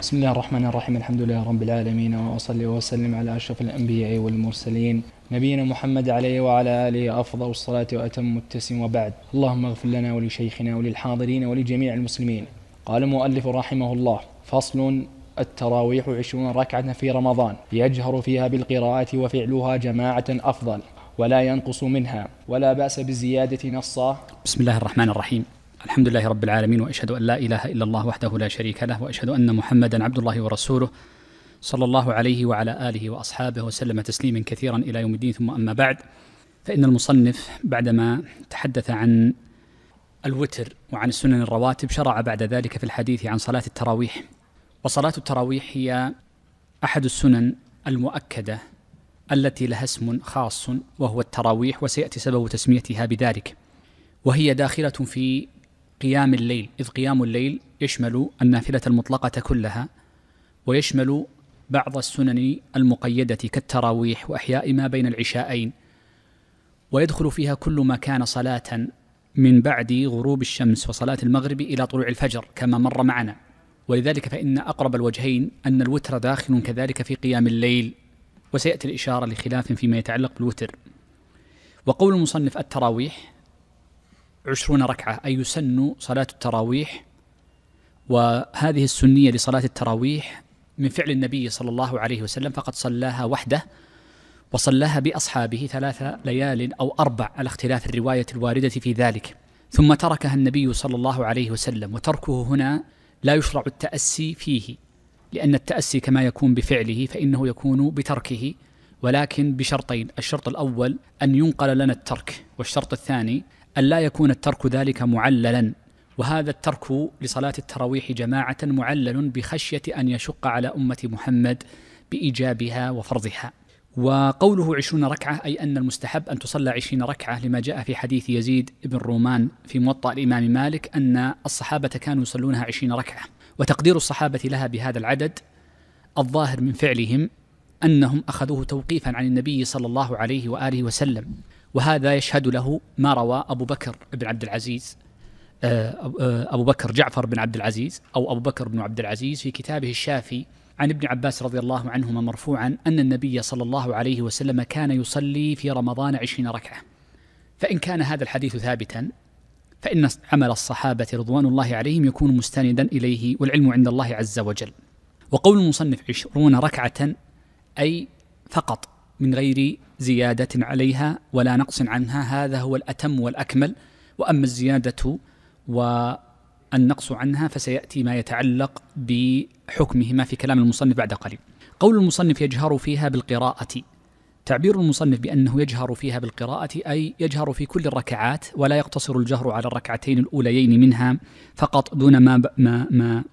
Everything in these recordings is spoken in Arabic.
بسم الله الرحمن الرحيم الحمد لله رب العالمين وأصلي وأسلم على أشرف الأنبياء والمرسلين نبينا محمد عليه وعلى آله أفضل الصلاة وأتم التسليم وبعد اللهم اغفر لنا ولشيخنا وللحاضرين ولجميع المسلمين قال المؤلف رحمه الله فصل التراويح عشرون ركعة في رمضان يجهر فيها بالقراءة وفعلها جماعة أفضل ولا ينقص منها ولا بأس بزيادة نصا بسم الله الرحمن الرحيم الحمد لله رب العالمين واشهد ان لا اله الا الله وحده لا شريك له واشهد ان محمدا عبد الله ورسوله صلى الله عليه وعلى اله واصحابه وسلم تسليما كثيرا الى يوم الدين ثم اما بعد فان المصنف بعدما تحدث عن الوتر وعن السنن الرواتب شرع بعد ذلك في الحديث عن صلاه التراويح وصلاه التراويح هي احد السنن المؤكده التي لها اسم خاص وهو التراويح وسياتي سبب تسميتها بذلك وهي داخله في قيام الليل إذ قيام الليل يشمل النافلة المطلقة كلها ويشمل بعض السنن المقيدة كالتراويح وأحياء ما بين العشاءين ويدخل فيها كل ما كان صلاة من بعد غروب الشمس وصلاة المغرب إلى طلوع الفجر كما مر معنا ولذلك فإن أقرب الوجهين أن الوتر داخل كذلك في قيام الليل وسيأتي الإشارة لخلاف فيما يتعلق بالوتر وقول المصنف التراويح عشرون ركعة أي يسن صلاة التراويح وهذه السنية لصلاة التراويح من فعل النبي صلى الله عليه وسلم فقد صلاها وحده وصلاها بأصحابه ثلاث ليال أو أربع على اختلاف الرواية الواردة في ذلك ثم تركها النبي صلى الله عليه وسلم وتركه هنا لا يشرع التأسي فيه لأن التأسي كما يكون بفعله فإنه يكون بتركه ولكن بشرطين الشرط الأول أن ينقل لنا الترك والشرط الثاني أن لا يكون الترك ذلك معللا وهذا الترك لصلاة التراويح جماعة معلل بخشية أن يشق على أمة محمد بإيجابها وفرضها وقوله عشرون ركعة أي أن المستحب أن تصلى عشرين ركعة لما جاء في حديث يزيد بن رومان في موطأ الإمام مالك أن الصحابة كانوا يصلونها عشرين ركعة وتقدير الصحابة لها بهذا العدد الظاهر من فعلهم أنهم أخذوه توقيفا عن النبي صلى الله عليه وآله وسلم وهذا يشهد له ما روى أبو بكر بن عبد العزيز آه، أبو بكر جعفر بن عبد العزيز أو أبو بكر بن عبد العزيز في كتابه الشافي عن ابن عباس رضي الله عنهما مرفوعا أن النبي صلى الله عليه وسلم كان يصلي في رمضان عشرين ركعة فإن كان هذا الحديث ثابتا فإن عمل الصحابة رضوان الله عليهم يكون مستندا إليه والعلم عند الله عز وجل وقول المصنف عشرون ركعة أي فقط من غير زيادة عليها ولا نقص عنها هذا هو الأتم والأكمل وأما الزيادة والنقص عنها فسيأتي ما يتعلق بحكمهما في كلام المصنف بعد قليل قول المصنف يجهر فيها بالقراءة تعبير المصنف بأنه يجهر فيها بالقراءة أي يجهر في كل الركعات ولا يقتصر الجهر على الركعتين الأوليين منها فقط دون ما ما ما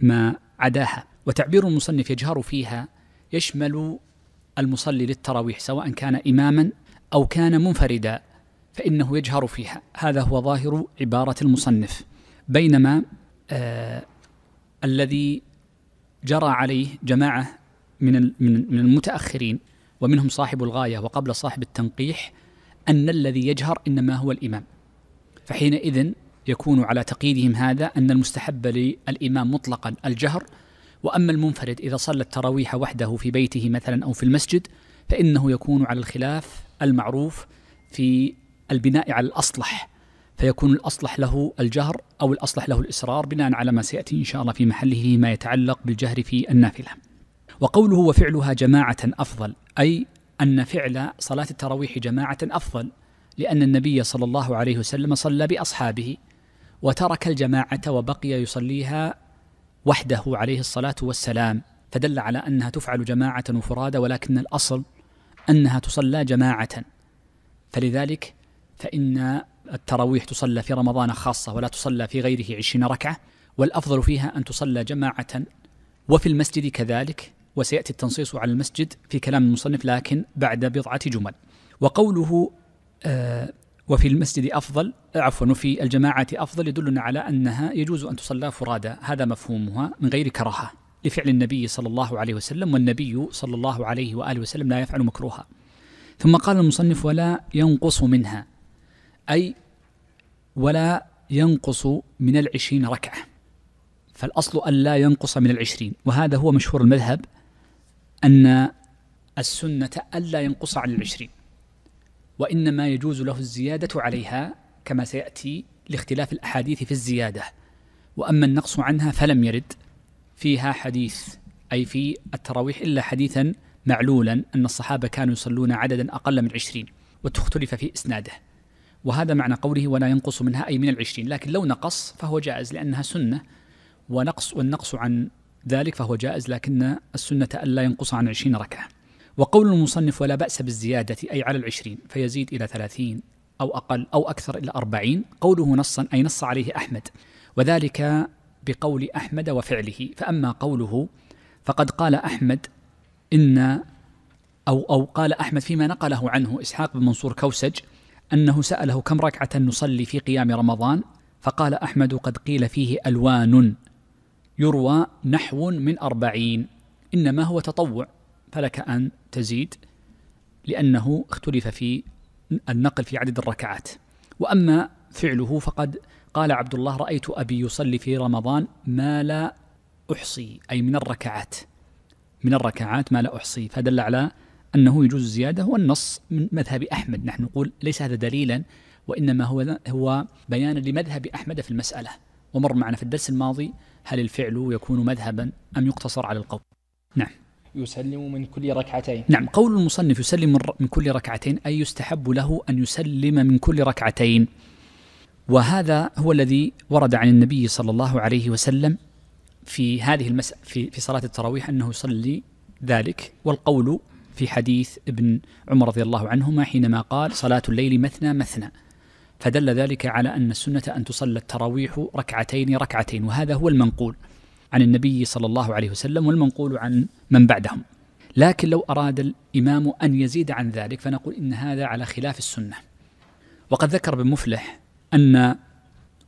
ما عداها وتعبير المصنف يجهر فيها يشمل المصلي للتراويح سواء كان إماما أو كان منفردا فإنه يجهر فيها هذا هو ظاهر عبارة المصنف بينما آه الذي جرى عليه جماعة من من المتأخرين ومنهم صاحب الغاية وقبل صاحب التنقيح أن الذي يجهر إنما هو الإمام فحينئذ يكون على تقييدهم هذا أن المستحب للإمام مطلقا الجهر وأما المنفرد إذا صلى التراويح وحده في بيته مثلا أو في المسجد فإنه يكون على الخلاف المعروف في البناء على الأصلح فيكون الأصلح له الجهر أو الأصلح له الإصرار بناء على ما سيأتي إن شاء الله في محله ما يتعلق بالجهر في النافلة وقوله وفعلها جماعة أفضل أي أن فعل صلاة التراويح جماعة أفضل لأن النبي صلى الله عليه وسلم صلى بأصحابه وترك الجماعة وبقي يصليها وحده عليه الصلاة والسلام فدل على أنها تفعل جماعة وفرادى ولكن الأصل أنها تصلى جماعة فلذلك فإن التراويح تصلى في رمضان خاصة ولا تصلى في غيره عشرين ركعة والأفضل فيها أن تصلى جماعة وفي المسجد كذلك وسيأتي التنصيص على المسجد في كلام المصنف لكن بعد بضعة جمل وقوله آه وفي المسجد أفضل عفوا وفي الجماعة أفضل يدلنا على أنها يجوز أن تصلى فرادى هذا مفهومها من غير كراهة لفعل النبي صلى الله عليه وسلم والنبي صلى الله عليه وآله وسلم لا يفعل مكروها ثم قال المصنف ولا ينقص منها أي ولا ينقص من العشرين ركعة فالأصل أن لا ينقص من العشرين وهذا هو مشهور المذهب أن السنة ألا ينقص عن العشرين وإنما يجوز له الزيادة عليها كما سيأتي لاختلاف الأحاديث في الزيادة وأما النقص عنها فلم يرد فيها حديث أي في التراويح إلا حديثا معلولا أن الصحابة كانوا يصلون عددا أقل من عشرين وتختلف في إسناده وهذا معنى قوله ولا ينقص منها أي من العشرين لكن لو نقص فهو جائز لأنها سنة ونقص والنقص عن ذلك فهو جائز لكن السنة ألا ينقص عن عشرين ركعة وقول المصنف ولا بأس بالزيادة أي على العشرين فيزيد إلى ثلاثين أو أقل أو أكثر إلى أربعين قوله نصا أي نص عليه أحمد وذلك بقول أحمد وفعله فأما قوله فقد قال أحمد إن أو أو قال أحمد فيما نقله عنه إسحاق بن منصور كوسج أنه سأله كم ركعة نصلي في قيام رمضان فقال أحمد قد قيل فيه ألوان يروى نحو من أربعين إنما هو تطوع فلك أن تزيد لأنه اختلف في النقل في عدد الركعات وأما فعله فقد قال عبد الله رأيت أبي يصلي في رمضان ما لا أحصي أي من الركعات من الركعات ما لا أحصي فدل على أنه يجوز الزيادة والنص من مذهب أحمد نحن نقول ليس هذا دليلا وإنما هو هو بيان لمذهب أحمد في المسألة ومر معنا في الدرس الماضي هل الفعل يكون مذهبا أم يقتصر على القول نعم يسلم من كل ركعتين نعم قول المصنف يسلم من كل ركعتين أي يستحب له أن يسلم من كل ركعتين وهذا هو الذي ورد عن النبي صلى الله عليه وسلم في هذه المس في في صلاة التراويح أنه يصلي ذلك والقول في حديث ابن عمر رضي الله عنهما حينما قال صلاة الليل مثنى مثنى فدل ذلك على أن السنة أن تصلى التراويح ركعتين ركعتين وهذا هو المنقول عن النبي صلى الله عليه وسلم والمنقول عن من بعدهم لكن لو أراد الإمام أن يزيد عن ذلك فنقول إن هذا على خلاف السنة وقد ذكر ابن مفلح أن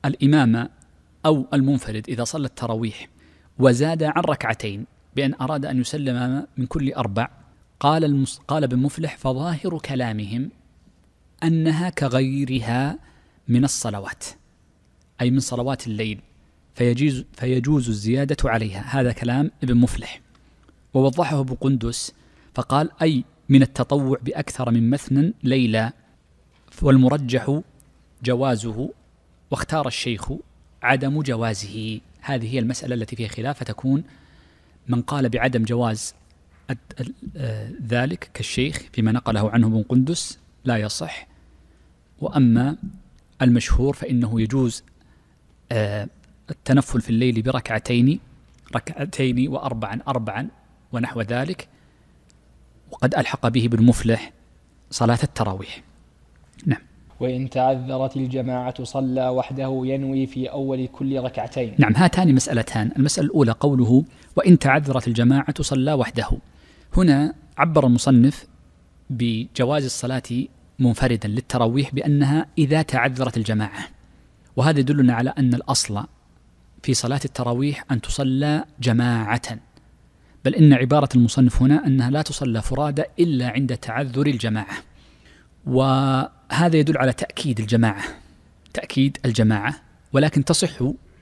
الإمام أو المنفرد إذا صلى التراويح وزاد عن ركعتين بأن أراد أن يسلم من كل أربع قال المس... قال ابن مفلح فظاهر كلامهم أنها كغيرها من الصلوات أي من صلوات الليل فيجيز فيجوز الزيادة عليها هذا كلام ابن مفلح ووضحه ابو قندس فقال أي من التطوع بأكثر من مثنى ليلى والمرجح جوازه واختار الشيخ عدم جوازه هذه هي المسألة التي فيها خلاف فتكون من قال بعدم جواز آه، ذلك كالشيخ فيما نقله عنه ابن قندس لا يصح وأما المشهور فإنه يجوز آه، التنفل في الليل بركعتين ركعتين وأربعا أربعا ونحو ذلك وقد ألحق به ابن مفلح صلاة التراويح نعم وإن تعذرت الجماعة صلى وحده ينوي في أول كل ركعتين نعم هاتان مسألتان المسألة الأولى قوله وإن تعذرت الجماعة صلى وحده هنا عبر المصنف بجواز الصلاة منفردا للتراويح بأنها إذا تعذرت الجماعة وهذا يدلنا على أن الأصل في صلاة التراويح أن تصلى جماعة بل إن عبارة المصنف هنا أنها لا تصلى فرادى إلا عند تعذر الجماعة وهذا يدل على تأكيد الجماعة تأكيد الجماعة ولكن تصح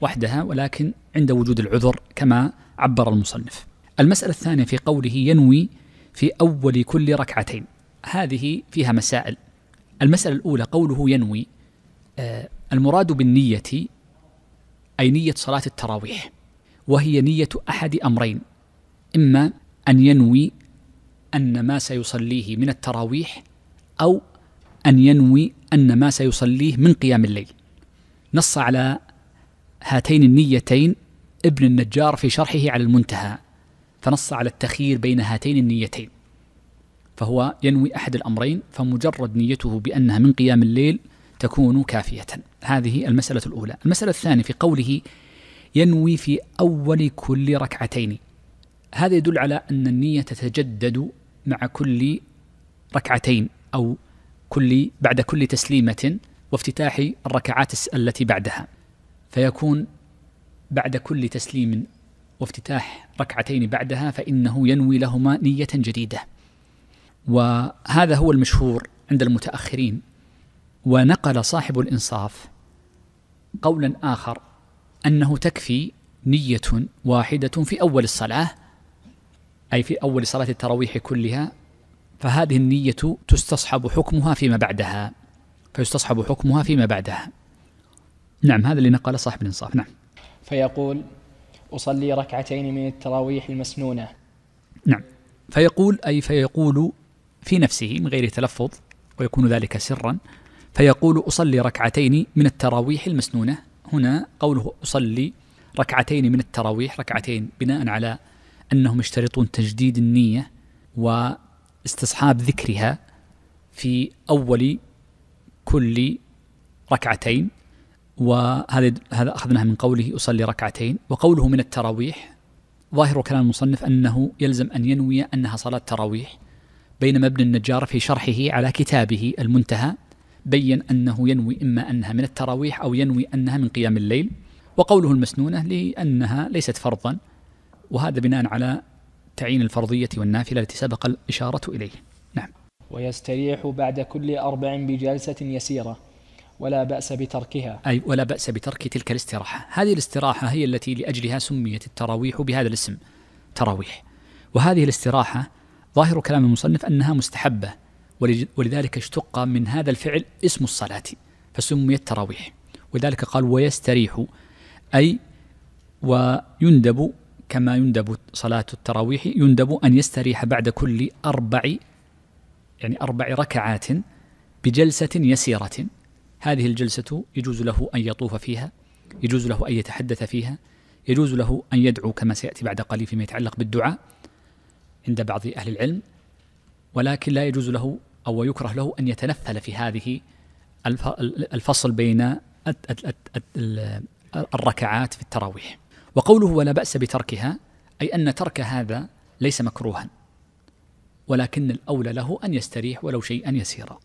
وحدها ولكن عند وجود العذر كما عبر المصنف المسألة الثانية في قوله ينوي في أول كل ركعتين هذه فيها مسائل المسألة الأولى قوله ينوي آه، المراد بالنية أي نية صلاة التراويح وهي نية أحد أمرين إما أن ينوي أن ما سيصليه من التراويح أو أن ينوي أن ما سيصليه من قيام الليل نص على هاتين النيتين ابن النجار في شرحه على المنتهى فنص على التخيير بين هاتين النيتين فهو ينوي أحد الأمرين فمجرد نيته بأنها من قيام الليل تكون كافية هذه المسألة الأولى المسألة الثانية في قوله ينوي في أول كل ركعتين هذا يدل على أن النية تتجدد مع كل ركعتين أو كل بعد كل تسليمة وافتتاح الركعات التي بعدها فيكون بعد كل تسليم وافتتاح ركعتين بعدها فإنه ينوي لهما نية جديدة وهذا هو المشهور عند المتأخرين ونقل صاحب الإنصاف قولا آخر أنه تكفي نية واحدة في أول الصلاة أي في أول صلاة التراويح كلها فهذه النية تستصحب حكمها فيما بعدها فيستصحب حكمها فيما بعدها نعم هذا اللي نقل صاحب الإنصاف نعم فيقول أصلي ركعتين من التراويح المسنونة نعم فيقول أي فيقول في نفسه من غير تلفظ ويكون ذلك سرا فيقول أصلي ركعتين من التراويح المسنونة هنا قوله أصلي ركعتين من التراويح ركعتين بناء على أنهم يشترطون تجديد النية واستصحاب ذكرها في أول كل ركعتين وهذا هذا أخذناها من قوله أصلي ركعتين وقوله من التراويح ظاهر كلام المصنف أنه يلزم أن ينوي أنها صلاة تراويح بينما ابن النجار في شرحه على كتابه المنتهى بين أنه ينوي إما أنها من التراويح أو ينوي أنها من قيام الليل وقوله المسنونة لأنها ليست فرضا وهذا بناء على تعيين الفرضية والنافلة التي سبق الإشارة إليه نعم ويستريح بعد كل أربع بجلسة يسيرة ولا بأس بتركها أي ولا بأس بترك تلك الاستراحة هذه الاستراحة هي التي لأجلها سميت التراويح بهذا الاسم تراويح وهذه الاستراحة ظاهر كلام المصنف أنها مستحبة ولذلك اشتق من هذا الفعل اسم الصلاة فسمي التراويح ولذلك قال ويستريح أي ويندب كما يندب صلاة التراويح يندب أن يستريح بعد كل أربع يعني أربع ركعات بجلسة يسيرة هذه الجلسة يجوز له أن يطوف فيها يجوز له أن يتحدث فيها يجوز له أن يدعو كما سيأتي بعد قليل فيما يتعلق بالدعاء عند بعض أهل العلم ولكن لا يجوز له أو يكره له أن يتنفل في هذه الفصل بين الركعات في التراويح وقوله ولا بأس بتركها أي أن ترك هذا ليس مكروها ولكن الأولى له أن يستريح ولو شيئا يسيرا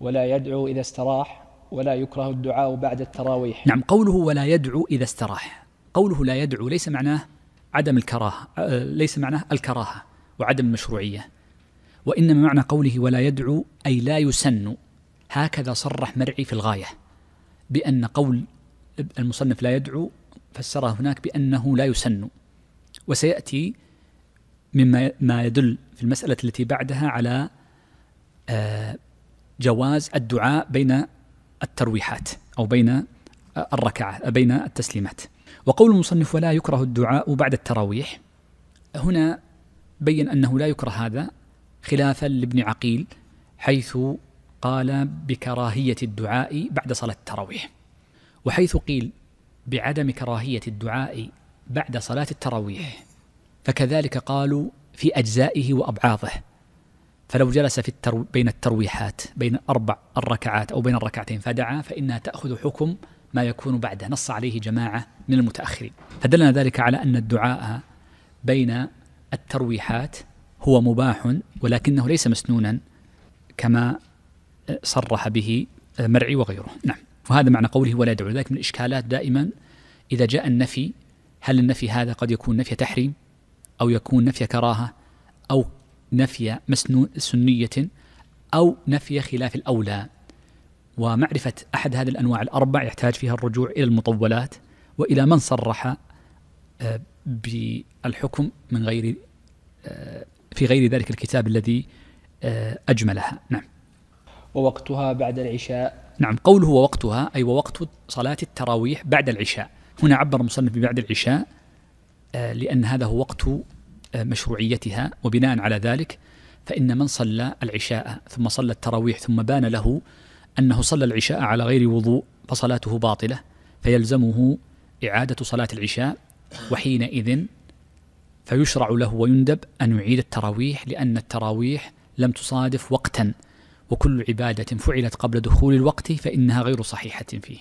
ولا يدعو إذا استراح ولا يكره الدعاء بعد التراويح نعم قوله ولا يدعو إذا استراح قوله لا يدعو ليس معناه عدم الكراهة آه، ليس معناه الكراهة وعدم المشروعية وإنما معنى قوله ولا يدعو أي لا يسن هكذا صرح مرعي في الغاية بأن قول المصنف لا يدعو فسره هناك بأنه لا يسن وسيأتي مما ما يدل في المسألة التي بعدها على آه، جواز الدعاء بين الترويحات أو بين آه، الركعة بين التسليمات وقول المصنف ولا يكره الدعاء بعد التراويح هنا بين أنه لا يكره هذا خلافا لابن عقيل حيث قال بكراهية الدعاء بعد صلاة التراويح وحيث قيل بعدم كراهية الدعاء بعد صلاة التراويح فكذلك قالوا في أجزائه وأبعاضه فلو جلس في التروي بين الترويحات بين أربع الركعات أو بين الركعتين فدعا فإنها تأخذ حكم ما يكون بعده نص عليه جماعة من المتأخرين فدلنا ذلك على أن الدعاء بين الترويحات هو مباح ولكنه ليس مسنونا كما صرح به مرعي وغيره نعم وهذا معنى قوله ولا يدعو ذلك من الإشكالات دائما إذا جاء النفي هل النفي هذا قد يكون نفي تحريم أو يكون نفي كراهة أو نفي مسنون سنية أو نفي خلاف الأولى ومعرفة أحد هذه الأنواع الأربع يحتاج فيها الرجوع إلى المطولات وإلى من صرح آه، بالحكم من غير آه، في غير ذلك الكتاب الذي آه، أجملها نعم ووقتها بعد العشاء نعم قوله ووقتها أي ووقت صلاة التراويح بعد العشاء هنا عبر المصنف ببعد العشاء آه، لأن هذا هو وقت آه، مشروعيتها وبناء على ذلك فإن من صلى العشاء ثم صلى التراويح ثم بان له أنه صلى العشاء على غير وضوء فصلاته باطلة فيلزمه إعادة صلاة العشاء وحينئذ فيشرع له ويندب أن يعيد التراويح لأن التراويح لم تصادف وقتا وكل عبادة فعلت قبل دخول الوقت فإنها غير صحيحة فيه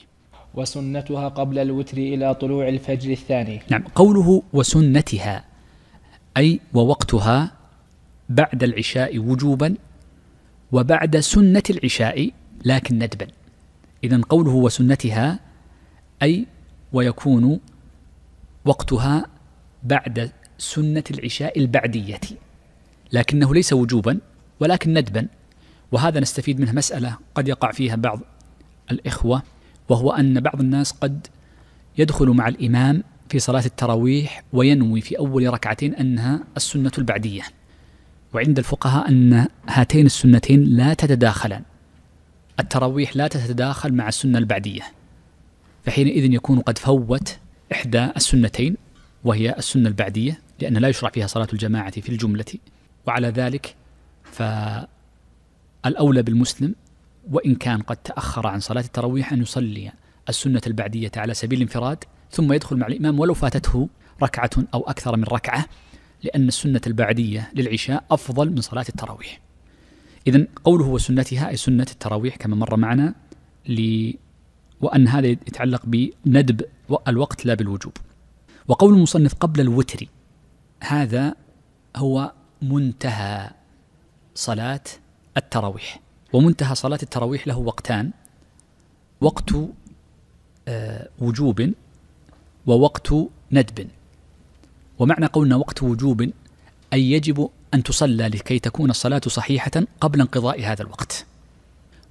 وسنتها قبل الوتر إلى طلوع الفجر الثاني نعم قوله وسنتها أي ووقتها بعد العشاء وجوبا وبعد سنة العشاء لكن ندبا إذا قوله وسنتها أي ويكون وقتها بعد سنة العشاء البعدية لكنه ليس وجوبا ولكن ندبا وهذا نستفيد منه مسألة قد يقع فيها بعض الإخوة وهو أن بعض الناس قد يدخل مع الإمام في صلاة التراويح وينوي في أول ركعتين أنها السنة البعدية وعند الفقهاء أن هاتين السنتين لا تتداخلان التراويح لا تتداخل مع السنة البعدية فحينئذ يكون قد فوت إحدى السنتين وهي السنة البعدية لأن لا يشرع فيها صلاة الجماعة في الجملة وعلى ذلك فالأولى بالمسلم وإن كان قد تأخر عن صلاة التراويح أن يصلي السنة البعدية على سبيل الانفراد ثم يدخل مع الإمام ولو فاتته ركعة أو أكثر من ركعة لأن السنة البعدية للعشاء أفضل من صلاة التراويح إذا قوله وسنتها أي سنة التراويح كما مر معنا لي وأن هذا يتعلق بندب الوقت لا بالوجوب وقول المصنف قبل الوتر هذا هو منتهى صلاة التراويح ومنتهى صلاة التراويح له وقتان وقت آه، وجوب ووقت ندب ومعنى قولنا وقت وجوب أي يجب أن تصلى لكي تكون الصلاة صحيحة قبل انقضاء هذا الوقت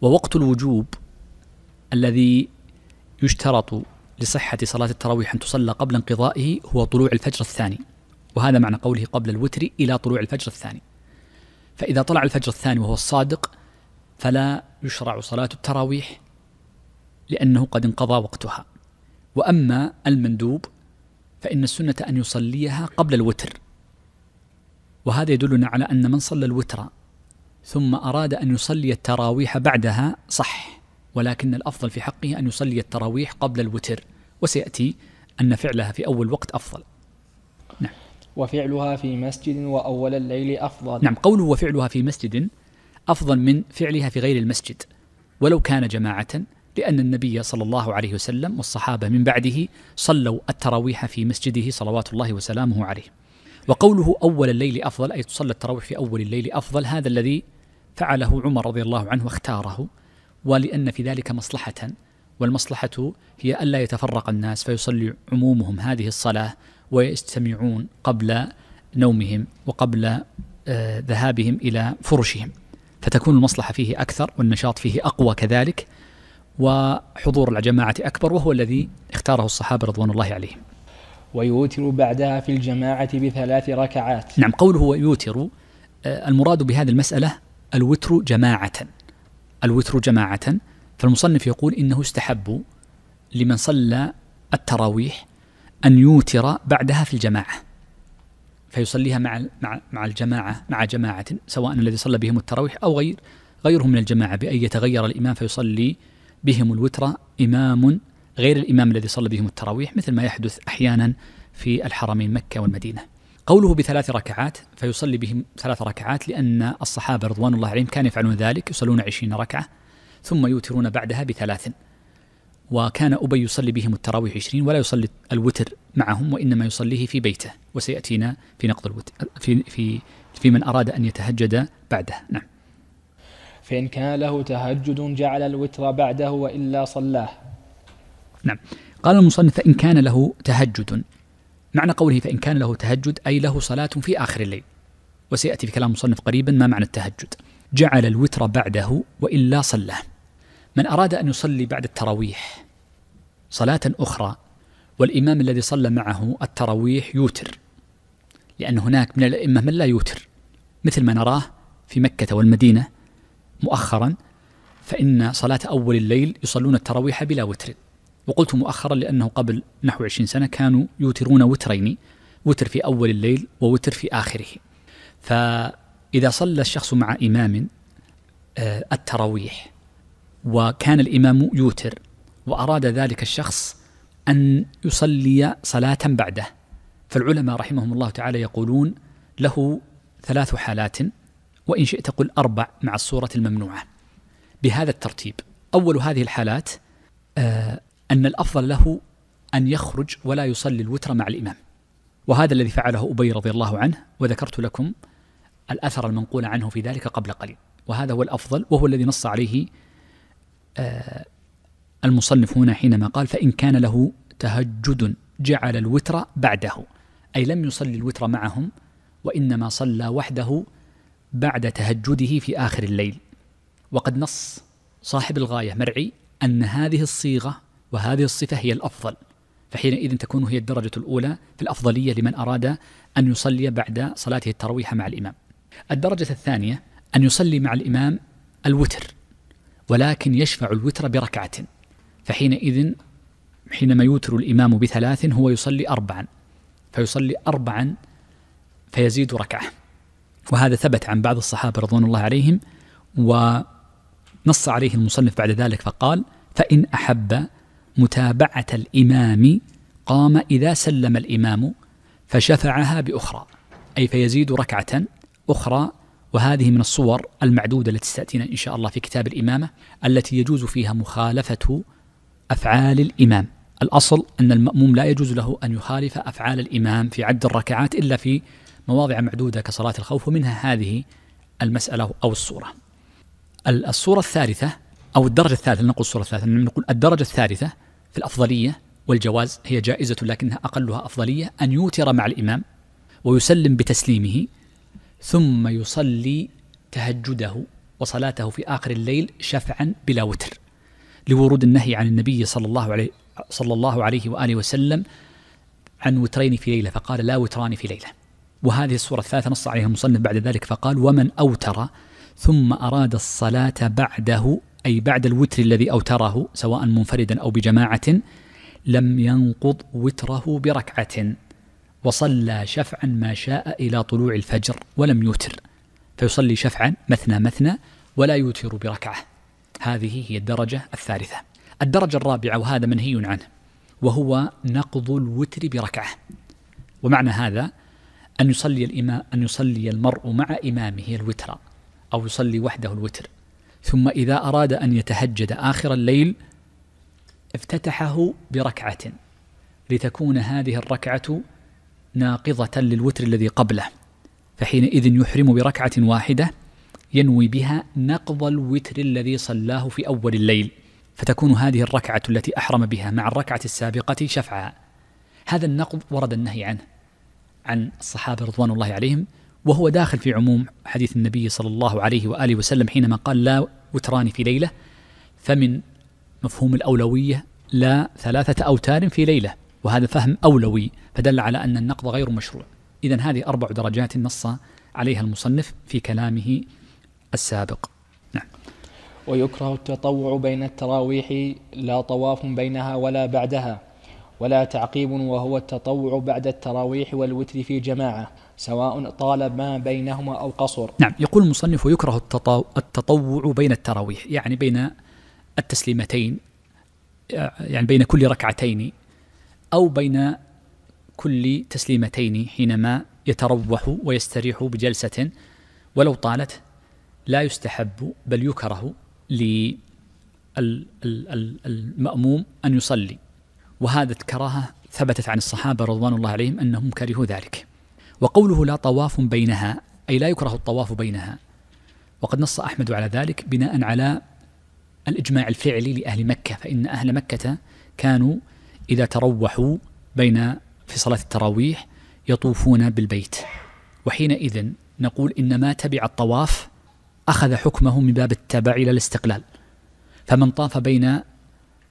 ووقت الوجوب الذي يشترط لصحة صلاة التراويح أن تصلى قبل انقضائه هو طلوع الفجر الثاني وهذا معنى قوله قبل الوتر إلى طلوع الفجر الثاني فإذا طلع الفجر الثاني وهو الصادق فلا يشرع صلاة التراويح لأنه قد انقضى وقتها وأما المندوب فإن السنة أن يصليها قبل الوتر وهذا يدلنا على أن من صلى الوتر ثم أراد أن يصلي التراويح بعدها صح ولكن الأفضل في حقه أن يصلي التراويح قبل الوتر وسيأتي أن فعلها في أول وقت أفضل وفعلها في مسجد وأول الليل أفضل نعم قوله وفعلها في مسجد أفضل من فعلها في غير المسجد ولو كان جماعة لأن النبي صلى الله عليه وسلم والصحابة من بعده صلوا التراويح في مسجده صلوات الله وسلامه عليه وقوله أول الليل أفضل أي تصلى التراويح في أول الليل أفضل هذا الذي فعله عمر رضي الله عنه واختاره ولأن في ذلك مصلحة والمصلحة هي ألا يتفرق الناس فيصلي عمومهم هذه الصلاة ويستمعون قبل نومهم وقبل آه، ذهابهم الى فرشهم فتكون المصلحه فيه اكثر والنشاط فيه اقوى كذلك وحضور الجماعه اكبر وهو الذي اختاره الصحابه رضوان الله عليهم. ويوتر بعدها في الجماعه بثلاث ركعات. نعم قوله ويوتر آه، المراد بهذه المساله الوتر جماعه. الوتر جماعه فالمصنف يقول انه استحب لمن صلى التراويح أن يوتر بعدها في الجماعة فيصليها مع مع مع الجماعة مع جماعة سواء الذي صلى بهم التراويح أو غير غيرهم من الجماعة بأن يتغير الإمام فيصلي بهم الوتر إمام غير الإمام الذي صلى بهم التراويح مثل ما يحدث أحيانا في الحرمين مكة والمدينة قوله بثلاث ركعات فيصلي بهم ثلاث ركعات لأن الصحابة رضوان الله عليهم كانوا يفعلون ذلك يصلون عشرين ركعة ثم يوترون بعدها بثلاث وكان أبي يصلي بهم التراويح عشرين ولا يصلي الوتر معهم وإنما يصليه في بيته وسيأتينا في نقض الوتر في, في, في من أراد أن يتهجد بعده نعم فإن كان له تهجد جعل الوتر بعده وإلا صلاه نعم قال المصنف فإن كان له تهجد معنى قوله فإن كان له تهجد أي له صلاة في آخر الليل وسيأتي في كلام المصنف قريبا ما معنى التهجد جعل الوتر بعده وإلا صلاه من أراد أن يصلي بعد التراويح صلاة أخرى والإمام الذي صلى معه التراويح يوتر لأن هناك من الأئمة من لا يوتر مثل ما نراه في مكة والمدينة مؤخرا فإن صلاة أول الليل يصلون التراويح بلا وتر وقلت مؤخرا لأنه قبل نحو عشرين سنة كانوا يوترون وترين وتر في أول الليل ووتر في آخره فإذا صلى الشخص مع إمام آه، التراويح وكان الإمام يوتر وأراد ذلك الشخص أن يصلي صلاة بعده فالعلماء رحمهم الله تعالى يقولون له ثلاث حالات وإن شئت قل أربع مع الصورة الممنوعة بهذا الترتيب أول هذه الحالات آه، أن الأفضل له أن يخرج ولا يصلي الوتر مع الإمام وهذا الذي فعله أبي رضي الله عنه وذكرت لكم الأثر المنقول عنه في ذلك قبل قليل وهذا هو الأفضل وهو الذي نص عليه آه، المصنف هنا حينما قال فإن كان له تهجد جعل الوتر بعده أي لم يصلي الوتر معهم وإنما صلى وحده بعد تهجده في آخر الليل وقد نص صاحب الغاية مرعي أن هذه الصيغة وهذه الصفة هي الأفضل فحينئذ تكون هي الدرجة الأولى في الأفضلية لمن أراد أن يصلي بعد صلاته التراويح مع الإمام الدرجة الثانية أن يصلي مع الإمام الوتر ولكن يشفع الوتر بركعة فحينئذ حينما يوتر الإمام بثلاث هو يصلي أربعا فيصلي أربعا فيزيد ركعة وهذا ثبت عن بعض الصحابة رضوان الله عليهم ونص عليه المصنف بعد ذلك فقال فإن أحب متابعة الإمام قام إذا سلم الإمام فشفعها بأخرى أي فيزيد ركعة أخرى وهذه من الصور المعدودة التي ستأتينا إن شاء الله في كتاب الإمامة التي يجوز فيها مخالفة أفعال الإمام الأصل أن المأموم لا يجوز له أن يخالف أفعال الإمام في عد الركعات إلا في مواضع معدودة كصلاة الخوف ومنها هذه المسألة أو الصورة الصورة الثالثة أو الدرجة الثالثة نقول الصورة الثالثة نقول الدرجة الثالثة في الأفضلية والجواز هي جائزة لكنها أقلها أفضلية أن يوتر مع الإمام ويسلم بتسليمه ثم يصلي تهجده وصلاته في آخر الليل شفعا بلا وتر لورود النهي عن النبي صلى الله عليه صلى الله عليه وآله وسلم عن وترين في ليلة فقال لا وتران في ليلة وهذه الصورة الثالثة نص عليها المصنف بعد ذلك فقال ومن أوتر ثم أراد الصلاة بعده أي بعد الوتر الذي أوتره سواء منفردا أو بجماعة لم ينقض وتره بركعة وصلى شفعا ما شاء إلى طلوع الفجر ولم يوتر فيصلي شفعا مثنى مثنى ولا يوتر بركعة هذه هي الدرجة الثالثة الدرجة الرابعة وهذا منهي عنه وهو نقض الوتر بركعة ومعنى هذا أن يصلي الإمام أن يصلي المرء مع إمامه الوتر أو يصلي وحده الوتر ثم إذا أراد أن يتهجد آخر الليل افتتحه بركعة لتكون هذه الركعة ناقضة للوتر الذي قبله فحينئذ يحرم بركعة واحدة ينوي بها نقض الوتر الذي صلاه في أول الليل فتكون هذه الركعة التي أحرم بها مع الركعة السابقة شفعا هذا النقض ورد النهي عنه عن الصحابة رضوان الله عليهم وهو داخل في عموم حديث النبي صلى الله عليه وآله وسلم حينما قال لا وتران في ليلة فمن مفهوم الأولوية لا ثلاثة أوتار في ليلة وهذا فهم أولوي فدل على أن النقض غير مشروع إذا هذه أربع درجات نص عليها المصنف في كلامه السابق نعم ويكره التطوع بين التراويح لا طواف بينها ولا بعدها ولا تعقيب وهو التطوع بعد التراويح والوتر في جماعة سواء طال ما بينهما أو قصر نعم يقول المصنف ويكره التطوع بين التراويح يعني بين التسليمتين آه، يعني بين كل ركعتين أو بين كل تسليمتين حينما يتروح ويستريح بجلسة ولو طالت لا يستحب بل يكره للمأموم أن يصلي وهذا الكراهة ثبتت عن الصحابة رضوان الله عليهم أنهم كرهوا ذلك وقوله لا طواف بينها أي لا يكره الطواف بينها وقد نص أحمد على ذلك بناء على الإجماع الفعلي لأهل مكة فإن أهل مكة كانوا إذا تروحوا بين في صلاة التراويح يطوفون بالبيت وحينئذ نقول إن ما تبع الطواف أخذ حكمه من باب التبع إلى الاستقلال فمن طاف بين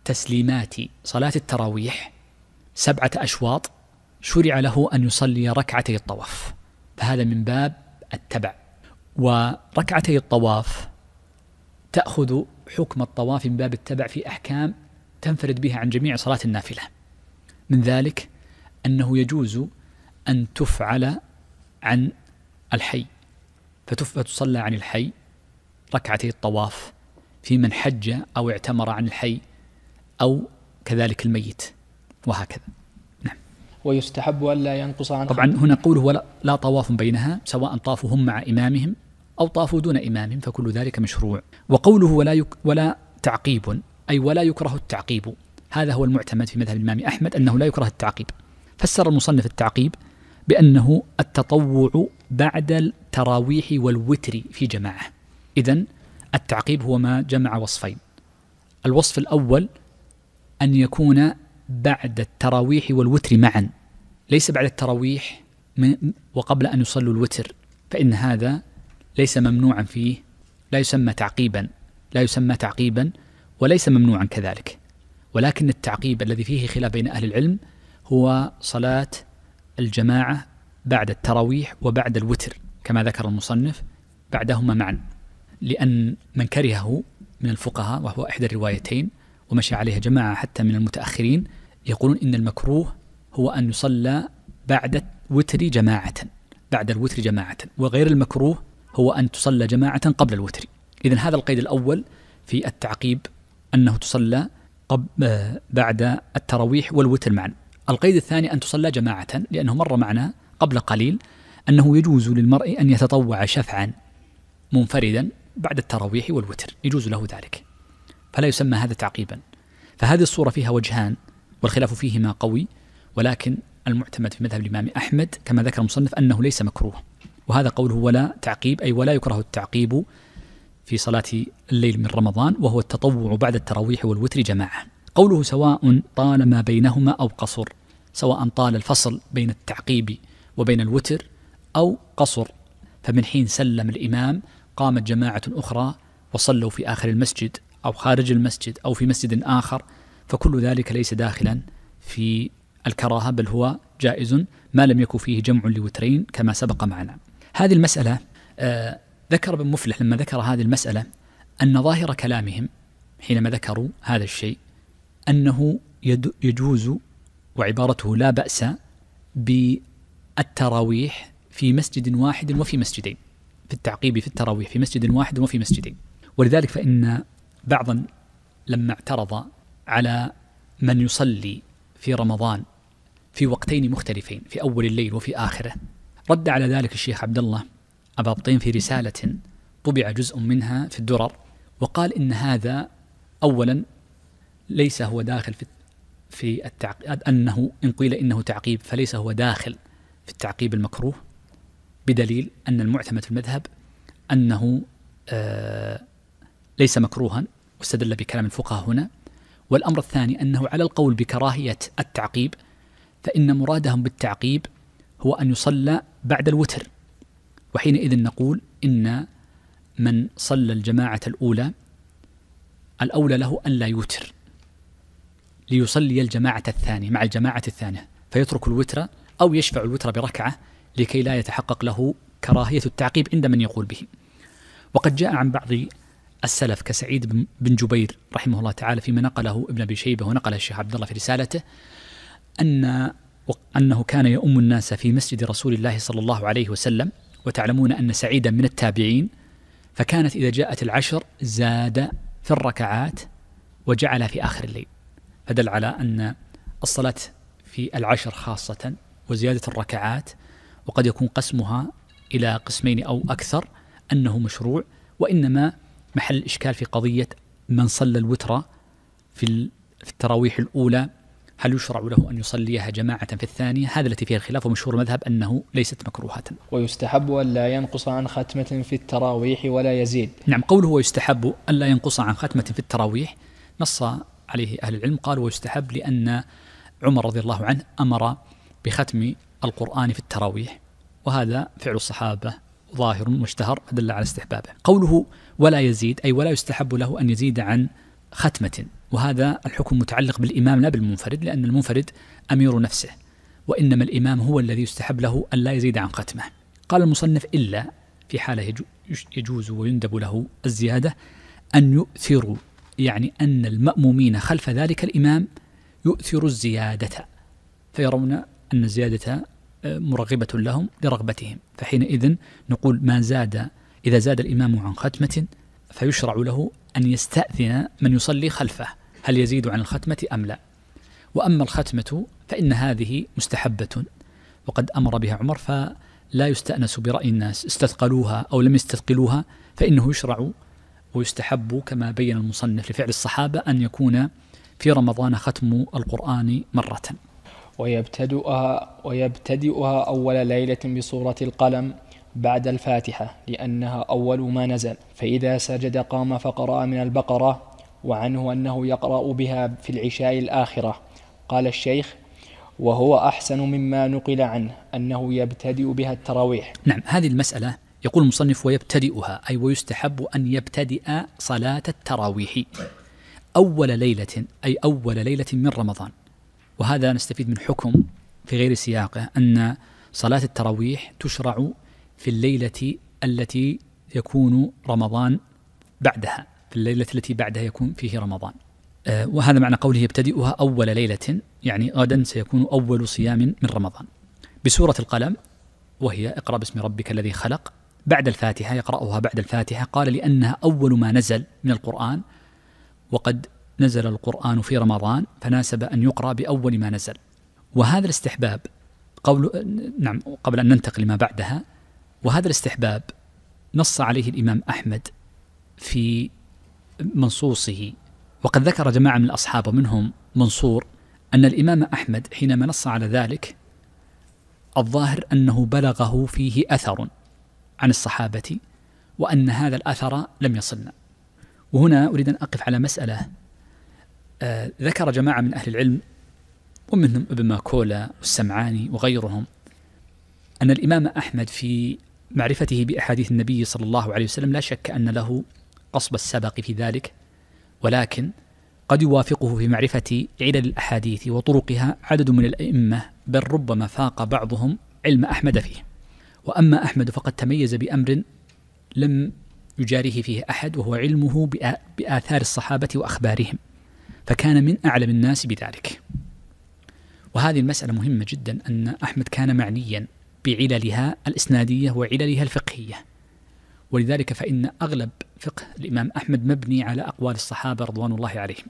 تسليمات صلاة التراويح سبعة أشواط شرع له أن يصلي ركعتي الطواف فهذا من باب التبع وركعتي الطواف تأخذ حكم الطواف من باب التبع في أحكام تنفرد بها عن جميع صلاة النافلة من ذلك أنه يجوز أن تفعل عن الحي فتصلى عن الحي ركعتي الطواف في من حج أو اعتمر عن الحي أو كذلك الميت وهكذا نعم ويستحب ألا ينقص عن طبعا هنا قوله ولا لا طواف بينها سواء طافوا هم مع إمامهم أو طافوا دون إمامهم فكل ذلك مشروع وقوله ولا, يك ولا تعقيب أي ولا يكره التعقيب هذا هو المعتمد في مذهب الإمام أحمد أنه لا يكره التعقيب فسر المصنف التعقيب بأنه التطوع بعد التراويح والوتر في جماعة إذا التعقيب هو ما جمع وصفين الوصف الأول أن يكون بعد التراويح والوتر معا ليس بعد التراويح وقبل أن يصلوا الوتر فإن هذا ليس ممنوعا فيه لا يسمى تعقيبا لا يسمى تعقيبا وليس ممنوعا كذلك ولكن التعقيب الذي فيه خلاف بين أهل العلم هو صلاة الجماعة بعد التراويح وبعد الوتر كما ذكر المصنف بعدهما معا لأن من كرهه من الفقهاء وهو إحدى الروايتين ومشى عليها جماعة حتى من المتأخرين يقولون إن المكروه هو أن يصلى بعد الوتر جماعة بعد الوتر جماعة وغير المكروه هو أن تصلى جماعة قبل الوتر إذا هذا القيد الأول في التعقيب أنه تصلى قب آه، بعد التراويح والوتر معا القيد الثاني أن تصلى جماعة لأنه مر معنا قبل قليل أنه يجوز للمرء أن يتطوع شفعا منفردا بعد التراويح والوتر يجوز له ذلك فلا يسمى هذا تعقيبا فهذه الصورة فيها وجهان والخلاف فيهما قوي ولكن المعتمد في مذهب الإمام أحمد كما ذكر المصنف أنه ليس مكروه وهذا قوله ولا تعقيب أي ولا يكره التعقيب في صلاة الليل من رمضان وهو التطوع بعد التراويح والوتر جماعة قوله سواء طال ما بينهما أو قصر سواء طال الفصل بين التعقيب وبين الوتر أو قصر فمن حين سلم الإمام قامت جماعة أخرى وصلوا في آخر المسجد أو خارج المسجد أو في مسجد آخر فكل ذلك ليس داخلا في الكراهة بل هو جائز ما لم يكن فيه جمع لوترين كما سبق معنا هذه المسألة آه، ذكر ابن مفلح لما ذكر هذه المسألة أن ظاهر كلامهم حينما ذكروا هذا الشيء أنه يجوز وعبارته لا بأس بالتراويح في مسجد واحد وفي مسجدين في التعقيب في التراويح في مسجد واحد وفي مسجدين ولذلك فإن بعضا لما اعترض على من يصلي في رمضان في وقتين مختلفين في أول الليل وفي آخره رد على ذلك الشيخ عبد الله أبا بطين في رسالة طبع جزء منها في الدرر وقال إن هذا أولا ليس هو داخل في في التعقيب أنه إن قيل إنه تعقيب فليس هو داخل في التعقيب المكروه بدليل أن المعتمد في المذهب أنه آه ليس مكروها واستدل بكلام الفقهاء هنا والأمر الثاني أنه على القول بكراهية التعقيب فإن مرادهم بالتعقيب هو أن يصلى بعد الوتر وحينئذ نقول إن من صلى الجماعة الأولى الأولى له أن لا يوتر ليصلي الجماعة الثانية مع الجماعة الثانية فيترك الوتر أو يشفع الوتر بركعة لكي لا يتحقق له كراهية التعقيب عند من يقول به وقد جاء عن بعض السلف كسعيد بن جبير رحمه الله تعالى فيما نقله ابن ابي شيبه ونقله الشيخ عبد الله في رسالته ان انه كان يؤم الناس في مسجد رسول الله صلى الله عليه وسلم وتعلمون أن سعيدا من التابعين فكانت إذا جاءت العشر زاد في الركعات وجعل في آخر الليل فدل على أن الصلاة في العشر خاصة وزيادة الركعات وقد يكون قسمها إلى قسمين أو أكثر أنه مشروع وإنما محل الإشكال في قضية من صلى الوتر في التراويح الأولى هل يشرع له أن يصليها جماعة في الثانية هذا التي فيها الخلاف ومشهور المذهب أنه ليست مكروهة ويستحب أن لا ينقص عن ختمة في التراويح ولا يزيد نعم قوله ويستحب أن لا ينقص عن ختمة في التراويح نص عليه أهل العلم قال ويستحب لأن عمر رضي الله عنه أمر بختم القرآن في التراويح وهذا فعل الصحابة ظاهر مشتهر دل على استحبابه قوله ولا يزيد أي ولا يستحب له أن يزيد عن ختمة وهذا الحكم متعلق بالإمام لا بالمنفرد لأن المنفرد أمير نفسه وإنما الإمام هو الذي يستحب له أن لا يزيد عن ختمه قال المصنف إلا في حالة يجوز ويندب له الزيادة أن يؤثروا يعني أن المأمومين خلف ذلك الإمام يؤثر الزيادة فيرون أن الزيادة آه، مرغبة لهم لرغبتهم فحينئذ نقول ما زاد إذا زاد الإمام عن ختمة فيشرع له أن يستأذن من يصلي خلفه هل يزيد عن الختمة أم لا وأما الختمة فإن هذه مستحبة وقد أمر بها عمر فلا يستأنس برأي الناس استثقلوها أو لم يستثقلوها فإنه يشرع ويستحب كما بين المصنف لفعل الصحابة أن يكون في رمضان ختم القرآن مرة ويبتدئها ويبتدئها أول ليلة بصورة القلم بعد الفاتحة لأنها أول ما نزل فإذا سجد قام فقرأ من البقرة وعنه أنه يقرأ بها في العشاء الآخرة قال الشيخ وهو أحسن مما نقل عنه أنه يبتدئ بها التراويح نعم هذه المسألة يقول المصنف ويبتدئها أي ويستحب أن يبتدئ صلاة التراويح أول ليلة أي أول ليلة من رمضان وهذا نستفيد من حكم في غير سياقه أن صلاة التراويح تشرع في الليلة التي يكون رمضان بعدها في الليلة التي بعدها يكون فيه رمضان آه، وهذا معنى قوله يبتدئها أول ليلة يعني غدا سيكون أول صيام من رمضان بسورة القلم وهي اقرأ باسم ربك الذي خلق بعد الفاتحة يقرأها بعد الفاتحة قال لأنها أول ما نزل من القرآن وقد نزل القرآن في رمضان فناسب أن يقرأ بأول ما نزل وهذا الاستحباب قول نعم قبل أن ننتقل لما بعدها وهذا الاستحباب نص عليه الإمام أحمد في منصوصه وقد ذكر جماعة من الأصحاب ومنهم منصور أن الإمام أحمد حينما نص على ذلك الظاهر أنه بلغه فيه أثر عن الصحابة وأن هذا الأثر لم يصلنا وهنا أريد أن أقف على مسألة آه ذكر جماعة من أهل العلم ومنهم ابن ماكولا والسمعاني وغيرهم أن الإمام أحمد في معرفته بأحاديث النبي صلى الله عليه وسلم لا شك أن له قصب السبق في ذلك ولكن قد يوافقه في معرفة علل الأحاديث وطرقها عدد من الأئمة بل ربما فاق بعضهم علم أحمد فيه وأما أحمد فقد تميز بأمر لم يجاريه فيه أحد وهو علمه بآثار الصحابة وأخبارهم فكان من أعلم الناس بذلك وهذه المسألة مهمة جدا أن أحمد كان معنيا بعللها الإسنادية وعللها الفقهية ولذلك فإن أغلب فقه الإمام أحمد مبني على أقوال الصحابة رضوان الله عليهم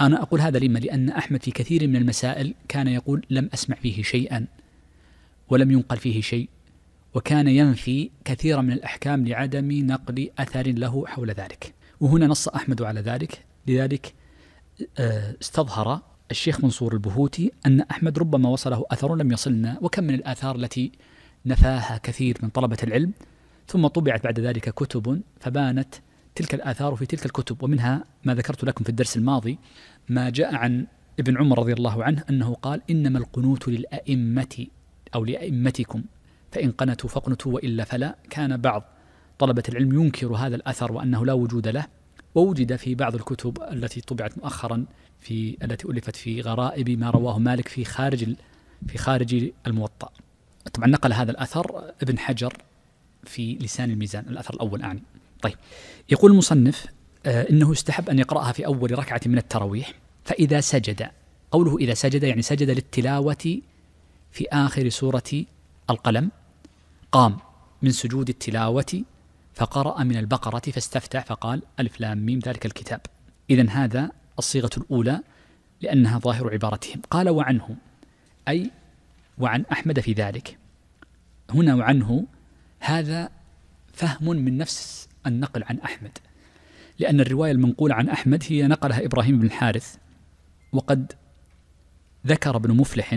أنا أقول هذا لما لأن أحمد في كثير من المسائل كان يقول لم أسمع فيه شيئا ولم ينقل فيه شيء وكان ينفي كثيرا من الأحكام لعدم نقل أثر له حول ذلك وهنا نص أحمد على ذلك لذلك آه، استظهر الشيخ منصور البهوتي أن أحمد ربما وصله أثر لم يصلنا وكم من الآثار التي نفاها كثير من طلبة العلم ثم طبعت بعد ذلك كتب فبانت تلك الآثار في تلك الكتب ومنها ما ذكرت لكم في الدرس الماضي ما جاء عن ابن عمر رضي الله عنه أنه قال إنما القنوت للأئمة أو لأئمتكم فإن قنتوا فاقنتوا وإلا فلا كان بعض طلبة العلم ينكر هذا الأثر وأنه لا وجود له ووجد في بعض الكتب التي طبعت مؤخرا في التي ألفت في غرائب ما رواه مالك في خارج في خارج الموطأ طبعا نقل هذا الأثر ابن حجر في لسان الميزان الأثر الأول أعني طيب يقول المصنف آه، إنه استحب أن يقرأها في أول ركعة من التراويح فإذا سجد قوله إذا سجد يعني سجد للتلاوة في آخر سورة القلم قام من سجود التلاوة فقرأ من البقرة فاستفتح فقال ألف لام ميم ذلك الكتاب إذا هذا الصيغة الأولى لأنها ظاهر عبارتهم قال وعنه أي وعن أحمد في ذلك هنا وعنه هذا فهم من نفس النقل عن أحمد لأن الرواية المنقولة عن أحمد هي نقلها إبراهيم بن الحارث وقد ذكر ابن مفلح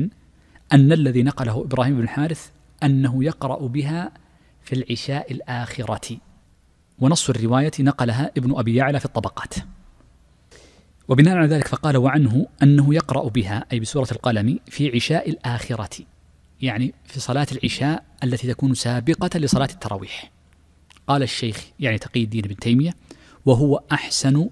أن الذي نقله إبراهيم بن الحارث أنه يقرأ بها في العشاء الآخرة ونص الرواية نقلها ابن أبي يعلى في الطبقات وبناء على ذلك فقال وعنه أنه يقرأ بها أي بسورة القلم في عشاء الآخرة يعني في صلاة العشاء التي تكون سابقة لصلاة التراويح قال الشيخ يعني تقي الدين ابن تيمية وهو أحسن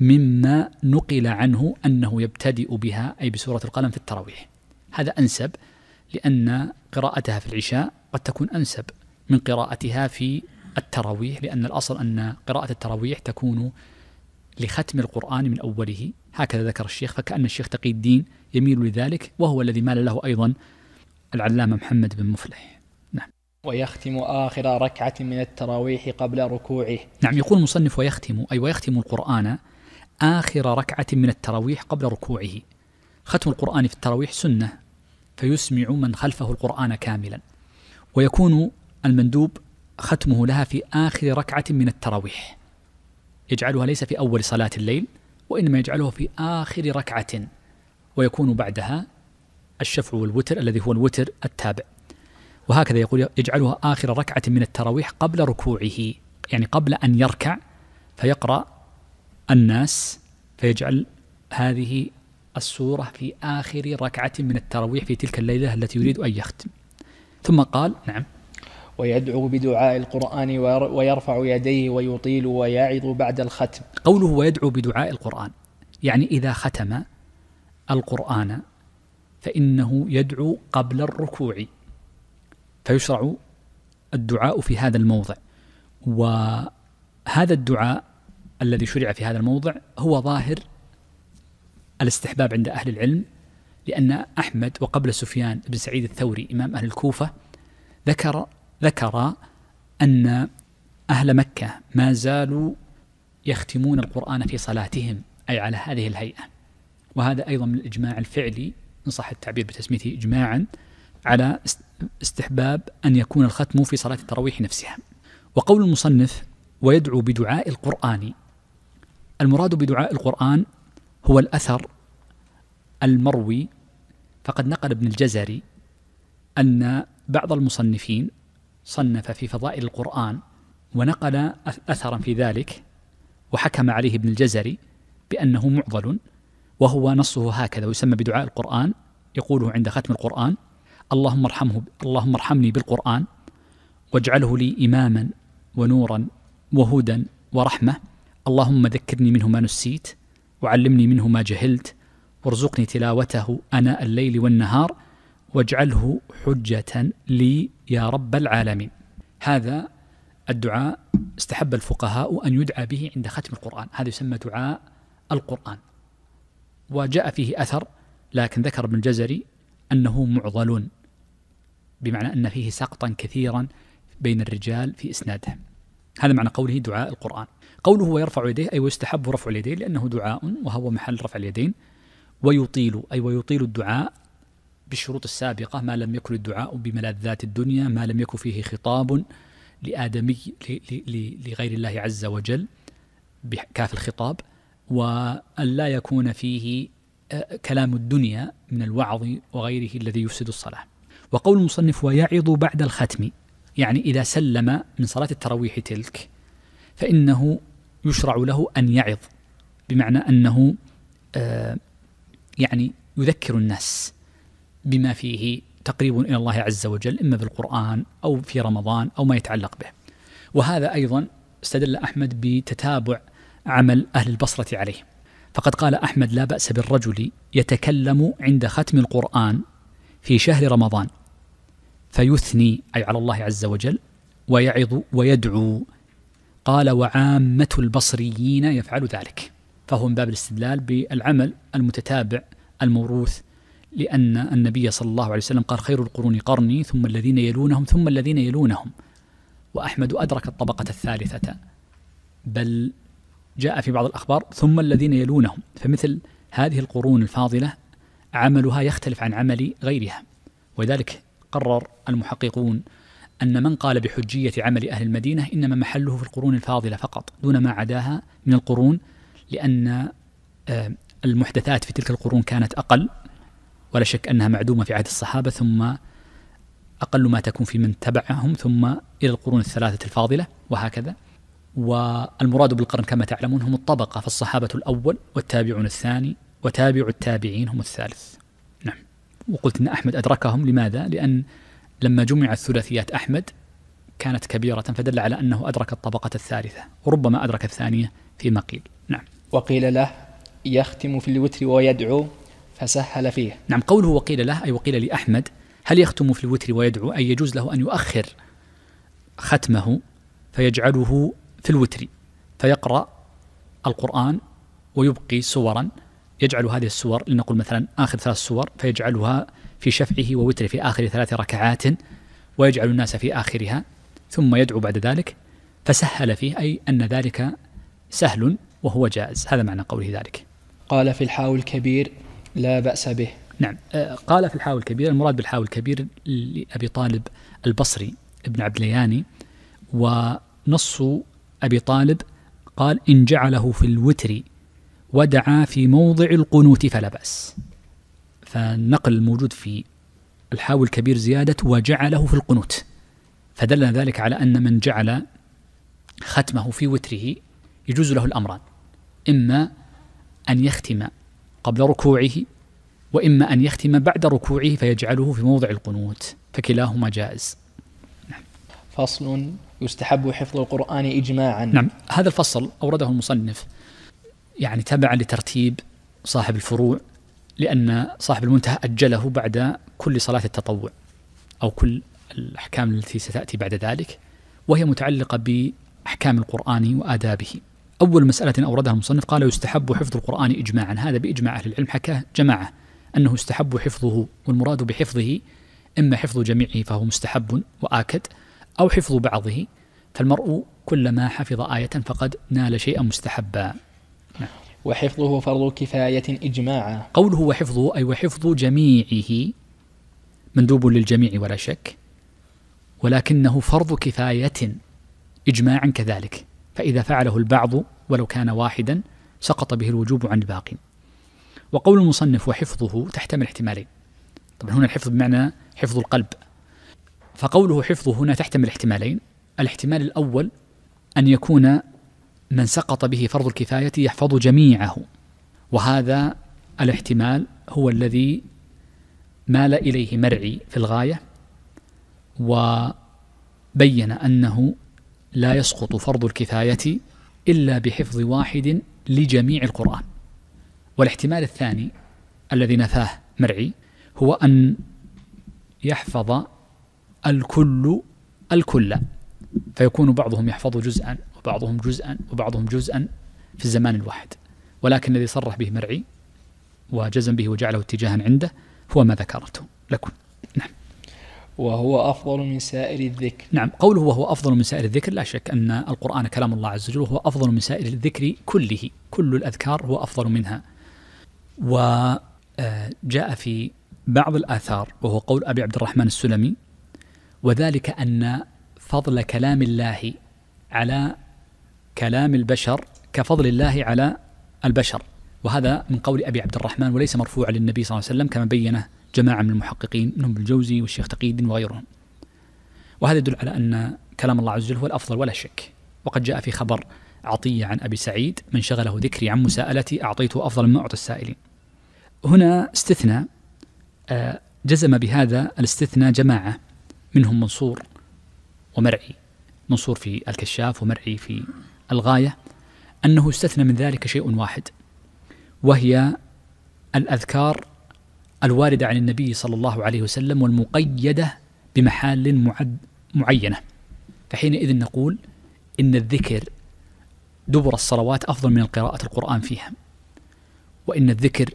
مما نقل عنه أنه يبتدئ بها أي بسورة القلم في التراويح هذا أنسب لأن قراءتها في العشاء قد تكون أنسب من قراءتها في التراويح لأن الأصل أن قراءة التراويح تكون لختم القرآن من أوله هكذا ذكر الشيخ فكأن الشيخ تقي الدين يميل لذلك وهو الذي مال له أيضا العلامة محمد بن مفلح نعم ويختم آخر ركعة من التراويح قبل ركوعه نعم يقول المصنف ويختم أي ويختم القرآن آخر ركعة من التراويح قبل ركوعه ختم القرآن في التراويح سنة فيسمع من خلفه القرآن كاملا ويكون المندوب ختمه لها في آخر ركعة من التراويح يجعلها ليس في أول صلاة الليل وإنما يجعله في آخر ركعة ويكون بعدها الشفع والوتر الذي هو الوتر التابع وهكذا يقول يجعلها آخر ركعة من التراويح قبل ركوعه يعني قبل أن يركع فيقرأ الناس فيجعل هذه السورة في آخر ركعة من التراويح في تلك الليلة التي يريد أن يختم ثم قال نعم ويدعو بدعاء القرآن ويرفع يديه ويطيل ويعظ بعد الختم قوله ويدعو بدعاء القرآن يعني إذا ختم القرآن فإنه يدعو قبل الركوع فيشرع الدعاء في هذا الموضع وهذا الدعاء الذي شرع في هذا الموضع هو ظاهر الاستحباب عند أهل العلم لأن أحمد وقبل سفيان بن سعيد الثوري إمام أهل الكوفة ذكر ذكر أن أهل مكة ما زالوا يختمون القرآن في صلاتهم أي على هذه الهيئة وهذا أيضا من الإجماع الفعلي إن صح التعبير بتسميته إجماعا على استحباب أن يكون الختم في صلاة التراويح نفسها وقول المصنف ويدعو بدعاء القرآن المراد بدعاء القرآن هو الأثر المروي فقد نقل ابن الجزري أن بعض المصنفين صنف في فضائل القرآن ونقل أثرا في ذلك وحكم عليه ابن الجزري بأنه معضل وهو نصه هكذا ويسمى بدعاء القرآن يقوله عند ختم القرآن اللهم ارحمه اللهم ارحمني بالقرآن واجعله لي إماما ونورا وهدى ورحمة اللهم ذكرني منه ما نسيت وعلمني منه ما جهلت وارزقني تلاوته اناء الليل والنهار واجعله حجة لي يا رب العالمين. هذا الدعاء استحب الفقهاء ان يدعى به عند ختم القرآن، هذا يسمى دعاء القرآن. وجاء فيه أثر لكن ذكر ابن الجزري أنه معضل بمعنى أن فيه سقطا كثيرا بين الرجال في إسناده هذا معنى قوله دعاء القرآن قوله ويرفع يديه أي ويستحب رفع اليدين لأنه دعاء وهو محل رفع اليدين ويطيل أي ويطيل الدعاء بالشروط السابقة ما لم يكن الدعاء بملذات الدنيا ما لم يكن فيه خطاب لآدمي لغير الله عز وجل بكاف الخطاب وأن لا يكون فيه آه، كلام الدنيا من الوعظ وغيره الذي يفسد الصلاة وقول المصنف ويعظ بعد الختم يعني إذا سلم من صلاة التراويح تلك فإنه يشرع له أن يعظ بمعنى أنه آه، يعني يذكر الناس بما فيه تقريب إلى الله عز وجل إما بالقرآن أو في رمضان أو ما يتعلق به وهذا أيضا استدل أحمد بتتابع عمل أهل البصرة عليه فقد قال أحمد لا بأس بالرجل يتكلم عند ختم القرآن في شهر رمضان فيثني أي على الله عز وجل ويعظ ويدعو قال وعامة البصريين يفعل ذلك فهو من باب الاستدلال بالعمل المتتابع الموروث لأن النبي صلى الله عليه وسلم قال خير القرون قرني ثم الذين يلونهم ثم الذين يلونهم وأحمد أدرك الطبقة الثالثة بل جاء في بعض الأخبار ثم الذين يلونهم فمثل هذه القرون الفاضلة عملها يختلف عن عمل غيرها ولذلك قرر المحققون أن من قال بحجية عمل أهل المدينة إنما محله في القرون الفاضلة فقط دون ما عداها من القرون لأن آه، المحدثات في تلك القرون كانت أقل ولا شك أنها معدومة في عهد الصحابة ثم أقل ما تكون في من تبعهم ثم إلى القرون الثلاثة الفاضلة وهكذا والمراد بالقرن كما تعلمون هم الطبقة فالصحابة الأول والتابعون الثاني وتابع التابعين هم الثالث نعم وقلت أن أحمد أدركهم لماذا؟ لأن لما جمع الثلاثيات أحمد كانت كبيرة فدل على أنه أدرك الطبقة الثالثة وربما أدرك الثانية فيما قيل نعم وقيل له يختم في الوتر ويدعو فسهل فيه نعم قوله وقيل له أي وقيل لأحمد هل يختم في الوتر ويدعو أي يجوز له أن يؤخر ختمه فيجعله في الوتر فيقرأ القرآن ويبقي سورا يجعل هذه السور لنقل مثلا آخر ثلاث سور فيجعلها في شفعه ووتره في آخر ثلاث ركعات ويجعل الناس في آخرها ثم يدعو بعد ذلك فسهل فيه أي أن ذلك سهل وهو جائز هذا معنى قوله ذلك قال في الحاو الكبير لا بأس به نعم آه، قال في الحاو الكبير المراد بالحاو الكبير لأبي طالب البصري ابن عبد الياني ونص أبي طالب قال إن جعله في الوتر ودعا في موضع القنوت فلا بأس فالنقل الموجود في الحاوي الكبير زيادة وجعله في القنوت فدل ذلك على أن من جعل ختمه في وتره يجوز له الأمران إما أن يختم قبل ركوعه وإما أن يختم بعد ركوعه فيجعله في موضع القنوت فكلاهما جائز نعم. فصل يستحب حفظ القرآن إجماعا نعم هذا الفصل أورده المصنف يعني تبعا لترتيب صاحب الفروع لأن صاحب المنتهى أجله بعد كل صلاة التطوع أو كل الأحكام التي ستأتي بعد ذلك وهي متعلقة بأحكام القرآن وآدابه أول مسألة أوردها المصنف قال يستحب حفظ القرآن إجماعا هذا بإجماع أهل العلم حكاه جماعة أنه يستحب حفظه والمراد بحفظه إما حفظ جميعه فهو مستحب وآكد أو حفظ بعضه فالمرء كلما حفظ آية فقد نال شيئا مستحبا نعم. وحفظه فرض كفاية إجماعا قوله وحفظه أي وحفظ جميعه مندوب للجميع ولا شك ولكنه فرض كفاية إجماعا كذلك فإذا فعله البعض ولو كان واحدا سقط به الوجوب عن الباقي وقول المصنف وحفظه تحتمل احتمالين طبعا هنا الحفظ بمعنى حفظ القلب فقوله حفظه هنا تحتمل احتمالين الاحتمال الأول أن يكون من سقط به فرض الكفاية يحفظ جميعه وهذا الاحتمال هو الذي مال إليه مرعي في الغاية وبين أنه لا يسقط فرض الكفاية إلا بحفظ واحد لجميع القرآن والاحتمال الثاني الذي نفاه مرعي هو أن يحفظ الكل الكل فيكون بعضهم يحفظ جزءا وبعضهم جزءا وبعضهم جزءا في الزمان الواحد ولكن الذي صرح به مرعي وجزم به وجعله اتجاها عنده هو ما ذكرته لكم نعم وهو أفضل من سائر الذكر نعم قوله وهو أفضل من سائر الذكر لا شك أن القرآن كلام الله عز وجل وهو أفضل من سائر الذكر كله كل الأذكار هو أفضل منها وجاء آه، في بعض الآثار وهو قول أبي عبد الرحمن السلمي وذلك أن فضل كلام الله على كلام البشر كفضل الله على البشر وهذا من قول أبي عبد الرحمن وليس مرفوعا للنبي صلى الله عليه وسلم كما بينه جماعة من المحققين منهم الجوزي والشيخ تقي الدين وغيرهم وهذا يدل على أن كلام الله عز وجل هو الأفضل ولا شك وقد جاء في خبر عطية عن أبي سعيد من شغله ذكري عن مساءلتي أعطيته أفضل مما أعطى السائلين هنا استثناء آه، جزم بهذا الاستثناء جماعة منهم منصور ومرعي منصور في الكشاف ومرعي في الغاية أنه استثنى من ذلك شيء واحد وهي الأذكار الواردة عن النبي صلى الله عليه وسلم والمقيدة بمحال معد معينة فحينئذ نقول إن الذكر دبر الصلوات أفضل من قراءة القرآن فيها وإن الذكر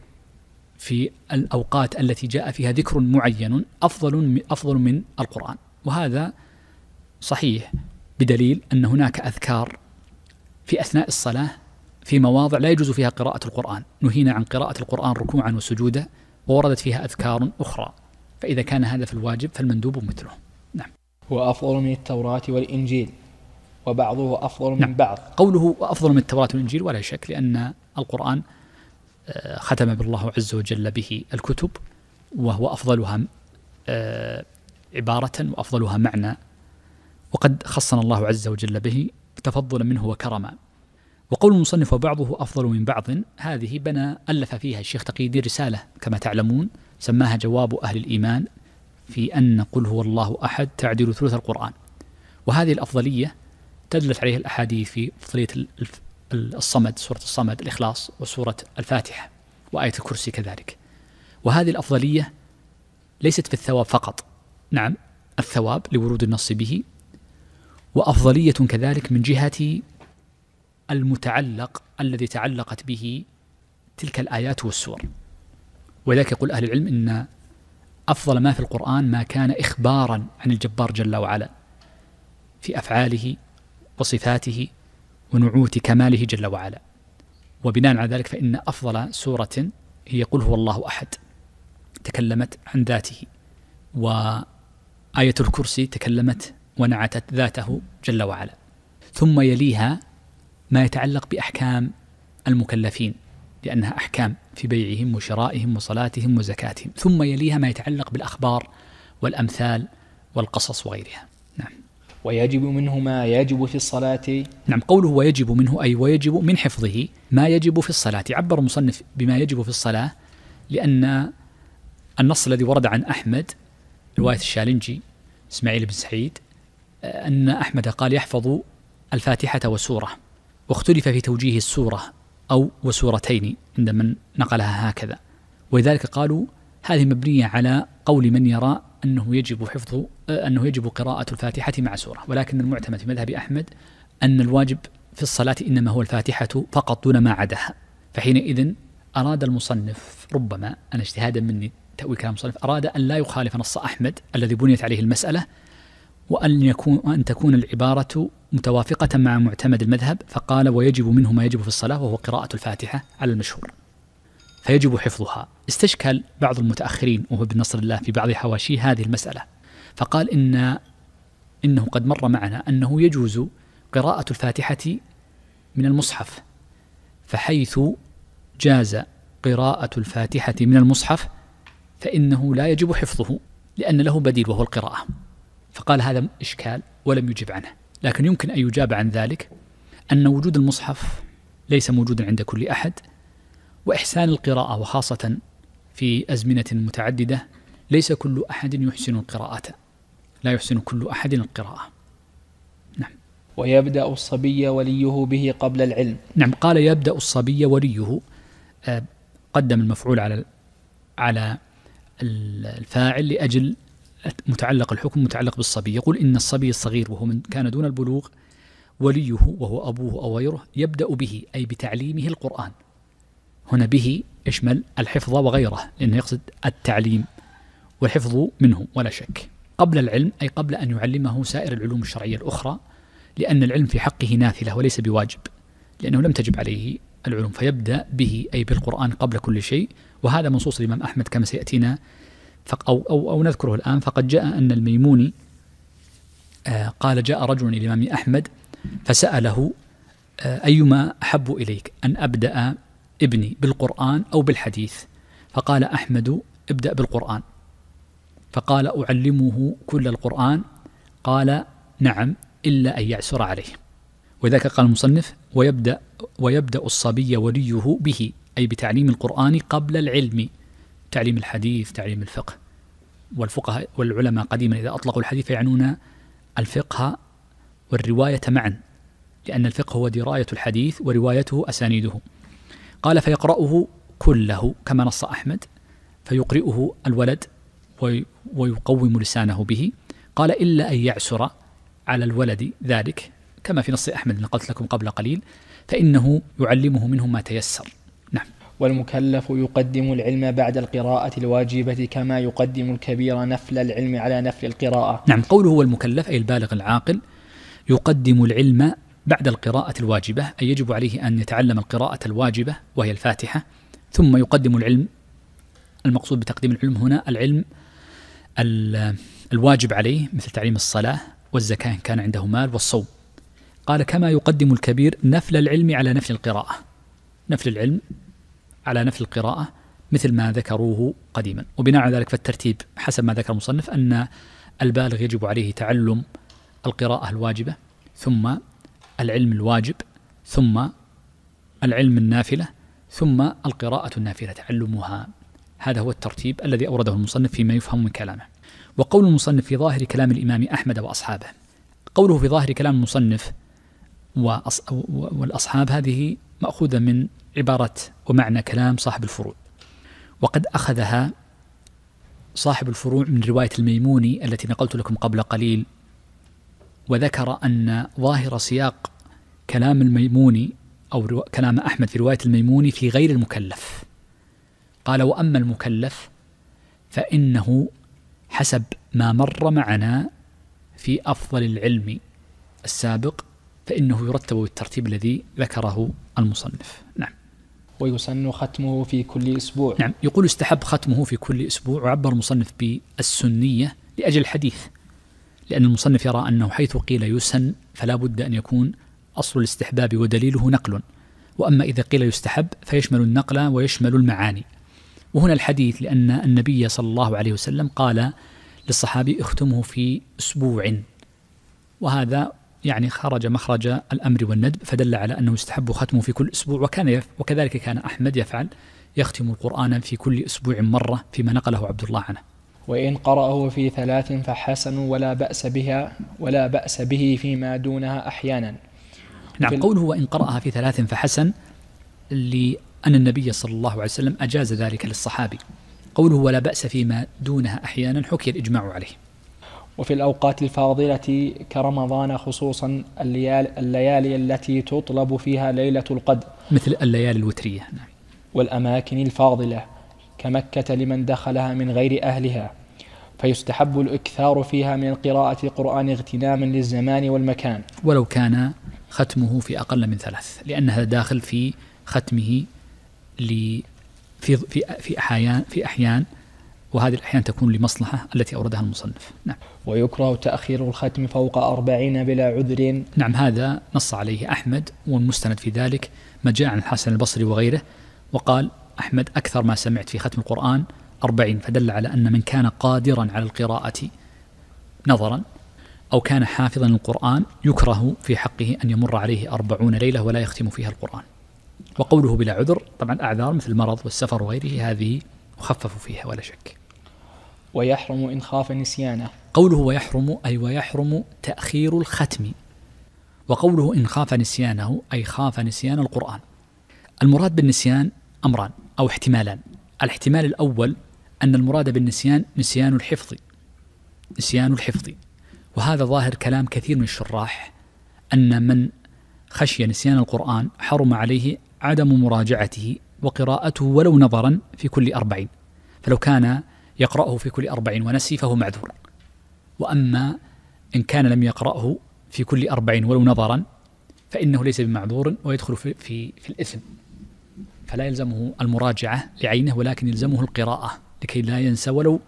في الأوقات التي جاء فيها ذكر معين أفضل أفضل من القرآن وهذا صحيح بدليل أن هناك أذكار في أثناء الصلاة في مواضع لا يجوز فيها قراءة القرآن نهينا عن قراءة القرآن ركوعا وسجودا ووردت فيها أذكار أخرى فإذا كان هذا في الواجب فالمندوب مثله نعم هو أفضل من التوراة والإنجيل وبعضه أفضل من نعم. بعض قوله أفضل من التوراة والإنجيل ولا شك لأن القرآن ختم بالله عز وجل به الكتب وهو أفضلها آه، عبارة وأفضلها معنى وقد خصنا الله عز وجل به تفضلا منه وكرما وقول المصنف وبعضه أفضل من بعض هذه بنى ألف فيها الشيخ تقي رسالة كما تعلمون سماها جواب أهل الإيمان في أن قل هو الله أحد تعدل ثلث القرآن وهذه الأفضلية تدلت عليها الأحاديث في أفضلية الصمد سورة الصمد الإخلاص وسورة الفاتحة وآية الكرسي كذلك وهذه الأفضلية ليست في الثواب فقط نعم الثواب لورود النص به وأفضلية كذلك من جهة المتعلق الذي تعلقت به تلك الآيات والسور ولذلك يقول أهل العلم إن أفضل ما في القرآن ما كان إخبارا عن الجبار جل وعلا في أفعاله وصفاته ونعوت كماله جل وعلا وبناء على ذلك فإن أفضل سورة هي قل هو الله أحد تكلمت عن ذاته وآية الكرسي تكلمت ونعتت ذاته جل وعلا ثم يليها ما يتعلق بأحكام المكلفين لأنها أحكام في بيعهم وشرائهم وصلاتهم وزكاتهم ثم يليها ما يتعلق بالأخبار والأمثال والقصص وغيرها ويجب منه ما يجب في الصلاة نعم قوله ويجب منه أي ويجب من حفظه ما يجب في الصلاة عبر المصنف بما يجب في الصلاة لأن النص الذي ورد عن أحمد رواية الشالنجي إسماعيل بن سعيد أن أحمد قال يحفظ الفاتحة وسورة واختلف في توجيه السورة أو وسورتين عند من نقلها هكذا ولذلك قالوا هذه مبنية على قول من يرى أنه يجب حفظ أنه يجب قراءة الفاتحة مع سورة ولكن المعتمد في مذهب أحمد أن الواجب في الصلاة إنما هو الفاتحة فقط دون ما عداها فحينئذ أراد المصنف ربما أنا اجتهادا مني تأويل كلام المصنف أراد أن لا يخالف نص أحمد الذي بنيت عليه المسألة وأن يكون وأن تكون العبارة متوافقة مع معتمد المذهب فقال ويجب منه ما يجب في الصلاة وهو قراءة الفاتحة على المشهور فيجب حفظها استشكل بعض المتأخرين وهو بن نصر الله في بعض حواشيه هذه المسألة فقال إن إنه قد مر معنا أنه يجوز قراءة الفاتحة من المصحف فحيث جاز قراءة الفاتحة من المصحف فإنه لا يجب حفظه لأن له بديل وهو القراءة فقال هذا إشكال ولم يجب عنه لكن يمكن أن يجاب عن ذلك أن وجود المصحف ليس موجودا عند كل أحد وإحسان القراءة وخاصة في أزمنة متعددة ليس كل أحد يحسن القراءة لا يحسن كل أحد القراءة نعم ويبدأ الصبي وليه به قبل العلم نعم قال يبدأ الصبي وليه آه، قدم المفعول على على الفاعل لأجل متعلق الحكم متعلق بالصبي يقول إن الصبي الصغير وهو من كان دون البلوغ وليه وهو أبوه أو غيره يبدأ به أي بتعليمه القرآن هنا به يشمل الحفظ وغيره لأنه يقصد التعليم والحفظ منه ولا شك قبل العلم أي قبل أن يعلمه سائر العلوم الشرعية الأخرى لأن العلم في حقه نافلة وليس بواجب لأنه لم تجب عليه العلوم فيبدأ به أي بالقرآن قبل كل شيء وهذا منصوص الإمام أحمد كما سيأتينا أو, أو, أو نذكره الآن فقد جاء أن الميموني آه، قال جاء رجل إلى الإمام أحمد فسأله آه، أيما أحب إليك أن أبدأ ابني بالقرآن أو بالحديث فقال أحمد ابدأ بالقرآن فقال أعلمه كل القرآن قال نعم إلا أن يعسر عليه وذاك قال المصنف ويبدأ, ويبدأ الصبي وليه به أي بتعليم القرآن قبل العلم تعليم الحديث تعليم الفقه والفقهاء والعلماء قديما إذا أطلقوا الحديث يعنون الفقه والرواية معا لأن الفقه هو دراية الحديث وروايته أسانيده قال فيقرأه كله كما نص أحمد فيقرئه الولد ويقوم لسانه به قال إلا أن يعسر على الولد ذلك كما في نص أحمد نقلت لكم قبل قليل فإنه يعلمه منه ما تيسر نعم والمكلف يقدم العلم بعد القراءة الواجبة كما يقدم الكبير نفل العلم على نفل القراءة نعم قوله هو المكلف أي البالغ العاقل يقدم العلم بعد القراءة الواجبة أي يجب عليه أن يتعلم القراءة الواجبة وهي الفاتحة ثم يقدم العلم المقصود بتقديم العلم هنا العلم الواجب عليه مثل تعليم الصلاة والزكاة إن كان عنده مال والصوم قال كما يقدم الكبير نفل العلم على نفل القراءة نفل العلم على نفل القراءة مثل ما ذكروه قديما وبناء على ذلك فالترتيب حسب ما ذكر المصنف أن البالغ يجب عليه تعلم القراءة الواجبة ثم العلم الواجب ثم العلم النافلة ثم القراءة النافلة تعلمها هذا هو الترتيب الذي أورده المصنف فيما يفهم من كلامه وقول المصنف في ظاهر كلام الإمام أحمد وأصحابه قوله في ظاهر كلام المصنف والأصحاب هذه مأخوذة من عبارة ومعنى كلام صاحب الفروع وقد أخذها صاحب الفروع من رواية الميموني التي نقلت لكم قبل قليل وذكر أن ظاهر سياق كلام الميموني أو كلام أحمد في رواية الميموني في غير المكلف قال واما المكلف فانه حسب ما مر معنا في افضل العلم السابق فانه يرتب بالترتيب الذي ذكره المصنف نعم ويسن ختمه في كل اسبوع نعم يقول استحب ختمه في كل اسبوع وعبر المصنف بالسنيه لاجل الحديث لأن المصنف يرى أنه حيث قيل يسن فلا بد أن يكون أصل الاستحباب ودليله نقل وأما إذا قيل يستحب فيشمل النقل ويشمل المعاني وهنا الحديث لأن النبي صلى الله عليه وسلم قال للصحابي اختمه في أسبوع وهذا يعني خرج مخرج الأمر والندب فدل على أنه يستحب ختمه في كل أسبوع وكان يف وكذلك كان أحمد يفعل يختم القرآن في كل أسبوع مرة فيما نقله عبد الله عنه وإن قرأه في ثلاث فحسن ولا بأس بها ولا بأس به فيما دونها أحيانا نعم قوله وإن قرأها في ثلاث فحسن أن النبي صلى الله عليه وسلم أجاز ذلك للصحابي قوله ولا بأس فيما دونها أحيانا حكي الإجماع عليه وفي الأوقات الفاضلة كرمضان خصوصا الليالي, التي تطلب فيها ليلة القدر مثل الليالي الوترية نعم. والأماكن الفاضلة كمكة لمن دخلها من غير أهلها فيستحب الإكثار فيها من قراءة القرآن اغتناما للزمان والمكان ولو كان ختمه في أقل من ثلاث لأنها داخل في ختمه في في في احيان في احيان وهذه الأحيان تكون لمصلحة التي أوردها المصنف نعم ويكره تأخير الختم فوق أربعين بلا عذر نعم هذا نص عليه أحمد والمستند في ذلك ما جاء عن الحسن البصري وغيره وقال أحمد أكثر ما سمعت في ختم القرآن أربعين فدل على أن من كان قادرا على القراءة نظرا أو كان حافظا للقرآن يكره في حقه أن يمر عليه أربعون ليلة ولا يختم فيها القرآن وقوله بلا عذر طبعا أعذار مثل المرض والسفر وغيره هذه خففوا فيها ولا شك ويحرم إن خاف نسيانه قوله ويحرم أي ويحرم تأخير الختم وقوله إن خاف نسيانه أي خاف نسيان القرآن المراد بالنسيان أمران أو احتمالان الاحتمال الأول أن المراد بالنسيان نسيان الحفظ نسيان الحفظ وهذا ظاهر كلام كثير من الشراح أن من خشي نسيان القرآن حرم عليه عدم مراجعته وقراءته ولو نظرا في كل أربعين فلو كان يقرأه في كل أربعين ونسي فهو معذور وأما إن كان لم يقرأه في كل أربعين ولو نظرا فإنه ليس بمعذور ويدخل في, في, في الإثم فلا يلزمه المراجعة لعينه ولكن يلزمه القراءة لكي لا ينسى ولو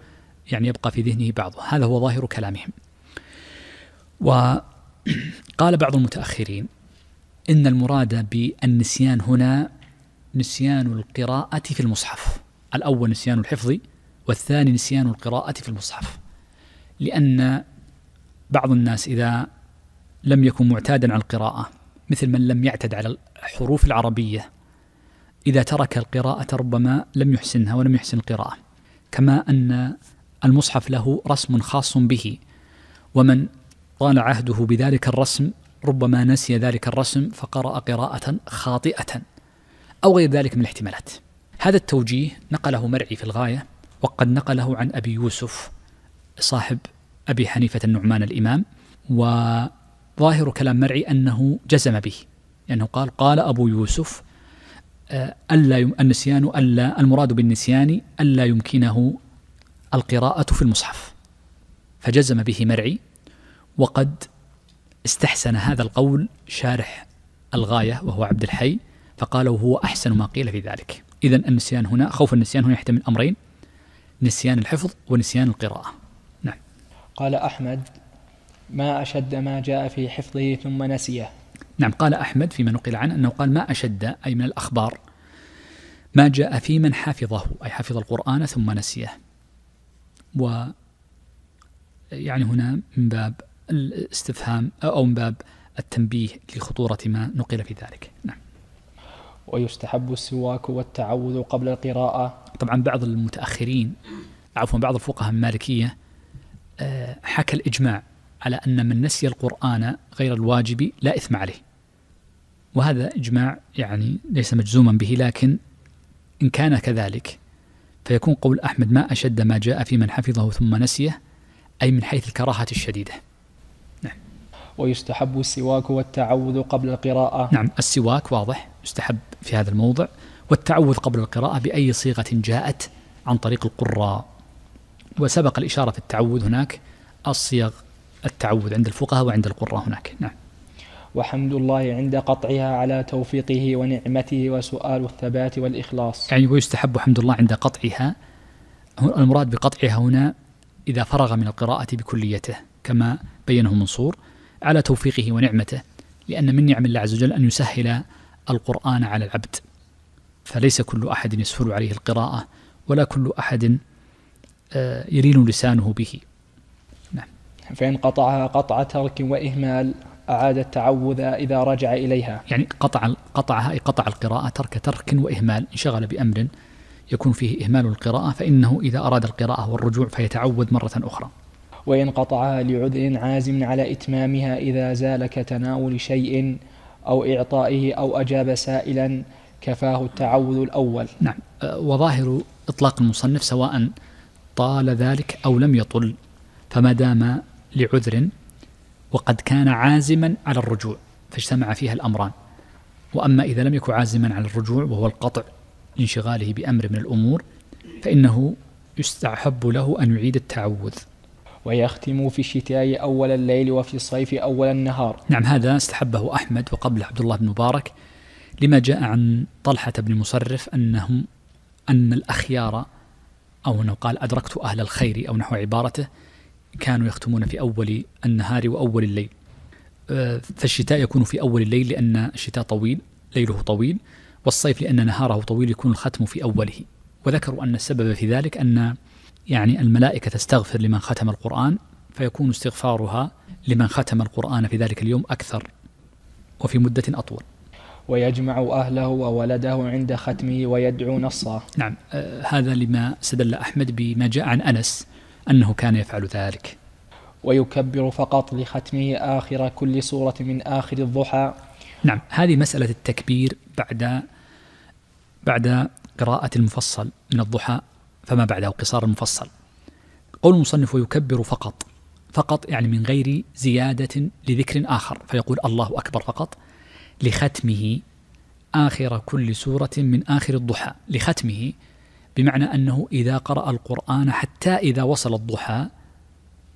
يعني يبقى في ذهنه بعضه هذا هو ظاهر كلامهم وقال بعض المتأخرين إن المراد بالنسيان هنا نسيان القراءة في المصحف الأول نسيان الحفظ والثاني نسيان القراءة في المصحف لأن بعض الناس إذا لم يكن معتادا على القراءة مثل من لم يعتد على الحروف العربية إذا ترك القراءة ربما لم يحسنها ولم يحسن القراءة كما أن المصحف له رسم خاص به ومن طال عهده بذلك الرسم ربما نسي ذلك الرسم فقرأ قراءة خاطئة أو غير ذلك من الاحتمالات هذا التوجيه نقله مرعي في الغاية وقد نقله عن أبي يوسف صاحب أبي حنيفة النعمان الإمام وظاهر كلام مرعي أنه جزم به لأنه يعني قال قال أبو يوسف آه، ألا النسيان ألا المراد بالنسيان ألا يمكنه القراءة في المصحف فجزم به مرعي وقد استحسن هذا القول شارح الغاية وهو عبد الحي فقال وهو أحسن ما قيل في ذلك إذا النسيان هنا خوف النسيان هنا يحتمل أمرين نسيان الحفظ ونسيان القراءة نعم قال أحمد ما أشد ما جاء في حفظه ثم نسيه نعم قال أحمد فيما نقل عنه أنه قال ما أشد أي من الأخبار ما جاء في من حفظه أي حفظ القرآن ثم نسيه و يعني هنا من باب الاستفهام أو من باب التنبيه لخطورة ما نقل في ذلك نعم ويستحب السواك والتعوذ قبل القراءة طبعا بعض المتأخرين عفوا بعض الفقهاء المالكية آه، حكى الإجماع على أن من نسي القرآن غير الواجب لا إثم عليه وهذا إجماع يعني ليس مجزوما به لكن إن كان كذلك فيكون قول أحمد ما أشد ما جاء في من حفظه ثم نسيه أي من حيث الكراهة الشديدة ويستحب السواك والتعوذ قبل القراءة نعم السواك واضح يستحب في هذا الموضع والتعوذ قبل القراءة بأي صيغة جاءت عن طريق القراء وسبق الإشارة في التعوذ هناك الصيغ التعوذ عند الفقهاء وعند القراء هناك نعم وحمد الله عند قطعها على توفيقه ونعمته وسؤال الثبات والإخلاص يعني ويستحب حمد الله عند قطعها المراد بقطعها هنا إذا فرغ من القراءة بكليته كما بينه منصور على توفيقه ونعمته لأن من نعم الله عز وجل أن يسهل القرآن على العبد فليس كل أحد يسهل عليه القراءة ولا كل أحد آه، يلين لسانه به نعم فإن قطعها قطع ترك وإهمال أعاد التعوذ إذا رجع إليها يعني قطع قطعها أي قطع القراءة ترك ترك وإهمال انشغل بأمر يكون فيه إهمال القراءة فإنه إذا أراد القراءة والرجوع فيتعوذ مرة أخرى وإن قطعها لعذر عازم على إتمامها إذا زال كتناول شيء أو إعطائه أو أجاب سائلا كفاه التعوذ الأول نعم أه، وظاهر إطلاق المصنف سواء طال ذلك أو لم يطل فما دام لعذر وقد كان عازما على الرجوع فاجتمع فيها الأمران وأما إذا لم يكن عازما على الرجوع وهو القطع لانشغاله بأمر من الأمور فإنه يستحب له أن يعيد التعوذ ويختم في الشتاء أول الليل وفي الصيف أول النهار نعم هذا استحبه أحمد وقبله عبد الله بن مبارك لما جاء عن طلحة بن مصرف أنهم أن الأخيار أو أنه قال أدركت أهل الخير أو نحو عبارته كانوا يختمون في أول النهار وأول الليل أه، فالشتاء يكون في أول الليل لأن الشتاء طويل ليله طويل والصيف لأن نهاره طويل يكون الختم في أوله وذكروا أن السبب في ذلك أن يعني الملائكة تستغفر لمن ختم القرآن فيكون استغفارها لمن ختم القرآن في ذلك اليوم أكثر وفي مدة أطول ويجمع أهله وولده عند ختمه ويدعو نصا نعم آه هذا لما استدل أحمد بما جاء عن أنس أنه كان يفعل ذلك ويكبر فقط لختمه آخر كل سورة من آخر الضحى نعم هذه مسألة التكبير بعد بعد قراءة المفصل من الضحى فما بعده قصار المفصل قول المصنف ويكبر فقط فقط يعني من غير زيادة لذكر آخر فيقول الله أكبر فقط لختمه آخر كل سورة من آخر الضحى لختمه بمعنى أنه إذا قرأ القرآن حتى إذا وصل الضحى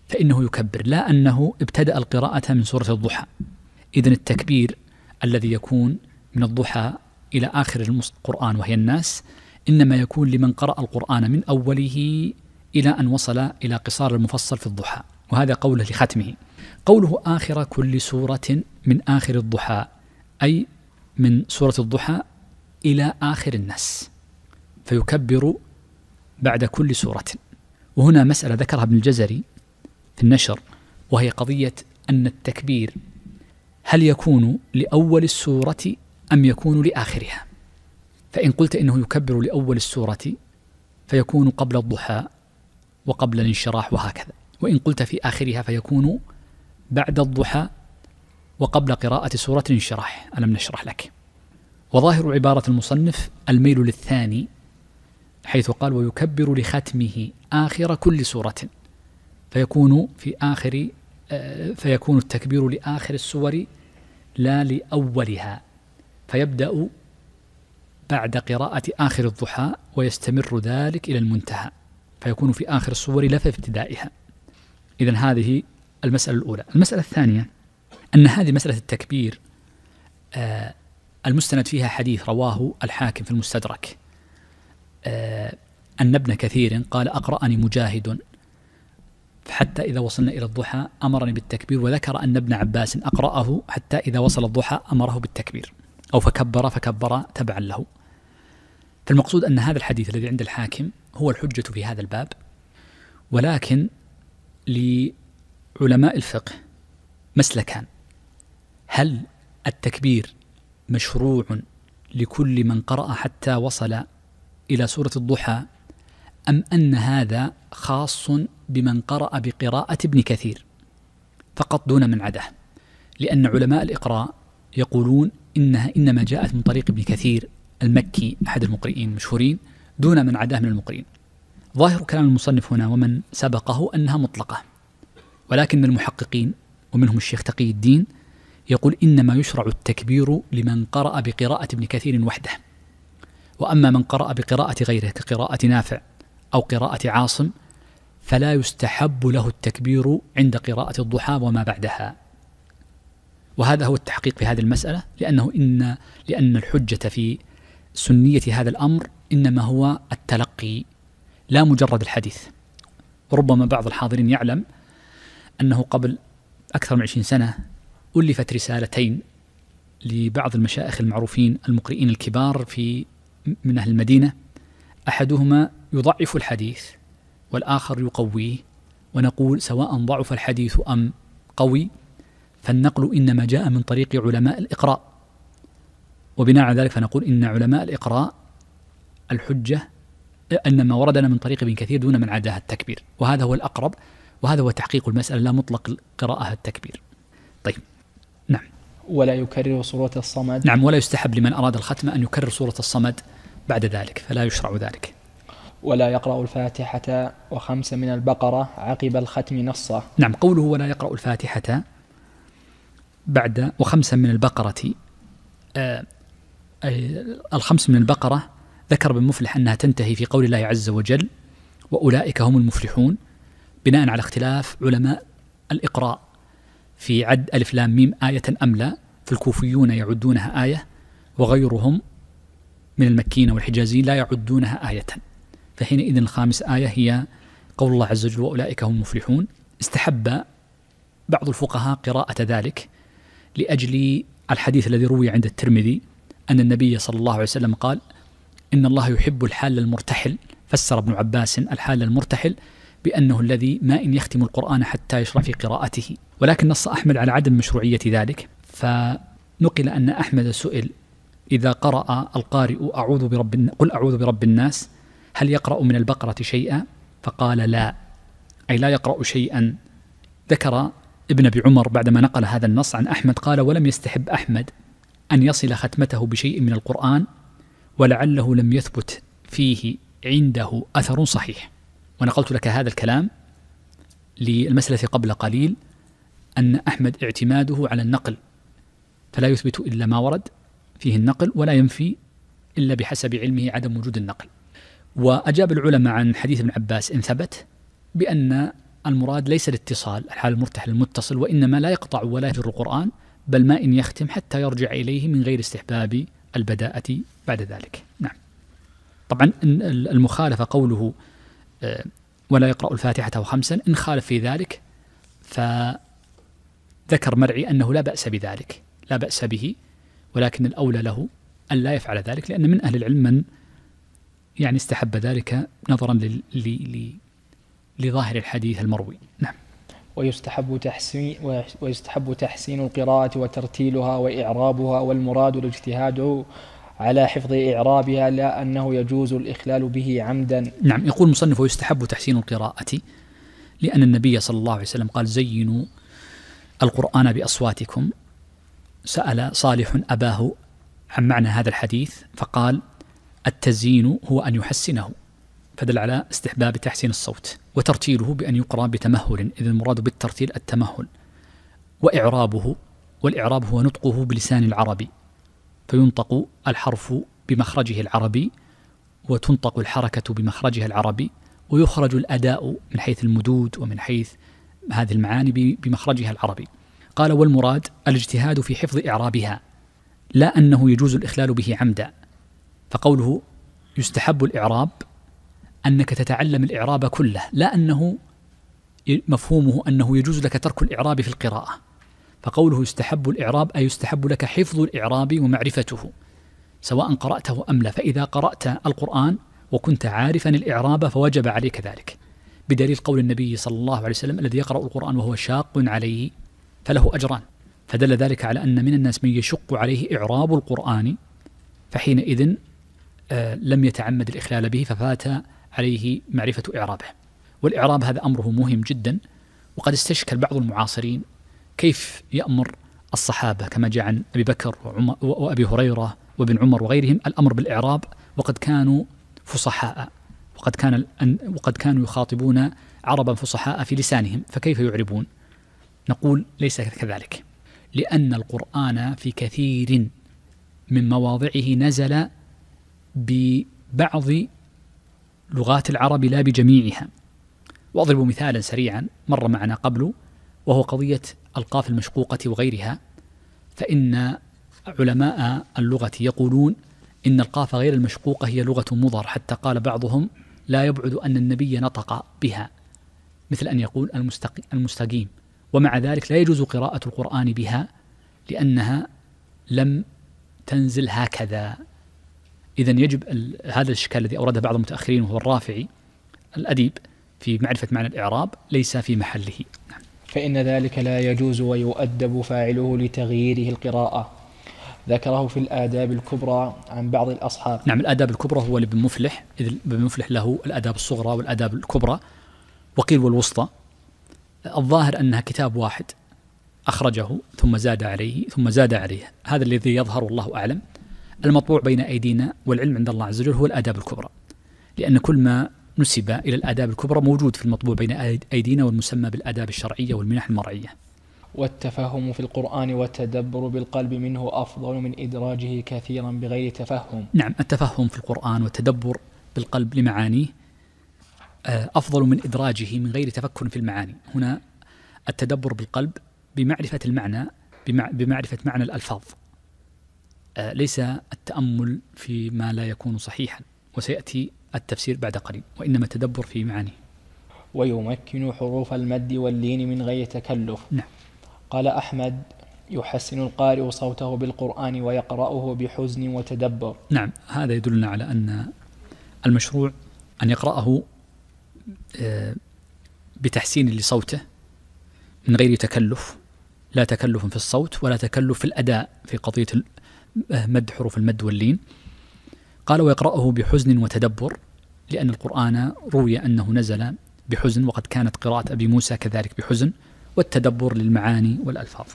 فإنه يكبر لا أنه ابتدأ القراءة من سورة الضحى إذا التكبير الذي يكون من الضحى إلى آخر القرآن وهي الناس إنما يكون لمن قرأ القرآن من أوله إلى أن وصل إلى قصار المفصل في الضحى وهذا قوله لختمه قوله آخر كل سورة من آخر الضحى أي من سورة الضحى إلى آخر الناس فيكبر بعد كل سورة وهنا مسألة ذكرها ابن الجزري في النشر وهي قضية أن التكبير هل يكون لأول السورة أم يكون لآخرها فإن قلت إنه يكبر لأول السورة فيكون قبل الضحى وقبل الانشراح وهكذا وإن قلت في آخرها فيكون بعد الضحى وقبل قراءة سورة الانشراح ألم نشرح لك وظاهر عبارة المصنف الميل للثاني حيث قال ويكبر لختمه آخر كل سورة فيكون في آخر آه، فيكون التكبير لآخر السور لا لأولها فيبدأ بعد قراءة آخر الضحى ويستمر ذلك إلى المنتهى فيكون في آخر الصور لا في ابتدائها إذا هذه المسألة الأولى المسألة الثانية أن هذه مسألة التكبير آه، المستند فيها حديث رواه الحاكم في المستدرك آه، أن ابن كثير قال أقرأني مجاهد حتى إذا وصلنا إلى الضحى أمرني بالتكبير وذكر أن ابن عباس أقرأه حتى إذا وصل الضحى أمره بالتكبير أو فكبر فكبر تبعا له فالمقصود أن هذا الحديث الذي عند الحاكم هو الحجة في هذا الباب ولكن لعلماء الفقه مسلكان هل التكبير مشروع لكل من قرأ حتى وصل إلى سورة الضحى أم أن هذا خاص بمن قرأ بقراءة ابن كثير فقط دون من عداه لأن علماء الإقراء يقولون إنها إنما جاءت من طريق ابن كثير المكي أحد المقرئين المشهورين دون من عداه من المقرئين ظاهر كلام المصنف هنا ومن سبقه أنها مطلقة ولكن المحققين ومنهم الشيخ تقي الدين يقول إنما يشرع التكبير لمن قرأ بقراءة ابن كثير وحده وأما من قرأ بقراءة غيره كقراءة نافع أو قراءة عاصم فلا يستحب له التكبير عند قراءة الضحى وما بعدها وهذا هو التحقيق في هذه المسألة لأنه إن لأن الحجة في سنية هذا الأمر إنما هو التلقي لا مجرد الحديث ربما بعض الحاضرين يعلم أنه قبل أكثر من عشرين سنة ألفت رسالتين لبعض المشائخ المعروفين المقرئين الكبار في من أهل المدينة أحدهما يضعف الحديث والآخر يقويه ونقول سواء ضعف الحديث أم قوي فالنقل إنما جاء من طريق علماء الإقراء وبناء على ذلك فنقول إن علماء الإقراء الحجة أن ما وردنا من طريق ابن كثير دون من عداها التكبير وهذا هو الأقرب وهذا هو تحقيق المسألة لا مطلق قراءة التكبير طيب نعم ولا يكرر صورة الصمد نعم ولا يستحب لمن أراد الختمة أن يكرر صورة الصمد بعد ذلك فلا يشرع ذلك ولا يقرأ الفاتحة وخمسة من البقرة عقب الختم نصه نعم قوله ولا يقرأ الفاتحة بعد وخمسا من البقرة آه، أي الخمس من البقرة ذكر ابن مفلح أنها تنتهي في قول الله عز وجل وأولئك هم المفلحون بناء على اختلاف علماء الإقراء في عد ألف لام ميم آية أم لا فالكوفيون يعدونها آية وغيرهم من المكين والحجازيين لا يعدونها آية فحينئذ الخامس آية هي قول الله عز وجل وأولئك هم المفلحون استحب بعض الفقهاء قراءة ذلك لأجل الحديث الذي روي عند الترمذي أن النبي صلى الله عليه وسلم قال إن الله يحب الحال المرتحل فسر ابن عباس الحال المرتحل بأنه الذي ما إن يختم القرآن حتى يشرع في قراءته ولكن نص أحمد على عدم مشروعية ذلك فنقل أن أحمد سئل إذا قرأ القارئ أعوذ برب قل أعوذ برب الناس هل يقرأ من البقرة شيئا فقال لا أي لا يقرأ شيئا ذكر ابن ابي عمر بعدما نقل هذا النص عن احمد قال ولم يستحب احمد أن يصل ختمته بشيء من القرآن ولعله لم يثبت فيه عنده أثر صحيح ونقلت لك هذا الكلام للمسألة قبل قليل أن أحمد اعتماده على النقل فلا يثبت إلا ما ورد فيه النقل ولا ينفي إلا بحسب علمه عدم وجود النقل وأجاب العلماء عن حديث ابن عباس إن ثبت بأن المراد ليس الاتصال الحال المرتحل المتصل وإنما لا يقطع ولا يجر القرآن بل ما إن يختم حتى يرجع إليه من غير استحباب البداءة بعد ذلك نعم طبعا المخالفة قوله آه، ولا يقرأ الفاتحة خمسا إن خالف في ذلك فذكر مرعي أنه لا بأس بذلك لا بأس به ولكن الأولى له أن لا يفعل ذلك لأن من أهل العلم من يعني استحب ذلك نظرا لظاهر الحديث المروي نعم ويستحب تحسين, ويستحب تحسين القراءة وترتيلها وإعرابها والمراد الاجتهاد على حفظ إعرابها لا أنه يجوز الإخلال به عمدا نعم يقول المصنف ويستحب تحسين القراءة لأن النبي صلى الله عليه وسلم قال زينوا القرآن بأصواتكم سأل صالح أباه عن معنى هذا الحديث فقال التزيين هو أن يحسنه فدل على استحباب تحسين الصوت وترتيله بأن يقرأ بتمهل إذ المراد بالترتيل التمهل وإعرابه والإعراب هو نطقه بلسان العربي فينطق الحرف بمخرجه العربي وتنطق الحركة بمخرجها العربي ويخرج الأداء من حيث المدود ومن حيث هذه المعاني بمخرجها العربي قال والمراد الاجتهاد في حفظ إعرابها لا أنه يجوز الإخلال به عمدا فقوله يستحب الإعراب أنك تتعلم الإعراب كله لا أنه مفهومه أنه يجوز لك ترك الإعراب في القراءة فقوله يستحب الإعراب أي يستحب لك حفظ الإعراب ومعرفته سواء قرأته أم لا فإذا قرأت القرآن وكنت عارفا الإعراب فوجب عليك ذلك بدليل قول النبي صلى الله عليه وسلم الذي يقرأ القرآن وهو شاق عليه فله أجران فدل ذلك على أن من الناس من يشق عليه إعراب القرآن فحينئذ آه، لم يتعمد الإخلال به ففات عليه معرفة إعرابه والإعراب هذا أمره مهم جدا وقد استشكل بعض المعاصرين كيف يأمر الصحابة كما جاء عن أبي بكر وأبي هريرة وابن عمر وغيرهم الأمر بالإعراب وقد كانوا فصحاء وقد كان وقد كانوا يخاطبون عربا فصحاء في لسانهم فكيف يعربون؟ نقول ليس كذلك لأن القرآن في كثير من مواضعه نزل ببعض لغات العرب لا بجميعها واضرب مثالا سريعا مر معنا قبل وهو قضيه القاف المشقوقه وغيرها فان علماء اللغه يقولون ان القاف غير المشقوقه هي لغه مضر حتى قال بعضهم لا يبعد ان النبي نطق بها مثل ان يقول المستقيم ومع ذلك لا يجوز قراءه القران بها لانها لم تنزل هكذا إذا يجب هذا الإشكال الذي أورده بعض المتأخرين وهو الرافعي الأديب في معرفة معنى الإعراب ليس في محله نعم. فإن ذلك لا يجوز ويؤدب فاعله لتغييره القراءة ذكره في الآداب الكبرى عن بعض الأصحاب نعم الآداب الكبرى هو لابن مفلح إذ ابن مفلح له الآداب الصغرى والآداب الكبرى وقيل والوسطى الظاهر أنها كتاب واحد أخرجه ثم زاد عليه ثم زاد عليه هذا الذي يظهر والله أعلم المطبوع بين أيدينا والعلم عند الله عز وجل هو الآداب الكبرى لأن كل ما نسب إلى الآداب الكبرى موجود في المطبوع بين أيدينا والمسمى بالآداب الشرعية والمنح المرعية والتفهم في القرآن والتدبر بالقلب منه أفضل من إدراجه كثيرا بغير تفهم نعم التفهم في القرآن والتدبر بالقلب لمعانيه آه، أفضل من إدراجه من غير تفكر في المعاني هنا التدبر بالقلب بمعرفة المعنى بمعرفة معنى الألفاظ آه، ليس التأمل في ما لا يكون صحيحا وسيأتي التفسير بعد قليل وإنما التدبر في معانيه ويمكن حروف المد واللين من غير تكلف نعم. قال أحمد يحسن القارئ صوته بالقرآن ويقرأه بحزن وتدبر نعم هذا يدلنا على أن المشروع أن يقرأه آه، بتحسين لصوته من غير تكلف لا تكلف في الصوت ولا تكلف في الأداء في قضية مد حروف المد واللين قال ويقرأه بحزن وتدبر لأن القرآن روي أنه نزل بحزن وقد كانت قراءة أبي موسى كذلك بحزن والتدبر للمعاني والألفاظ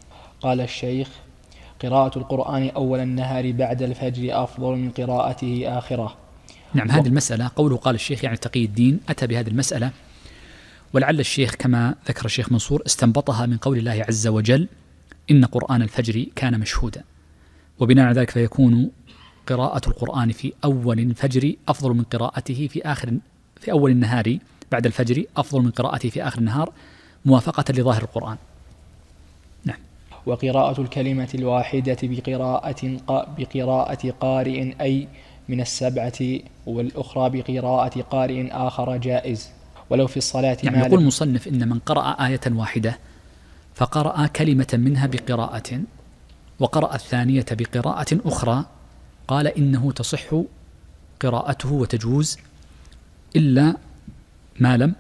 قال الشيخ قراءة القرآن أول النهار بعد الفجر أفضل من قراءته آخره نعم هذه المسألة قوله قال الشيخ يعني تقي الدين أتى بهذه المسألة ولعل الشيخ كما ذكر الشيخ منصور استنبطها من قول الله عز وجل إن قرآن الفجر كان مشهودا وبناء على ذلك فيكون قراءة القرآن في أول الفجر أفضل من قراءته في آخر في أول النهار بعد الفجر أفضل من قراءته في آخر النهار موافقة لظاهر القرآن نعم وقراءة الكلمة الواحدة بقراءة بقراءة قارئ أي من السبعة والأخرى بقراءة قارئ آخر جائز ولو في الصلاة يعني يقول المصنف إن من قرأ آية واحدة فقرأ كلمة منها بقراءة وقرأ الثانية بقراءة أخرى قال إنه تصح قراءته وتجوز إلا ما لم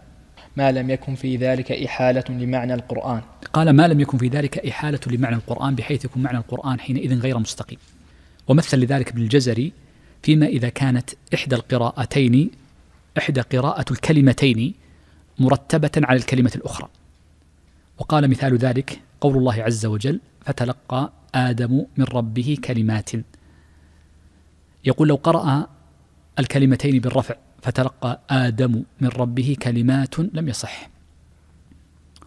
ما لم يكن في ذلك إحالة لمعنى القرآن قال ما لم يكن في ذلك إحالة لمعنى القرآن بحيث يكون معنى القرآن حينئذ غير مستقيم ومثل لذلك ابن الجزري فيما إذا كانت إحدى القراءتين إحدى قراءة الكلمتين مرتبة على الكلمة الأخرى وقال مثال ذلك قول الله عز وجل فتلقى آدم من ربه كلمات يقول لو قرأ الكلمتين بالرفع فتلقى آدم من ربه كلمات لم يصح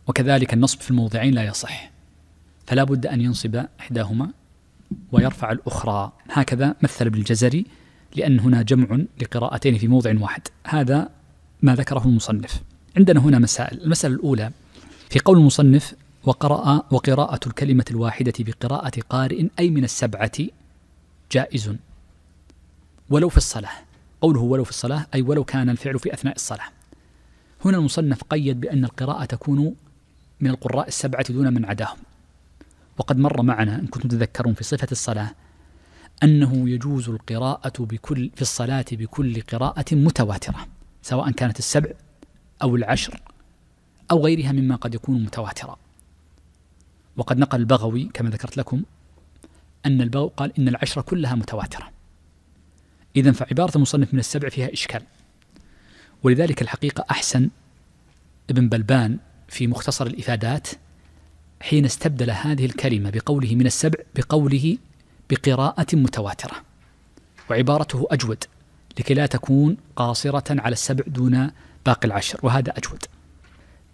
وكذلك النصب في الموضعين لا يصح فلا بد أن ينصب إحداهما ويرفع الأخرى هكذا مثل بالجزري لأن هنا جمع لقراءتين في موضع واحد هذا ما ذكره المصنف عندنا هنا مسائل المسألة الأولى في قول المصنف وقرأ وقراءة الكلمة الواحدة بقراءة قارئ أي من السبعة جائز ولو في الصلاة قوله ولو في الصلاة أي ولو كان الفعل في أثناء الصلاة هنا المصنف قيد بأن القراءة تكون من القراء السبعة دون من عداهم وقد مر معنا إن كنتم تذكرون في صفة الصلاة أنه يجوز القراءة بكل في الصلاة بكل قراءة متواترة سواء كانت السبع أو العشر أو غيرها مما قد يكون متواترا وقد نقل البغوي كما ذكرت لكم أن البغوي قال إن العشرة كلها متواترة إذا فعبارة المصنف من السبع فيها إشكال ولذلك الحقيقة أحسن ابن بلبان في مختصر الإفادات حين استبدل هذه الكلمة بقوله من السبع بقوله بقراءة متواترة وعبارته أجود لكي لا تكون قاصرة على السبع دون باقي العشر وهذا أجود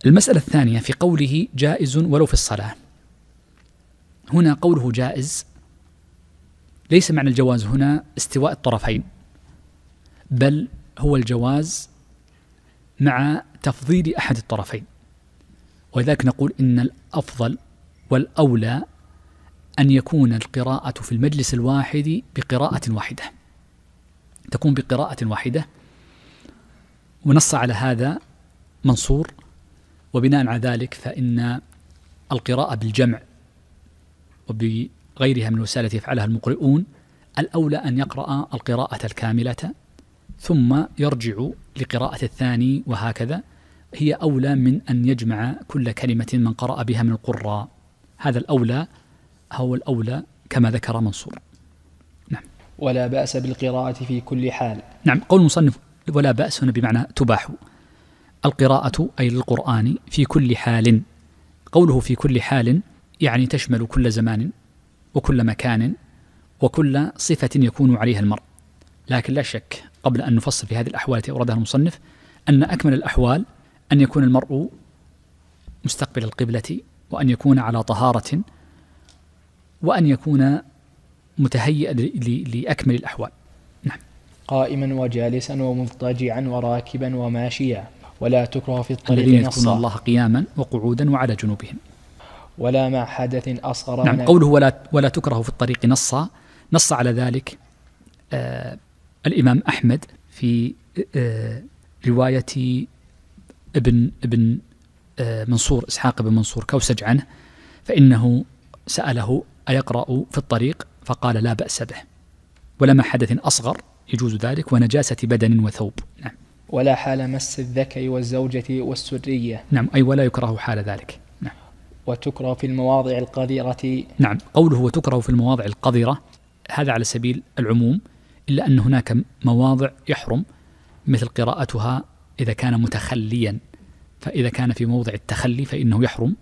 المسألة الثانية في قوله جائز ولو في الصلاة هنا قوله جائز ليس معنى الجواز هنا استواء الطرفين بل هو الجواز مع تفضيل احد الطرفين ولذلك نقول ان الافضل والاولى ان يكون القراءه في المجلس الواحد بقراءه واحده تكون بقراءه واحده ونص على هذا منصور وبناء على ذلك فان القراءه بالجمع وبغيرها من الوسائل التي يفعلها المقرئون الأولى أن يقرأ القراءة الكاملة ثم يرجع لقراءة الثاني وهكذا هي أولى من أن يجمع كل كلمة من قرأ بها من القراء هذا الأولى هو الأولى كما ذكر منصور نعم ولا بأس بالقراءة في كل حال نعم قول المصنف ولا بأس هنا بمعنى تباح القراءة أي للقرآن في كل حال قوله في كل حال يعني تشمل كل زمان وكل مكان وكل صفة يكون عليها المرء لكن لا شك قبل أن نفصل في هذه الأحوال التي أوردها المصنف أن أكمل الأحوال أن يكون المرء مستقبل القبلة وأن يكون على طهارة وأن يكون متهيئا لأكمل الأحوال نعم قائما وجالسا ومضطجعا وراكبا وماشيا ولا تكره في الطريق الذين يذكرون الله قياما وقعودا وعلى جنوبهم ولا مع حدث أصغر نعم من قوله ولا, ولا تكره في الطريق نص نص على ذلك آه الإمام أحمد في آه رواية ابن ابن آه منصور إسحاق بن منصور كوسج عنه فإنه سأله أيقرأ في الطريق فقال لا بأس به ولما حدث أصغر يجوز ذلك ونجاسة بدن وثوب نعم ولا حال مس الذكر والزوجة والسرية نعم أي ولا يكره حال ذلك وتكره في المواضع القذرة نعم قوله وتكره في المواضع القذرة هذا على سبيل العموم إلا أن هناك مواضع يحرم مثل قراءتها إذا كان متخليا فإذا كان في موضع التخلي فإنه يحرم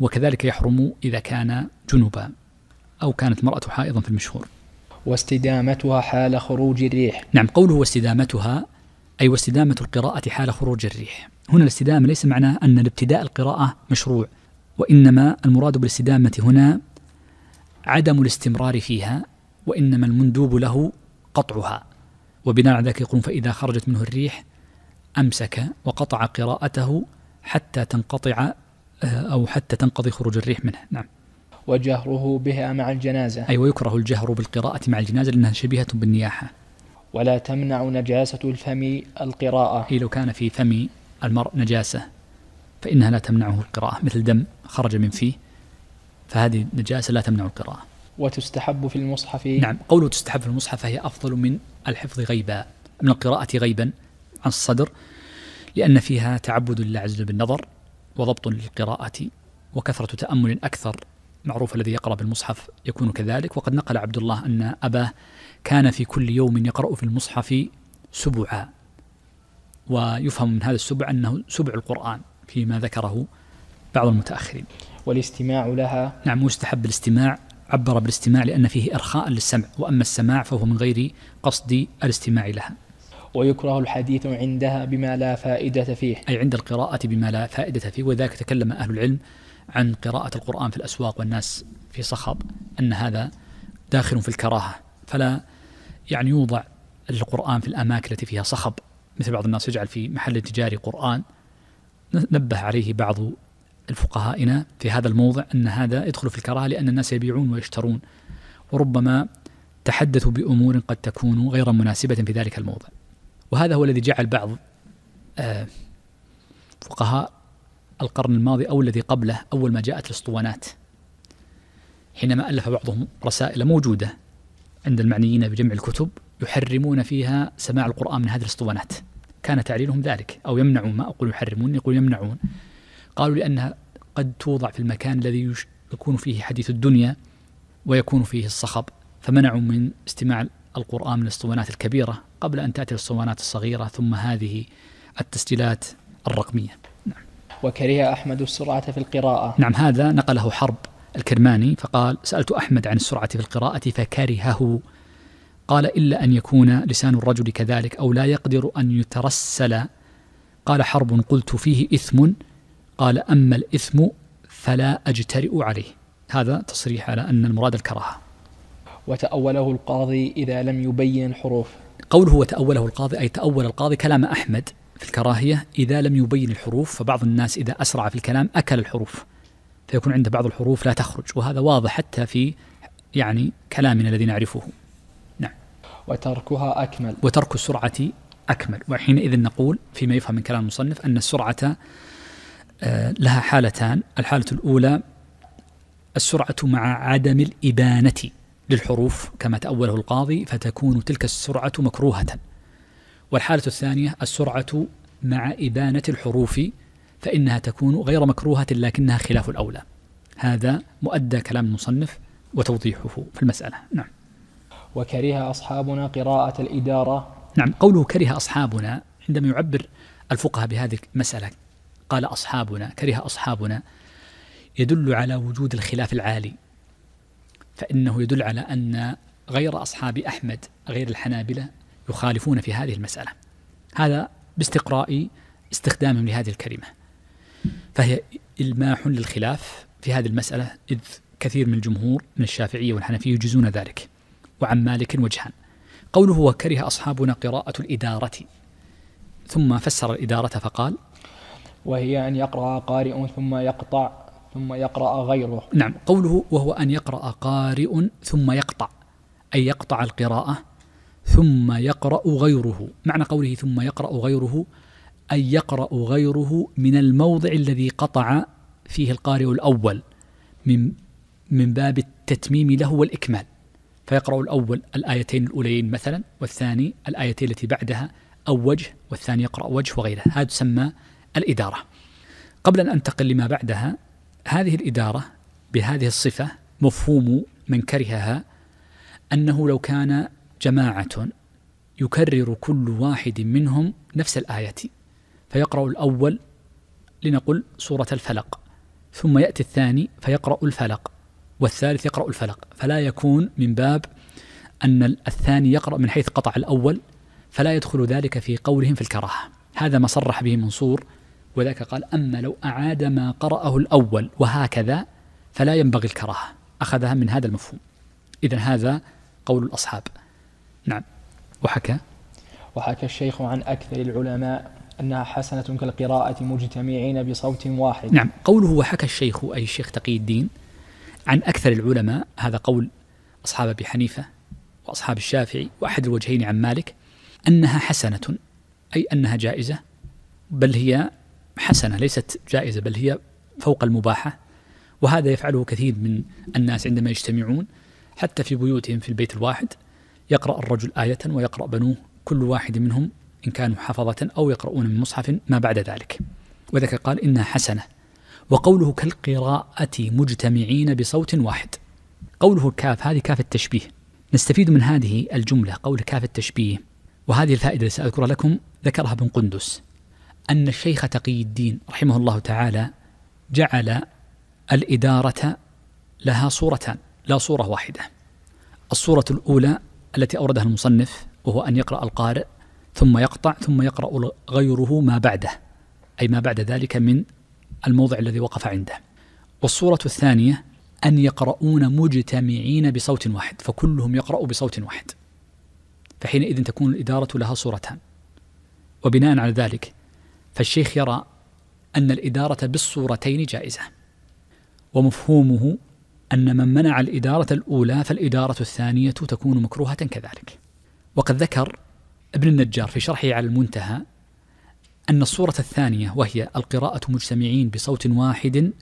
وكذلك يحرم إذا كان جنبا أو كانت المرأة حائضا في المشهور واستدامتها حال خروج الريح نعم قوله واستدامتها أي واستدامة القراءة حال خروج الريح هنا الاستدامة ليس معناه أن الابتداء القراءة مشروع وإنما المراد بالاستدامة هنا عدم الاستمرار فيها وإنما المندوب له قطعها وبناء على ذلك يقولون فإذا خرجت منه الريح أمسك وقطع قراءته حتى تنقطع آه، أو حتى تنقضي خروج الريح منه نعم وجهره بها مع الجنازة أي أيوة ويكره الجهر بالقراءة مع الجنازة لأنها شبيهة بالنياحة ولا تمنع نجاسة الفم القراءة أي لو كان في فم المرء نجاسة فإنها لا تمنعه القراءة مثل دم خرج من فيه فهذه النجاسة لا تمنع القراءة وتستحب في المصحف نعم قوله تستحب في المصحف فهي أفضل من الحفظ غيبا من القراءة غيبا عن الصدر لأن فيها تعبد لله عز وجل بالنظر وضبط للقراءة وكثرة تأمل أكثر معروف الذي يقرأ بالمصحف يكون كذلك وقد نقل عبد الله أن أباه كان في كل يوم يقرأ في المصحف سبعا ويفهم من هذا السبع أنه سبع القرآن فيما ذكره بعض المتأخرين والاستماع لها نعم مستحب الاستماع عبر بالاستماع لأن فيه إرخاء للسمع وأما السماع فهو من غير قصد الاستماع لها ويكره الحديث عندها بما لا فائدة فيه أي عند القراءة بما لا فائدة فيه وذاك تكلم أهل العلم عن قراءة القرآن في الأسواق والناس في صخب أن هذا داخل في الكراهة فلا يعني يوضع القرآن في الأماكن التي فيها صخب مثل بعض الناس يجعل في محل تجاري قرآن نبه عليه بعض الفقهائنا في هذا الموضع أن هذا يدخل في الكراهة لأن الناس يبيعون ويشترون وربما تحدثوا بأمور قد تكون غير مناسبة في ذلك الموضع وهذا هو الذي جعل بعض آه، فقهاء القرن الماضي أو الذي قبله أول ما جاءت الأسطوانات حينما ألف بعضهم رسائل موجودة عند المعنيين بجمع الكتب يحرمون فيها سماع القرآن من هذه الأسطوانات كان تعليلهم ذلك أو يمنعون ما أقول يحرمون يقول يمنعون قالوا لأنها قد توضع في المكان الذي يكون فيه حديث الدنيا ويكون فيه الصخب فمنعوا من استماع القرآن من الاسطوانات الكبيرة قبل أن تأتي الاسطوانات الصغيرة ثم هذه التسجيلات الرقمية نعم. وكره أحمد السرعة في القراءة نعم هذا نقله حرب الكرماني فقال سألت أحمد عن السرعة في القراءة فكرهه قال إلا أن يكون لسان الرجل كذلك أو لا يقدر أن يترسل قال حرب قلت فيه إثم قال أما الإثم فلا أجترئ عليه هذا تصريح على أن المراد الكراهة وتأوله القاضي إذا لم يبين حروف قوله وتأوله القاضي أي تأول القاضي كلام أحمد في الكراهية إذا لم يبين الحروف فبعض الناس إذا أسرع في الكلام أكل الحروف فيكون عنده بعض الحروف لا تخرج وهذا واضح حتى في يعني كلامنا الذي نعرفه نعم وتركها أكمل وترك السرعة أكمل وحينئذ نقول فيما يفهم من كلام المصنف أن السرعة آه، لها حالتان الحالة الأولى السرعة مع عدم الإبانة للحروف كما تأوله القاضي فتكون تلك السرعة مكروهة والحالة الثانية السرعة مع إبانة الحروف فإنها تكون غير مكروهة لكنها خلاف الأولى هذا مؤدى كلام المصنف وتوضيحه في المسألة نعم وكره أصحابنا قراءة الإدارة نعم قوله كره أصحابنا عندما يعبر الفقهاء بهذه المسألة قال أصحابنا كره أصحابنا يدل على وجود الخلاف العالي فإنه يدل على أن غير أصحاب أحمد غير الحنابلة يخالفون في هذه المسألة هذا باستقراء استخدامهم لهذه الكلمة فهي إلماح للخلاف في هذه المسألة إذ كثير من الجمهور من الشافعية والحنفية يجيزون ذلك وعن مالك وجهان قوله وكره أصحابنا قراءة الإدارة ثم فسر الإدارة فقال وهي أن يقرأ قارئ ثم يقطع ثم يقرأ غيره نعم قوله وهو أن يقرأ قارئ ثم يقطع أي يقطع القراءة ثم يقرأ غيره معنى قوله ثم يقرأ غيره أي يقرأ غيره من الموضع الذي قطع فيه القارئ الأول من من باب التتميم له والإكمال فيقرأ الأول الآيتين الأوليين مثلا والثاني الآيتين التي بعدها أو وجه والثاني يقرأ وجه وغيرها هذا تسمى الإدارة قبل أن أنتقل لما بعدها هذه الإدارة بهذه الصفة مفهوم من كرهها أنه لو كان جماعة يكرر كل واحد منهم نفس الآية فيقرأ الأول لنقل سورة الفلق ثم يأتي الثاني فيقرأ الفلق والثالث يقرأ الفلق فلا يكون من باب أن الثاني يقرأ من حيث قطع الأول فلا يدخل ذلك في قولهم في الكراهة هذا ما صرح به منصور وذاك قال أما لو أعاد ما قرأه الأول وهكذا فلا ينبغي الكراهة أخذها من هذا المفهوم إذا هذا قول الأصحاب نعم وحكى وحكى الشيخ عن أكثر العلماء أنها حسنة كالقراءة مجتمعين بصوت واحد نعم قوله وحكى الشيخ أي الشيخ تقي الدين عن أكثر العلماء هذا قول أصحاب أبي حنيفة وأصحاب الشافعي وأحد الوجهين عن مالك أنها حسنة أي أنها جائزة بل هي حسنه ليست جائزه بل هي فوق المباحه وهذا يفعله كثير من الناس عندما يجتمعون حتى في بيوتهم في البيت الواحد يقرا الرجل ايه ويقرا بنوه كل واحد منهم ان كانوا حفظه او يقرؤون من مصحف ما بعد ذلك وذلك قال انها حسنه وقوله كالقراءه مجتمعين بصوت واحد قوله الكاف هذه كاف التشبيه نستفيد من هذه الجمله قول كاف التشبيه وهذه الفائده اللي ساذكرها لكم ذكرها ابن قندس أن الشيخ تقي الدين رحمه الله تعالى جعل الإدارة لها صورتان لا صورة واحدة الصورة الأولى التي أوردها المصنف وهو أن يقرأ القارئ ثم يقطع ثم يقرأ غيره ما بعده أي ما بعد ذلك من الموضع الذي وقف عنده والصورة الثانية أن يقرؤون مجتمعين بصوت واحد فكلهم يقرأ بصوت واحد فحينئذ تكون الإدارة لها صورتان وبناء على ذلك فالشيخ يرى أن الإدارة بالصورتين جائزة ومفهومه أن من منع الإدارة الأولى فالإدارة الثانية تكون مكروهة كذلك وقد ذكر ابن النجار في شرحه على المنتهى أن الصورة الثانية وهي القراءة مجتمعين بصوت واحد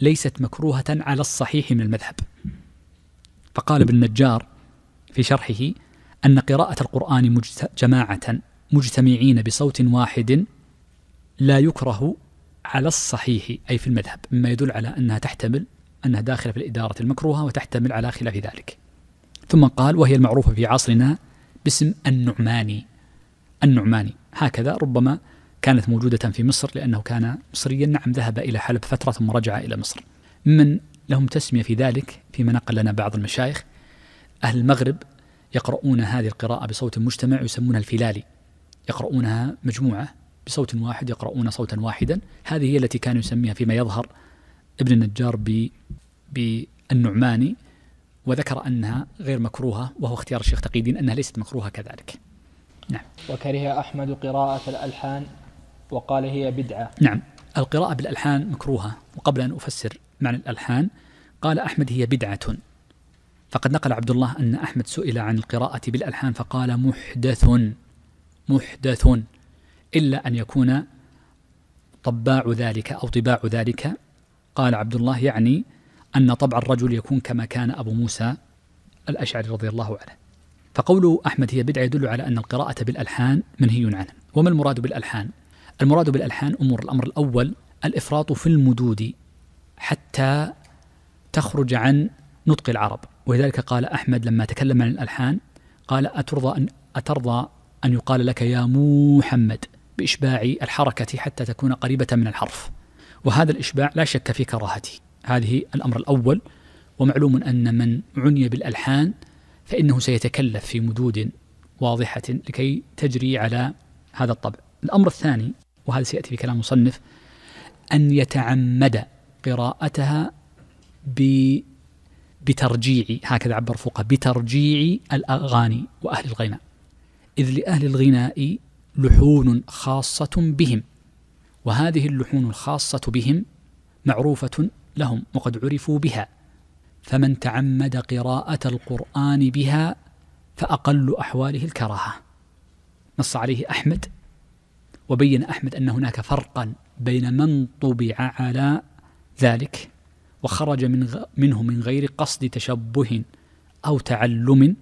ليست مكروهة على الصحيح من المذهب فقال ابن النجار في شرحه أن قراءة القرآن جماعة مجتمعين بصوت واحد لا يكره على الصحيح أي في المذهب مما يدل على أنها تحتمل أنها داخلة في الإدارة المكروهة وتحتمل على خلاف ذلك ثم قال وهي المعروفة في عصرنا باسم النعماني النعماني هكذا ربما كانت موجودة في مصر لأنه كان مصريا نعم ذهب إلى حلب فترة ثم رجع إلى مصر من لهم تسمية في ذلك فيما نقل لنا بعض المشايخ أهل المغرب يقرؤون هذه القراءة بصوت مجتمع يسمونها الفلالي يقرؤونها مجموعة بصوت واحد يقرؤون صوتا واحدا هذه هي التي كان يسميها فيما يظهر ابن النجار ب بالنعماني وذكر أنها غير مكروهة وهو اختيار الشيخ تقيدين أنها ليست مكروهة كذلك نعم وكره أحمد قراءة الألحان وقال هي بدعة نعم القراءة بالألحان مكروهة وقبل أن أفسر معنى الألحان قال أحمد هي بدعة فقد نقل عبد الله أن أحمد سئل عن القراءة بالألحان فقال محدث محدث إلا أن يكون طباع ذلك أو طباع ذلك قال عبد الله يعني أن طبع الرجل يكون كما كان أبو موسى الأشعري رضي الله عنه فقوله أحمد هي بدعة يدل على أن القراءة بالألحان منهي عنه وما المراد بالألحان؟ المراد بالألحان أمور الأمر الأول الإفراط في المدود حتى تخرج عن نطق العرب ولذلك قال أحمد لما تكلم عن الألحان قال أترضى أن أترضى أن يقال لك يا محمد بإشباع الحركة حتى تكون قريبة من الحرف وهذا الإشباع لا شك في كراهته هذه الأمر الأول ومعلوم أن من عني بالألحان فإنه سيتكلف في مدود واضحة لكي تجري على هذا الطبع الأمر الثاني وهذا سيأتي في كلام المصنف أن يتعمد قراءتها ب بترجيع هكذا عبر فوقه بترجيع الأغاني وأهل الغناء إذ لأهل الغناء لحون خاصة بهم وهذه اللحون الخاصة بهم معروفة لهم وقد عرفوا بها فمن تعمد قراءة القرآن بها فأقل أحواله الكراهة نص عليه أحمد وبين أحمد أن هناك فرقا بين من طبع على ذلك وخرج من غ... منه من غير قصد تشبه أو تعلم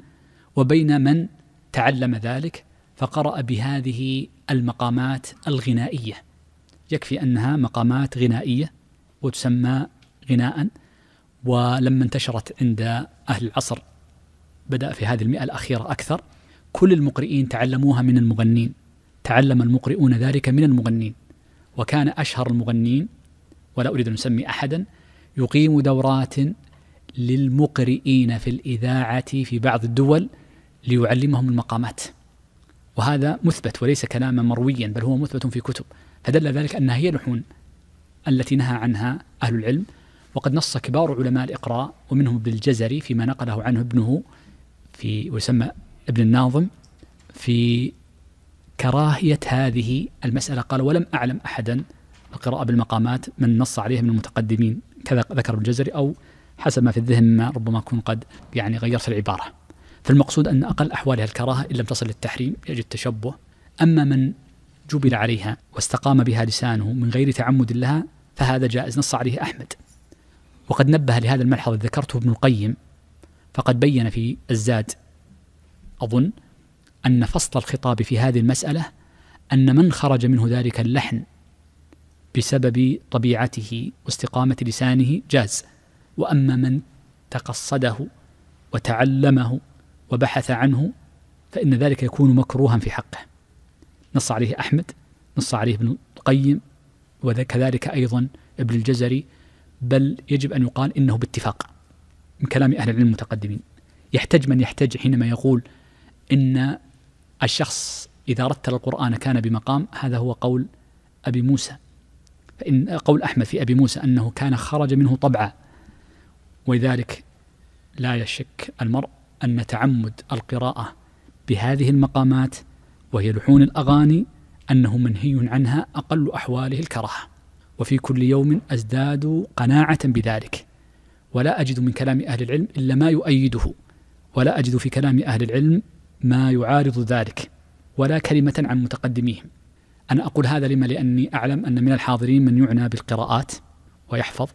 وبين من تعلم ذلك فقرأ بهذه المقامات الغنائية يكفي أنها مقامات غنائية وتسمى غناء ولما انتشرت عند أهل العصر بدأ في هذه المئة الأخيرة أكثر كل المقرئين تعلموها من المغنين تعلم المقرئون ذلك من المغنين وكان أشهر المغنين ولا أريد أن أسمي أحدا يقيم دورات للمقرئين في الإذاعة في بعض الدول ليعلمهم المقامات وهذا مثبت وليس كلاما مرويا بل هو مثبت في كتب فدل ذلك أنها هي لحون التي نهى عنها أهل العلم وقد نص كبار علماء الإقراء ومنهم ابن الجزري فيما نقله عنه ابنه في ويسمى ابن الناظم في كراهية هذه المسألة قال ولم أعلم أحدا القراءة بالمقامات من نص عليها من المتقدمين كذا ذكر الجزري أو حسب ما في الذهن ما ربما أكون قد يعني غيرت العبارة فالمقصود أن أقل أحوالها الكراهة إن لم تصل للتحريم يجد تشبه أما من جبل عليها واستقام بها لسانه من غير تعمد لها فهذا جائز نص عليه أحمد وقد نبه لهذا الملحظ ذكرته ابن القيم فقد بين في الزاد أظن أن فصل الخطاب في هذه المسألة أن من خرج منه ذلك اللحن بسبب طبيعته واستقامة لسانه جاز وأما من تقصده وتعلمه وبحث عنه فإن ذلك يكون مكروها في حقه نص عليه أحمد نص عليه ابن القيم وكذلك أيضا ابن الجزري بل يجب أن يقال إنه باتفاق من كلام أهل العلم المتقدمين يحتج من يحتج حينما يقول إن الشخص إذا رتل القرآن كان بمقام هذا هو قول أبي موسى فإن قول أحمد في أبي موسى أنه كان خرج منه طبعا ولذلك لا يشك المرء أن تعمد القراءة بهذه المقامات وهي لحون الأغاني أنه منهي عنها أقل أحواله الكراهة وفي كل يوم أزداد قناعة بذلك ولا أجد من كلام أهل العلم إلا ما يؤيده ولا أجد في كلام أهل العلم ما يعارض ذلك ولا كلمة عن متقدميهم أنا أقول هذا لما لأني أعلم أن من الحاضرين من يعنى بالقراءات ويحفظ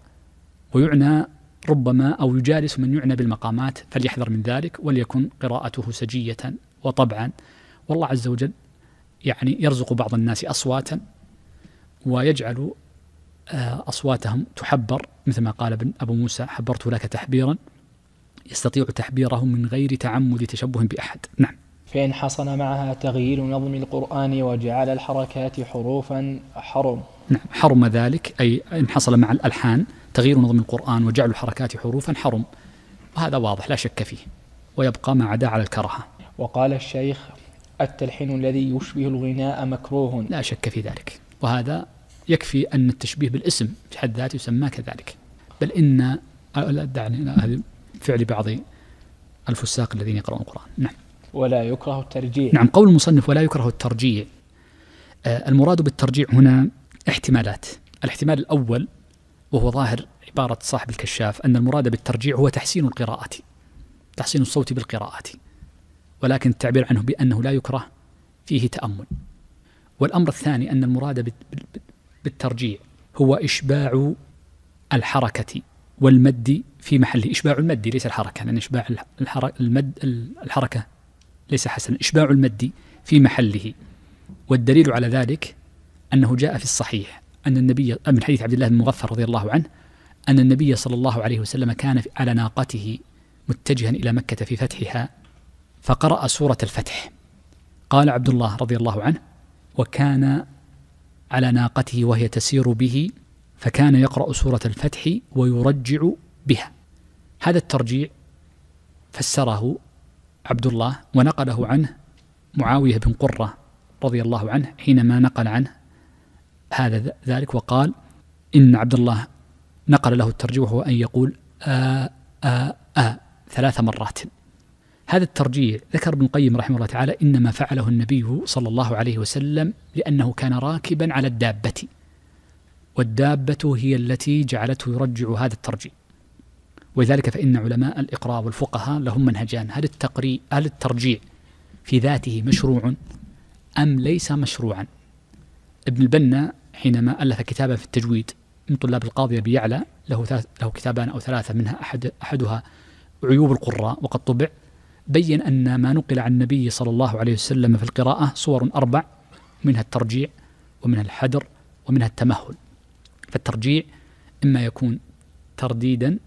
ويعنى ربما أو يجالس من يعنى بالمقامات فليحذر من ذلك وليكن قراءته سجية وطبعا والله عز وجل يعني يرزق بعض الناس أصواتا ويجعل آه، أصواتهم تحبر مثل ما قال ابن أبو موسى حبرت لك تحبيرا يستطيع تحبيره من غير تعمد تشبه بأحد نعم فإن حصل معها تغيير نظم القرآن وجعل الحركات حروفا حرم نعم حرم ذلك أي إن حصل مع الألحان تغيير نظم القرآن وجعل الحركات حروفا حرم وهذا واضح لا شك فيه ويبقى ما عدا على الكراهة وقال الشيخ التلحين الذي يشبه الغناء مكروه لا شك في ذلك وهذا يكفي أن التشبيه بالاسم في حد ذاته يسمى كذلك بل إن لا دعني فعل بعض الفساق الذين يقرؤون القرآن نعم ولا يكره الترجيع نعم قول المصنف ولا يكره الترجيع آه، المراد بالترجيع هنا احتمالات الاحتمال الأول وهو ظاهر عبارة صاحب الكشاف أن المراد بالترجيع هو تحسين القراءة تحسين الصوت بالقراءة ولكن التعبير عنه بأنه لا يكره فيه تأمل والأمر الثاني أن المراد بالترجيع هو إشباع الحركة والمد في محله إشباع المد ليس الحركة لأن إشباع المد الحركة ليس حسنا إشباع المد في محله والدليل على ذلك أنه جاء في الصحيح أن النبي من حديث عبد الله بن مغفر رضي الله عنه أن النبي صلى الله عليه وسلم كان على ناقته متجها إلى مكة في فتحها فقرأ سورة الفتح قال عبد الله رضي الله عنه وكان على ناقته وهي تسير به فكان يقرأ سورة الفتح ويرجع بها هذا الترجيع فسره عبد الله ونقله عنه معاوية بن قرة رضي الله عنه حينما نقل عنه هذا ذلك وقال إن عبد الله نقل له الترجيح وهو أن يقول آ آ آ ثلاث مرات هذا الترجيع ذكر ابن القيم رحمه الله تعالى إنما فعله النبي صلى الله عليه وسلم لأنه كان راكبا على الدابة والدابة هي التي جعلته يرجع هذا الترجيع ولذلك فإن علماء الإقراء والفقهاء لهم منهجان هل التقريء هل الترجيع في ذاته مشروع أم ليس مشروعا ابن البنا حينما ألف كتابا في التجويد من طلاب القاضي أبي يعلى له له كتابان أو ثلاثة منها أحد أحدها عيوب القراء وقد طبع بين أن ما نقل عن النبي صلى الله عليه وسلم في القراءة صور أربع منها الترجيع ومنها الحدر ومنها التمهل فالترجيع إما يكون ترديدا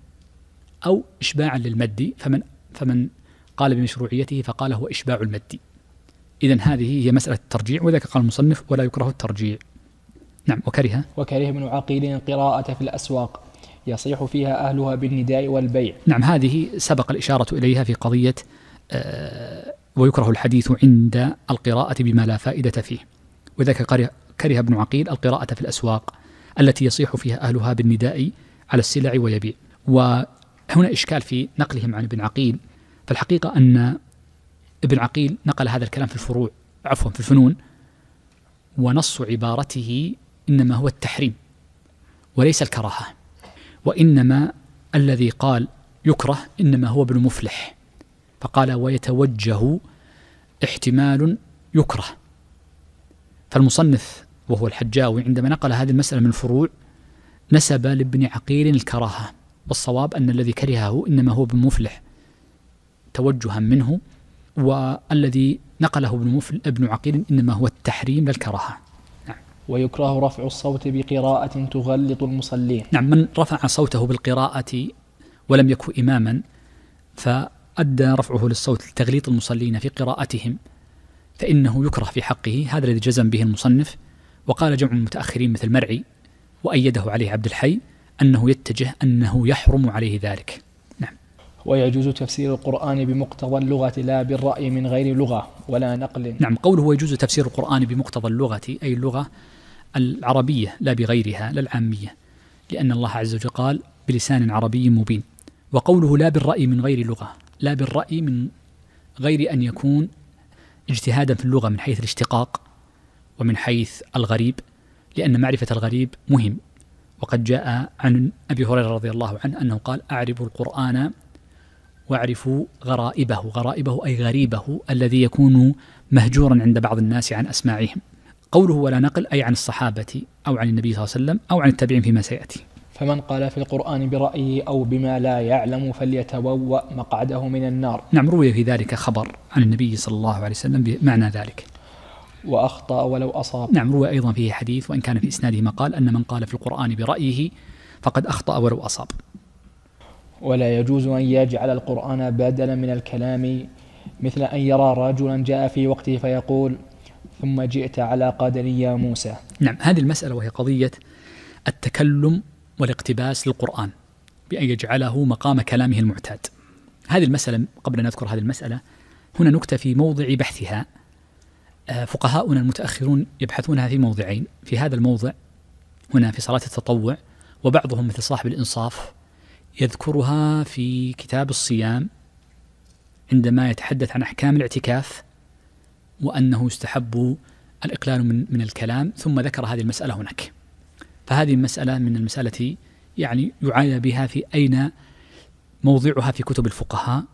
أو إشباعا للمد فمن فمن قال بمشروعيته فقال هو إشباع المد إذا هذه هي مسألة الترجيع وذلك قال المصنف ولا يكره الترجيع نعم وكره وكره من عاقلين القراءة في الأسواق يصيح فيها أهلها بالنداء والبيع نعم هذه سبق الإشارة إليها في قضية آه، ويكره الحديث عند القراءة بما لا فائدة فيه وذلك كره ابن عقيل القراءة في الأسواق التي يصيح فيها أهلها بالنداء على السلع ويبيع وهنا إشكال في نقلهم عن ابن عقيل فالحقيقة أن ابن عقيل نقل هذا الكلام في الفروع عفوا في الفنون ونص عبارته انما هو التحريم وليس الكراهه وانما الذي قال يكره انما هو ابن مفلح فقال ويتوجه احتمال يكره فالمصنف وهو الحجاوي عندما نقل هذه المسألة من الفروع نسب لابن عقيل الكراهة والصواب أن الذي كرهه إنما هو ابن مفلح توجها منه والذي نقله ابن, ابن عقيل إنما هو التحريم للكراهة ويكره رفع الصوت بقراءة تغلط المصلين نعم من رفع صوته بالقراءة ولم يكن إماما فأدى رفعه للصوت لتغليط المصلين في قراءتهم فإنه يكره في حقه هذا الذي جزم به المصنف وقال جمع المتأخرين مثل مرعي وأيده عليه عبد الحي أنه يتجه أنه يحرم عليه ذلك نعم ويجوز تفسير القرآن بمقتضى اللغة لا بالرأي من غير لغة ولا نقل نعم قوله ويجوز تفسير القرآن بمقتضى اللغة أي اللغة العربية لا بغيرها لا العامية لأن الله عز وجل قال بلسان عربي مبين وقوله لا بالرأي من غير لغة لا بالرأي من غير أن يكون اجتهادا في اللغة من حيث الاشتقاق ومن حيث الغريب لأن معرفة الغريب مهم وقد جاء عن أبي هريرة رضي الله عنه أنه قال أعرف القرآن واعرفوا غرائبه غرائبه أي غريبه الذي يكون مهجورا عند بعض الناس عن أسماعهم قوله ولا نقل أي عن الصحابة أو عن النبي صلى الله عليه وسلم أو عن التابعين فيما سيأتي فمن قال في القرآن برأيه أو بما لا يعلم فليتبوأ مقعده من النار نعم روي في ذلك خبر عن النبي صلى الله عليه وسلم بمعنى ذلك وأخطأ ولو أصاب نعم روي أيضا فيه حديث وإن كان في إسناده مقال أن من قال في القرآن برأيه فقد أخطأ ولو أصاب ولا يجوز أن يجعل القرآن بدلا من الكلام مثل أن يرى رجلا جاء في وقته فيقول ثم جئت على قدري موسى نعم هذه المسألة وهي قضية التكلم والاقتباس للقرآن بأن يجعله مقام كلامه المعتاد هذه المسألة قبل أن أذكر هذه المسألة هنا نكتة في موضع بحثها آه، فقهاؤنا المتأخرون يبحثونها في موضعين في هذا الموضع هنا في صلاة التطوع وبعضهم مثل صاحب الإنصاف يذكرها في كتاب الصيام عندما يتحدث عن أحكام الاعتكاف وأنه يستحب الإقلال من, من الكلام ثم ذكر هذه المسألة هناك فهذه المسألة من المسألة يعني يعانى بها في أين موضعها في كتب الفقهاء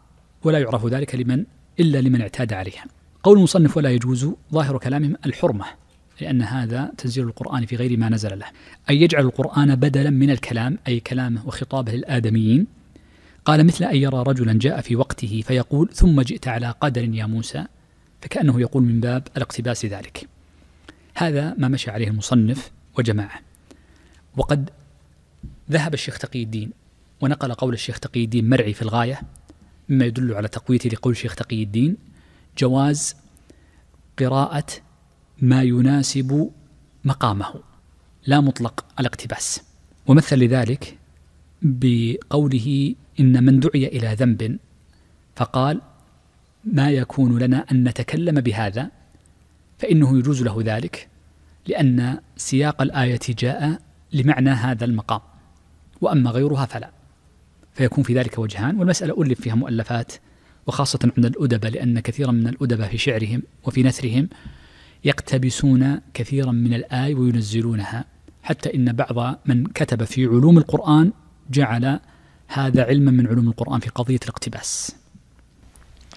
ولا يعرف ذلك لمن إلا لمن اعتاد عليها قول المصنف ولا يجوز ظاهر كلامهم الحرمة لأن هذا تنزيل القرآن في غير ما نزل له أي يجعل القرآن بدلا من الكلام أي كلامه وخطابه للآدميين قال مثل أن يرى رجلا جاء في وقته فيقول ثم جئت على قدر يا موسى فكأنه يقول من باب الاقتباس ذلك هذا ما مشى عليه المصنف وجماعة وقد ذهب الشيخ تقي الدين ونقل قول الشيخ تقي الدين مرعي في الغاية مما يدل على تقويته لقول الشيخ تقي الدين جواز قراءة ما يناسب مقامه لا مطلق الاقتباس ومثل لذلك بقوله إن من دعي إلى ذنب فقال ما يكون لنا أن نتكلم بهذا فإنه يجوز له ذلك لأن سياق الآية جاء لمعنى هذا المقام وأما غيرها فلا فيكون في ذلك وجهان والمسألة ألف فيها مؤلفات وخاصة عند الأدباء لأن كثيرا من الأدباء في شعرهم وفي نثرهم يقتبسون كثيرا من الآي وينزلونها حتى إن بعض من كتب في علوم القرآن جعل هذا علما من علوم القرآن في قضية الاقتباس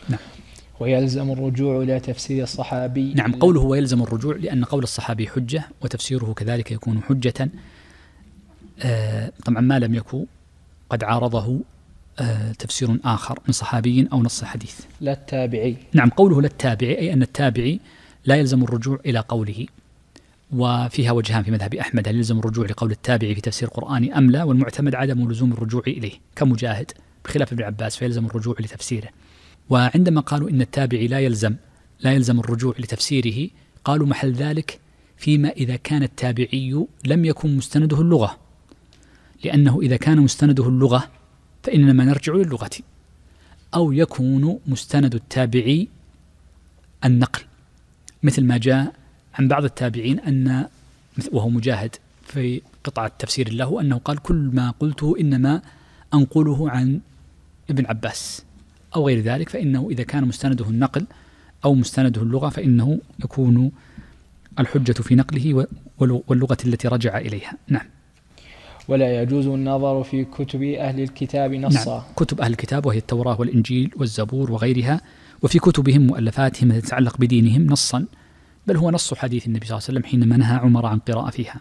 نعم ويلزم الرجوع إلى تفسير الصحابي نعم قوله ويلزم الرجوع لأن قول الصحابي حجة وتفسيره كذلك يكون حجة آه، طبعا ما لم يكن قد عارضه آه، تفسير آخر من صحابي أو نص حديث لا التابعي نعم قوله لا التابعي أي أن التابعي لا يلزم الرجوع إلى قوله وفيها وجهان في مذهب أحمد هل يلزم الرجوع لقول التابعي في تفسير قرآني أم لا والمعتمد عدم لزوم الرجوع إليه كمجاهد بخلاف ابن عباس فيلزم الرجوع لتفسيره وعندما قالوا إن التابعي لا يلزم لا يلزم الرجوع لتفسيره قالوا محل ذلك فيما إذا كان التابعي لم يكن مستنده اللغة لأنه إذا كان مستنده اللغة فإنما نرجع للغة أو يكون مستند التابعي النقل مثل ما جاء عن بعض التابعين أن وهو مجاهد في قطعة تفسير له أنه قال كل ما قلته إنما أنقله عن ابن عباس أو غير ذلك فإنه إذا كان مستنده النقل أو مستنده اللغة فإنه يكون الحجة في نقله واللغة التي رجع إليها نعم ولا يجوز النظر في كتب أهل الكتاب نعم. نصا نعم كتب أهل الكتاب وهي التوراة والإنجيل والزبور وغيرها وفي كتبهم مؤلفاتهم التي تتعلق بدينهم نصا بل هو نص حديث النبي صلى الله عليه وسلم حينما نهى عمر عن قراءة فيها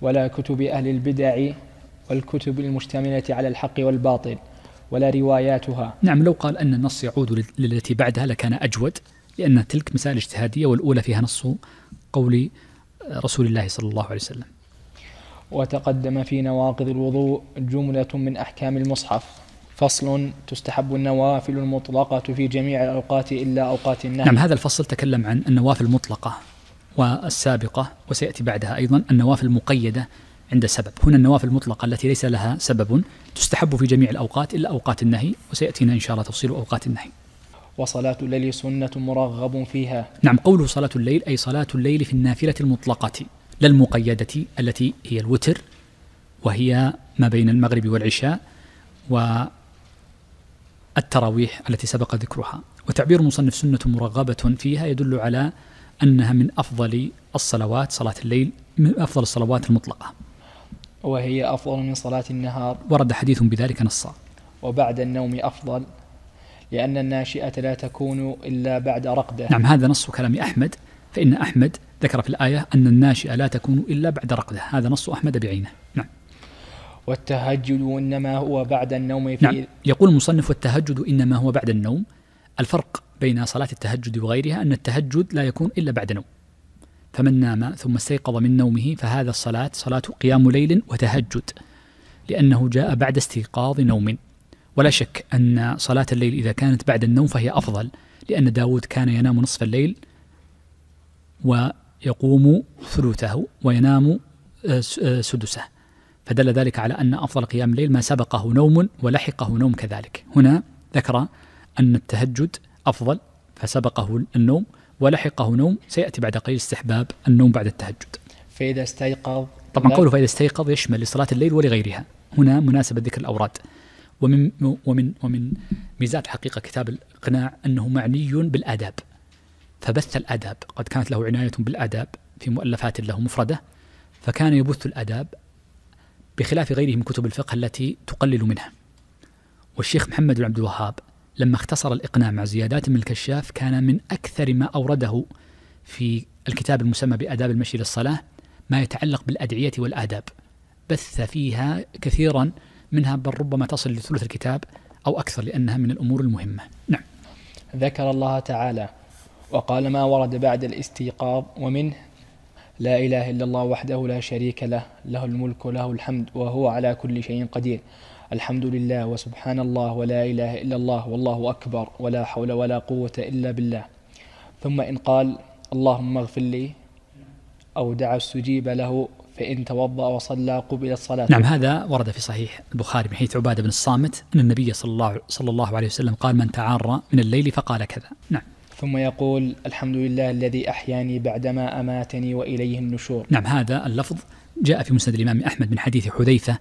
ولا كتب أهل البدع والكتب المشتملة على الحق والباطل ولا رواياتها نعم لو قال أن النص يعود للتي بعدها لكان أجود لأن تلك مسائل اجتهادية والأولى فيها نص قول آه، رسول الله صلى الله عليه وسلم وتقدم في نواقض الوضوء جملة من أحكام المصحف فصل تستحب النوافل المطلقة في جميع الأوقات إلا أوقات النهي نعم هذا الفصل تكلم عن النوافل المطلقة والسابقة وسيأتي بعدها أيضا النوافل المقيدة عند سبب هنا النوافل المطلقة التي ليس لها سبب تستحب في جميع الأوقات إلا أوقات النهي وسيأتينا إن شاء الله تفصيل أوقات النهي وصلاة الليل سنة مرغب فيها نعم قوله صلاة الليل أي صلاة الليل في النافلة المطلقة لا المقيدة التي هي الوتر وهي ما بين المغرب والعشاء والتراويح التي سبق ذكرها وتعبير المصنف سنة مرغبة فيها يدل على أنها من أفضل الصلوات صلاة الليل من أفضل الصلوات المطلقة وهي أفضل من صلاة النهار ورد حديث بذلك نصا وبعد النوم أفضل لأن الناشئة لا تكون إلا بعد رقدة نعم هذا نص كلام أحمد فإن أحمد ذكر في الآية أن الناشئة لا تكون إلا بعد رقدة هذا نص أحمد بعينه نعم والتهجد إنما هو بعد النوم في نعم يقول المصنف والتهجد إنما هو بعد النوم الفرق بين صلاة التهجد وغيرها أن التهجد لا يكون إلا بعد نوم فمن نام ثم استيقظ من نومه فهذا الصلاة صلاة قيام ليل وتهجد لأنه جاء بعد استيقاظ نوم ولا شك أن صلاة الليل إذا كانت بعد النوم فهي أفضل لأن داود كان ينام نصف الليل ويقوم ثلثه وينام آه، آه، سدسه فدل ذلك على أن أفضل قيام الليل ما سبقه نوم ولحقه نوم كذلك هنا ذكر أن التهجد أفضل فسبقه النوم ولحقه نوم سيأتي بعد قليل استحباب النوم بعد التهجد فإذا استيقظ طبعا قوله فإذا استيقظ يشمل لصلاة الليل ولغيرها هنا مناسبة ذكر الأوراد ومن ومن ومن ميزات حقيقة كتاب الاقناع أنه معني بالآداب فبث الآداب قد كانت له عناية بالآداب في مؤلفات له مفردة فكان يبث الآداب بخلاف غيره من كتب الفقه التي تقلل منها والشيخ محمد بن عبد الوهاب لما اختصر الإقناع مع زيادات من الكشاف كان من أكثر ما أورده في الكتاب المسمى بآداب المشي للصلاة ما يتعلق بالأدعية والآداب بث فيها كثيرا منها بل ربما تصل لثلث الكتاب أو أكثر لأنها من الأمور المهمة نعم ذكر الله تعالى وقال ما ورد بعد الاستيقاظ ومنه لا إله إلا الله وحده لا شريك له له الملك وله الحمد وهو على كل شيء قدير الحمد لله وسبحان الله ولا إله إلا الله والله أكبر ولا حول ولا قوة إلا بالله ثم إن قال اللهم اغفر لي أو دعا استجيب له فإن توضأ وصلى قبلت صلاته نعم هذا ورد في صحيح البخاري من حديث عبادة بن الصامت أن النبي صلى الله, صلى الله عليه وسلم قال من تعارى من الليل فقال كذا نعم ثم يقول الحمد لله الذي أحياني بعدما أماتني وإليه النشور نعم هذا اللفظ جاء في مسند الإمام أحمد من حديث حذيفة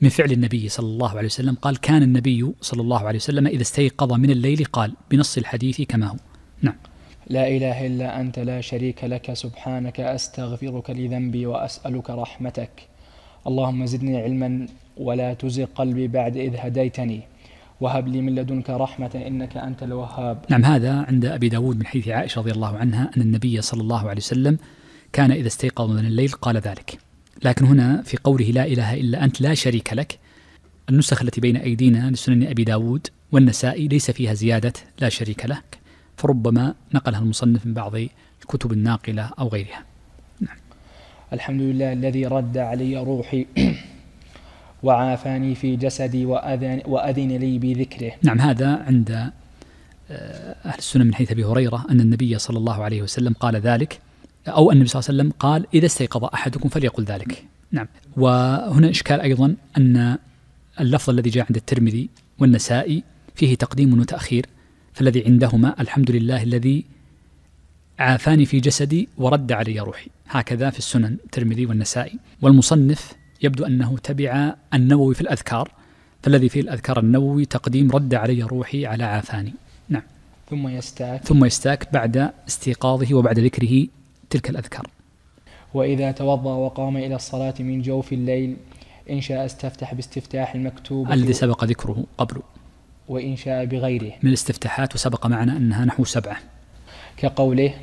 من فعل النبي صلى الله عليه وسلم قال كان النبي صلى الله عليه وسلم إذا استيقظ من الليل قال بنص الحديث كما هو نعم لا إله إلا أنت لا شريك لك سبحانك أستغفرك لذنبي وأسألك رحمتك اللهم زدني علما ولا تزغ قلبي بعد إذ هديتني وهب لي من لدنك رحمة إنك أنت الوهاب نعم هذا عند أبي داود من حيث عائشة رضي الله عنها أن النبي صلى الله عليه وسلم كان إذا استيقظ من الليل قال ذلك لكن هنا في قوله لا إله إلا أنت لا شريك لك النسخ التي بين أيدينا لسنن أبي داود والنسائي ليس فيها زيادة لا شريك لك فربما نقلها المصنف من بعض الكتب الناقلة أو غيرها نعم. الحمد لله الذي رد علي روحي وعافاني في جسدي وأذن, وأذن لي بذكره نعم هذا عند آه، أهل السنة من حيث أبي هريرة أن النبي صلى الله عليه وسلم قال ذلك أو النبي صلى الله عليه وسلم قال إذا استيقظ أحدكم فليقل ذلك نعم وهنا إشكال أيضا أن اللفظ الذي جاء عند الترمذي والنسائي فيه تقديم وتأخير فالذي عندهما الحمد لله الذي عافاني في جسدي ورد علي روحي هكذا في السنن الترمذي والنسائي والمصنف يبدو أنه تبع النووي في الأذكار فالذي في الأذكار النووي تقديم رد علي روحي على عافاني نعم ثم يستاك ثم يستاك بعد استيقاظه وبعد ذكره تلك الأذكار وإذا توضأ وقام إلى الصلاة من جوف الليل إن شاء استفتح باستفتاح المكتوب الذي سبق ذكره قبل وإن شاء بغيره من الاستفتاحات وسبق معنا أنها نحو سبعة كقوله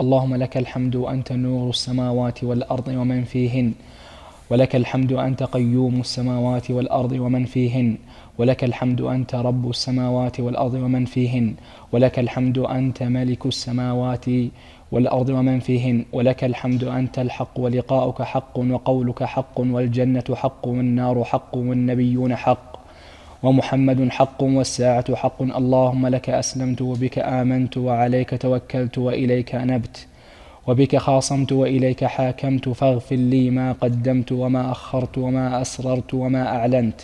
اللهم لك الحمد أنت نور السماوات والأرض ومن فيهن ولك الحمد أنت قيوم السماوات والأرض ومن فيهن ولك الحمد أنت رب السماوات والأرض ومن فيهن ولك الحمد أنت ملك السماوات والأرض ومن فيهن ولك الحمد أنت الحق ولقاؤك حق وقولك حق والجنة حق والنار حق والنبيون حق ومحمد حق والساعة حق اللهم لك أسلمت وبك آمنت وعليك توكلت وإليك أنبت وبك خاصمت وإليك حاكمت فاغفر لي ما قدمت وما أخرت وما أسررت وما أعلنت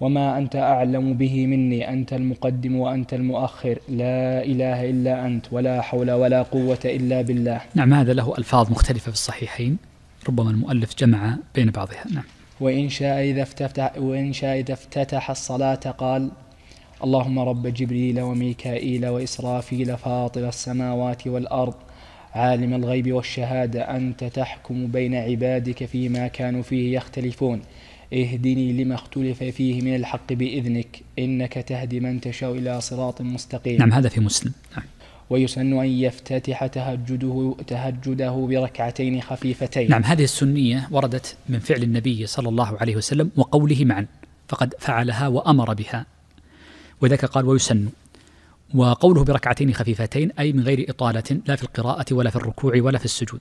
وما أنت أعلم به مني أنت المقدم وأنت المؤخر لا إله إلا أنت ولا حول ولا قوة إلا بالله نعم هذا له ألفاظ مختلفة في الصحيحين ربما المؤلف جمع بين بعضها نعم وإن شاء إذا افتتح, وإن شاء إذا افتتح الصلاة قال اللهم رب جبريل وميكائيل وإسرافيل فاطر السماوات والأرض عالم الغيب والشهادة أنت تحكم بين عبادك فيما كانوا فيه يختلفون اهدني لما اختلف فيه من الحق بإذنك إنك تهدي من تشاء إلى صراط مستقيم نعم هذا في مسلم نعم ويسن أن يفتتح تهجده تهجده بركعتين خفيفتين. نعم هذه السنية وردت من فعل النبي صلى الله عليه وسلم وقوله معا فقد فعلها وأمر بها. وذلك قال ويسن وقوله بركعتين خفيفتين أي من غير إطالة لا في القراءة ولا في الركوع ولا في السجود.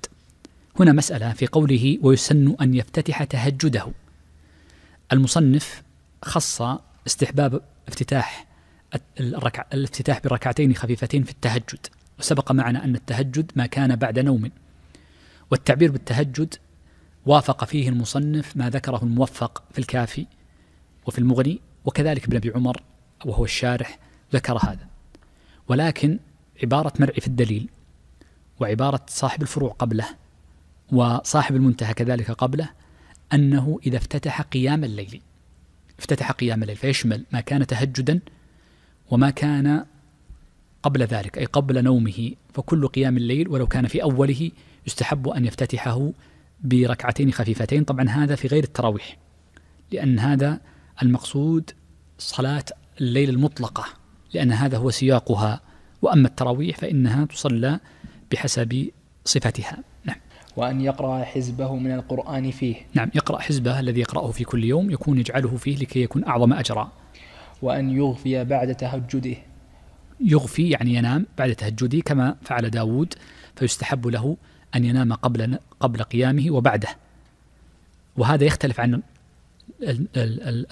هنا مسألة في قوله ويسن أن يفتتح تهجده المصنف خص استحباب افتتاح الركع الافتتاح بركعتين خفيفتين في التهجد وسبق معنا أن التهجد ما كان بعد نوم والتعبير بالتهجد وافق فيه المصنف ما ذكره الموفق في الكافي وفي المغني وكذلك ابن أبي عمر وهو الشارح ذكر هذا ولكن عبارة مرعي في الدليل وعبارة صاحب الفروع قبله وصاحب المنتهى كذلك قبله أنه إذا افتتح قيام الليل افتتح قيام الليل فيشمل ما كان تهجدا وما كان قبل ذلك أي قبل نومه فكل قيام الليل ولو كان في أوله يستحب أن يفتتحه بركعتين خفيفتين طبعا هذا في غير التراويح لأن هذا المقصود صلاة الليل المطلقة لأن هذا هو سياقها وأما التراويح فإنها تصلى بحسب صفتها وأن يقرأ حزبه من القرآن فيه نعم يقرأ حزبه الذي يقرأه في كل يوم يكون يجعله فيه لكي يكون أعظم أجرا وأن يغفي بعد تهجده يغفي يعني ينام بعد تهجده كما فعل داود فيستحب له أن ينام قبل, قبل قيامه وبعده وهذا يختلف عن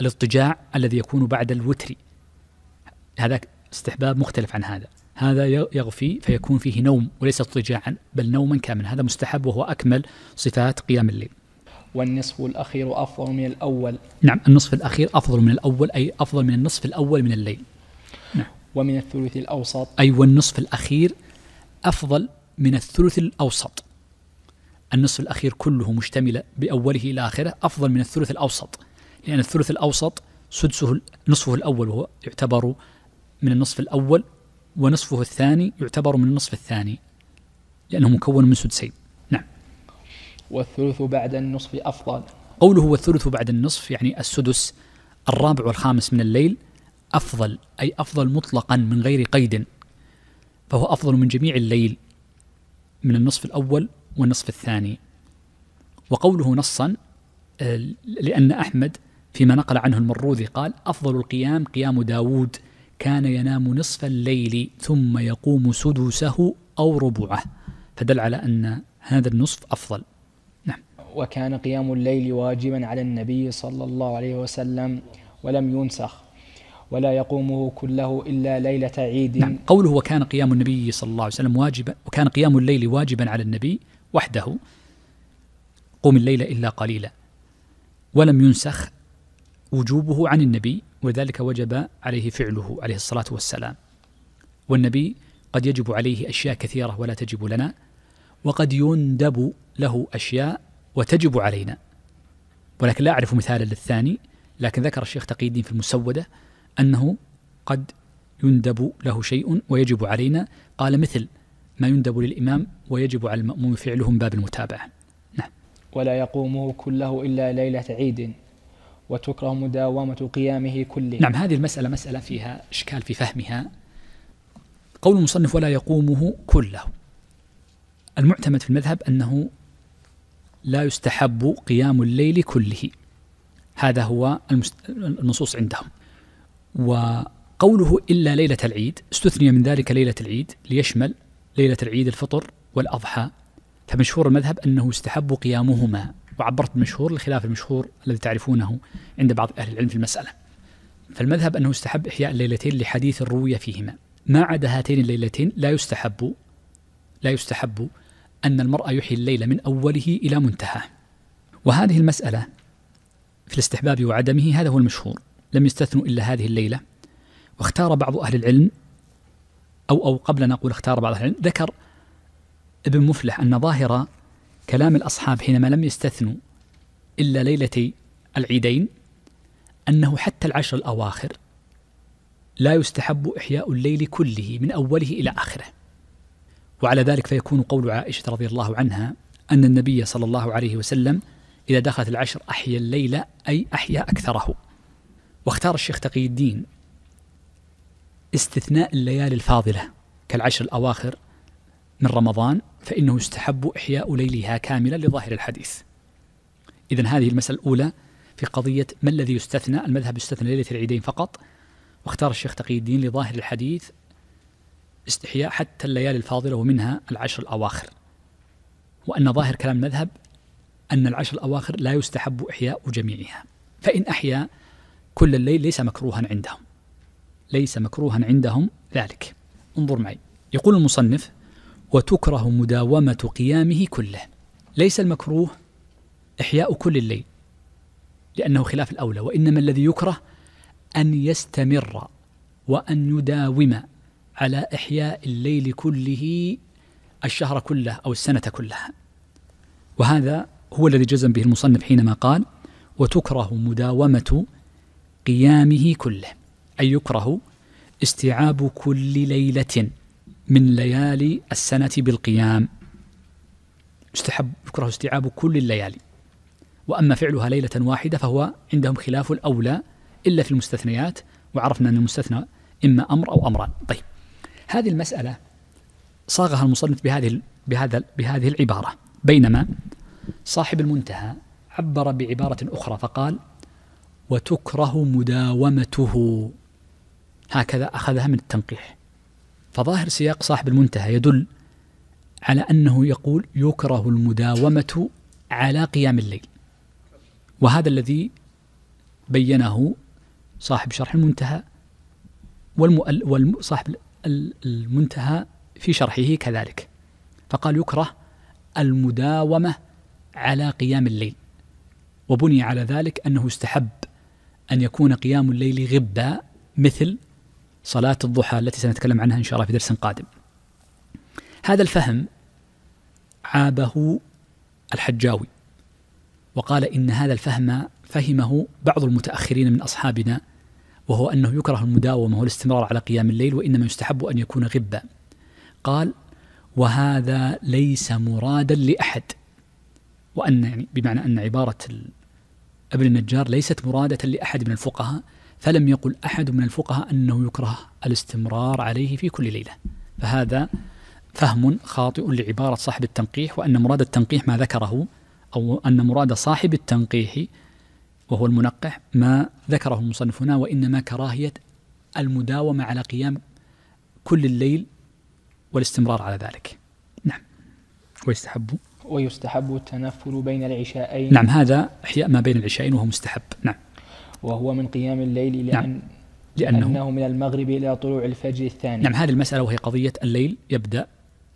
الاضطجاع الذي يكون بعد الوتر هذا استحباب مختلف عن هذا هذا يغفي فيكون فيه نوم وليس اضطجاعا بل نوما كاملا هذا مستحب وهو أكمل صفات قيام الليل والنصف الأخير أفضل من الأول نعم النصف الأخير أفضل من الأول أي أفضل من النصف الأول من الليل نعم. ومن الثلث الأوسط أي والنصف الأخير أفضل من الثلث الأوسط النصف الأخير كله مشتملة بأوله إلى آخره أفضل من الثلث الأوسط لأن الثلث الأوسط سدسه نصفه الأول وهو يعتبر من النصف الأول ونصفه الثاني يعتبر من النصف الثاني لأنه مكون من سدسين نعم والثلث بعد النصف أفضل قوله والثلث بعد النصف يعني السدس الرابع والخامس من الليل أفضل أي أفضل مطلقا من غير قيد فهو أفضل من جميع الليل من النصف الأول والنصف الثاني وقوله نصا آه، لأن أحمد فيما نقل عنه المروذي قال أفضل القيام قيام داود كان ينام نصف الليل ثم يقوم سدسه أو ربعه فدل على أن هذا النصف أفضل نعم وكان قيام الليل واجبا على النبي صلى الله عليه وسلم ولم ينسخ ولا يقومه كله إلا ليلة عيد نعم قوله وكان قيام النبي صلى الله عليه وسلم واجبا وكان قيام الليل واجبا على النبي وحده قوم الليل إلا قليلا ولم ينسخ وجوبه عن النبي وذلك وجب عليه فعله عليه الصلاة والسلام والنبي قد يجب عليه أشياء كثيرة ولا تجب لنا وقد يندب له أشياء وتجب علينا ولكن لا أعرف مثالا للثاني لكن ذكر الشيخ تقي الدين في المسودة أنه قد يندب له شيء ويجب علينا قال مثل ما يندب للإمام ويجب على المأموم فعله من باب المتابعة نعم ولا يقومه كله إلا ليلة عيد وتكره مداومة قيامه كله نعم هذه المسألة مسألة فيها إشكال في فهمها قول المصنف ولا يقومه كله المعتمد في المذهب أنه لا يستحب قيام الليل كله هذا هو النصوص عندهم وقوله إلا ليلة العيد استثني من ذلك ليلة العيد ليشمل ليلة العيد الفطر والأضحى فمشهور المذهب أنه يستحب قيامهما وعبرت مشهور الخلاف المشهور الذي تعرفونه عند بعض أهل العلم في المسألة فالمذهب أنه يستحب إحياء الليلتين لحديث الروية فيهما ما عدا هاتين الليلتين لا يستحب لا يستحب أن المرأة يحيي الليل من أوله إلى منتهاه وهذه المسألة في الاستحباب وعدمه هذا هو المشهور لم يستثنوا إلا هذه الليلة واختار بعض أهل العلم أو أو قبل أن أقول اختار بعض أهل العلم ذكر ابن مفلح أن ظاهر كلام الأصحاب حينما لم يستثنوا إلا ليلتي العيدين أنه حتى العشر الأواخر لا يستحب إحياء الليل كله من أوله إلى آخره وعلى ذلك فيكون قول عائشة رضي الله عنها أن النبي صلى الله عليه وسلم إذا دخلت العشر أحيا الليل أي أحيا أكثره واختار الشيخ تقي الدين استثناء الليالي الفاضلة كالعشر الأواخر من رمضان فإنه يستحب إحياء ليلها كاملا لظاهر الحديث إذا هذه المسألة الأولى في قضية ما الذي يستثنى المذهب يستثنى ليلة العيدين فقط واختار الشيخ تقي الدين لظاهر الحديث استحياء حتى الليالي الفاضلة ومنها العشر الأواخر وأن ظاهر كلام المذهب أن العشر الأواخر لا يستحب إحياء جميعها فإن أحيا كل الليل ليس مكروها عندهم ليس مكروها عندهم ذلك انظر معي يقول المصنف وتكره مداومة قيامه كله ليس المكروه إحياء كل الليل لأنه خلاف الأولى وإنما الذي يكره أن يستمر وأن يداوم على إحياء الليل كله الشهر كله أو السنة كلها وهذا هو الذي جزم به المصنف حينما قال وتكره مداومة قيامه كله أي يكره استيعاب كل ليلة من ليالي السنة بالقيام يستحب يكره استيعاب كل الليالي وأما فعلها ليلة واحدة فهو عندهم خلاف الأولى إلا في المستثنيات وعرفنا أن المستثنى إما أمر أو أمران طيب هذه المسألة صاغها المصنف بهذه بهذا بهذه العبارة بينما صاحب المنتهى عبر بعبارة أخرى فقال وتكره مداومته هكذا أخذها من التنقيح فظاهر سياق صاحب المنتهى يدل على أنه يقول يكره المداومة على قيام الليل وهذا الذي بينه صاحب شرح المنتهى والصاحب المنتهى في شرحه كذلك فقال يكره المداومة على قيام الليل وبني على ذلك أنه استحب أن يكون قيام الليل غبا مثل صلاة الضحى التي سنتكلم عنها إن شاء الله في درس قادم هذا الفهم عابه الحجاوي وقال إن هذا الفهم فهمه بعض المتأخرين من أصحابنا وهو أنه يكره المداومة والاستمرار على قيام الليل وإنما يستحب أن يكون غبا قال وهذا ليس مرادا لأحد وأن يعني بمعنى أن عبارة ابن النجار ليست مرادة لأحد من الفقهاء فلم يقل أحد من الفقهاء أنه يكره الاستمرار عليه في كل ليلة فهذا فهم خاطئ لعبارة صاحب التنقيح وأن مراد التنقيح ما ذكره أو أن مراد صاحب التنقيح وهو المنقح ما ذكره المصنف هنا وإنما كراهية المداومة على قيام كل الليل والاستمرار على ذلك نعم ويستحب ويستحب التنفل بين العشاءين نعم هذا إحياء ما بين العشاءين وهو مستحب نعم وهو من قيام الليل لأن نعم. لأنه, لأنه من المغرب إلى طلوع الفجر الثاني نعم هذه المسألة وهي قضية الليل يبدأ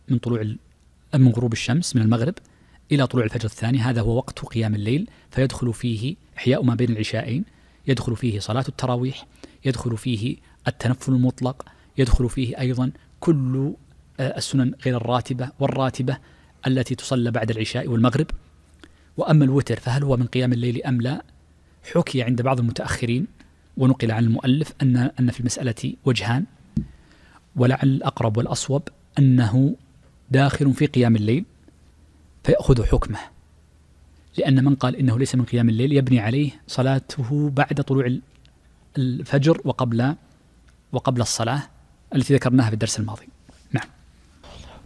من طلوع من غروب الشمس من المغرب إلى طلوع الفجر الثاني هذا هو وقت قيام الليل فيدخل فيه إحياء ما بين العشاءين يدخل فيه صلاة التراويح يدخل فيه التنفل المطلق يدخل فيه أيضا كل آه، السنن غير الراتبة والراتبة التي تصلى بعد العشاء والمغرب وأما الوتر فهل هو من قيام الليل أم لا حكي عند بعض المتأخرين ونقل عن المؤلف أن أن في المسألة وجهان ولعل الأقرب والأصوب أنه داخل في قيام الليل فيأخذ حكمه لأن من قال إنه ليس من قيام الليل يبني عليه صلاته بعد طلوع الفجر وقبل وقبل الصلاة التي ذكرناها في الدرس الماضي نعم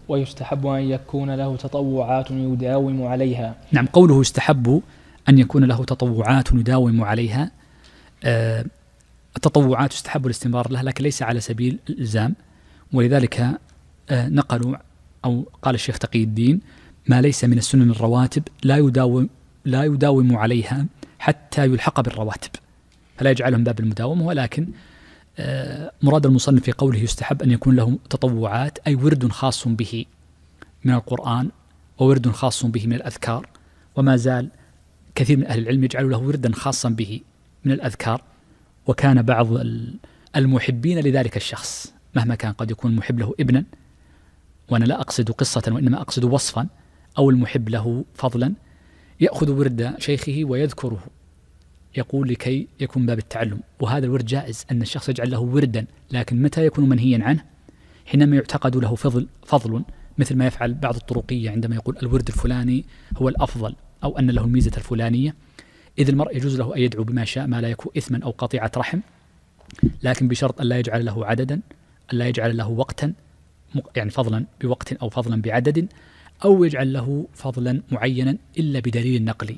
ويستحب أن يكون له تطوعات يداوم عليها نعم قوله يستحب أن يكون له تطوعات يداوم عليها آه، التطوعات يستحب الاستمرار لها لكن ليس على سبيل الإلزام ولذلك آه، نقلوا أو قال الشيخ تقي الدين ما ليس من السنن الرواتب لا يداوم لا يداوم عليها حتى يلحق بالرواتب فلا يجعلهم باب المداومة ولكن آه، مراد المصنف في قوله يستحب أن يكون له تطوعات أي ورد خاص به من القرآن وورد خاص به من الأذكار وما زال كثير من أهل العلم يجعل له وردا خاصا به من الأذكار وكان بعض المحبين لذلك الشخص مهما كان قد يكون المحب له ابنا وأنا لا أقصد قصة وإنما أقصد وصفا أو المحب له فضلا يأخذ ورد شيخه ويذكره يقول لكي يكون باب التعلم وهذا الورد جائز أن الشخص يجعل له وردا لكن متى يكون منهيا عنه حينما يعتقد له فضل فضل مثل ما يفعل بعض الطرقية عندما يقول الورد الفلاني هو الأفضل أو أن له الميزة الفلانية إذ المرء يجوز له أن يدعو بما شاء ما لا يكون إثما أو قطيعة رحم لكن بشرط أن لا يجعل له عددا أن لا يجعل له وقتا يعني فضلا بوقت أو فضلا بعدد أو يجعل له فضلا معينا إلا بدليل نقلي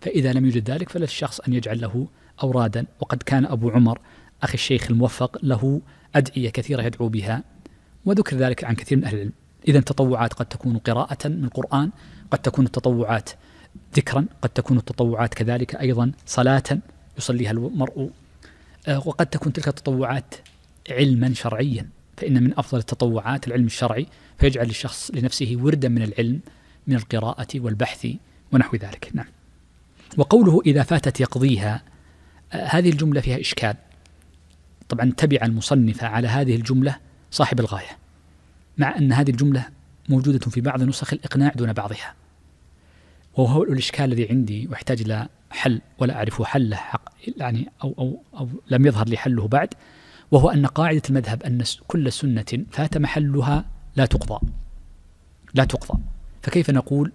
فإذا لم يوجد ذلك فللشخص أن يجعل له أورادا وقد كان أبو عمر أخي الشيخ الموفق له أدعية كثيرة يدعو بها وذكر ذلك عن كثير من أهل العلم إذا التطوعات قد تكون قراءة من القرآن قد تكون التطوعات ذكرا قد تكون التطوعات كذلك أيضا صلاة يصليها المرء آه، وقد تكون تلك التطوعات علما شرعيا فإن من أفضل التطوعات العلم الشرعي فيجعل الشخص لنفسه وردا من العلم من القراءة والبحث ونحو ذلك نعم وقوله إذا فاتت يقضيها آه، هذه الجملة فيها إشكال طبعا تبع المصنف على هذه الجملة صاحب الغاية مع أن هذه الجملة موجودة في بعض نسخ الإقناع دون بعضها وهو الإشكال الذي عندي واحتاج إلى حل ولا أعرف حله حق يعني أو, أو, أو لم يظهر لي حله بعد وهو أن قاعدة المذهب أن كل سنة فات محلها لا تقضى لا تقضى فكيف نقول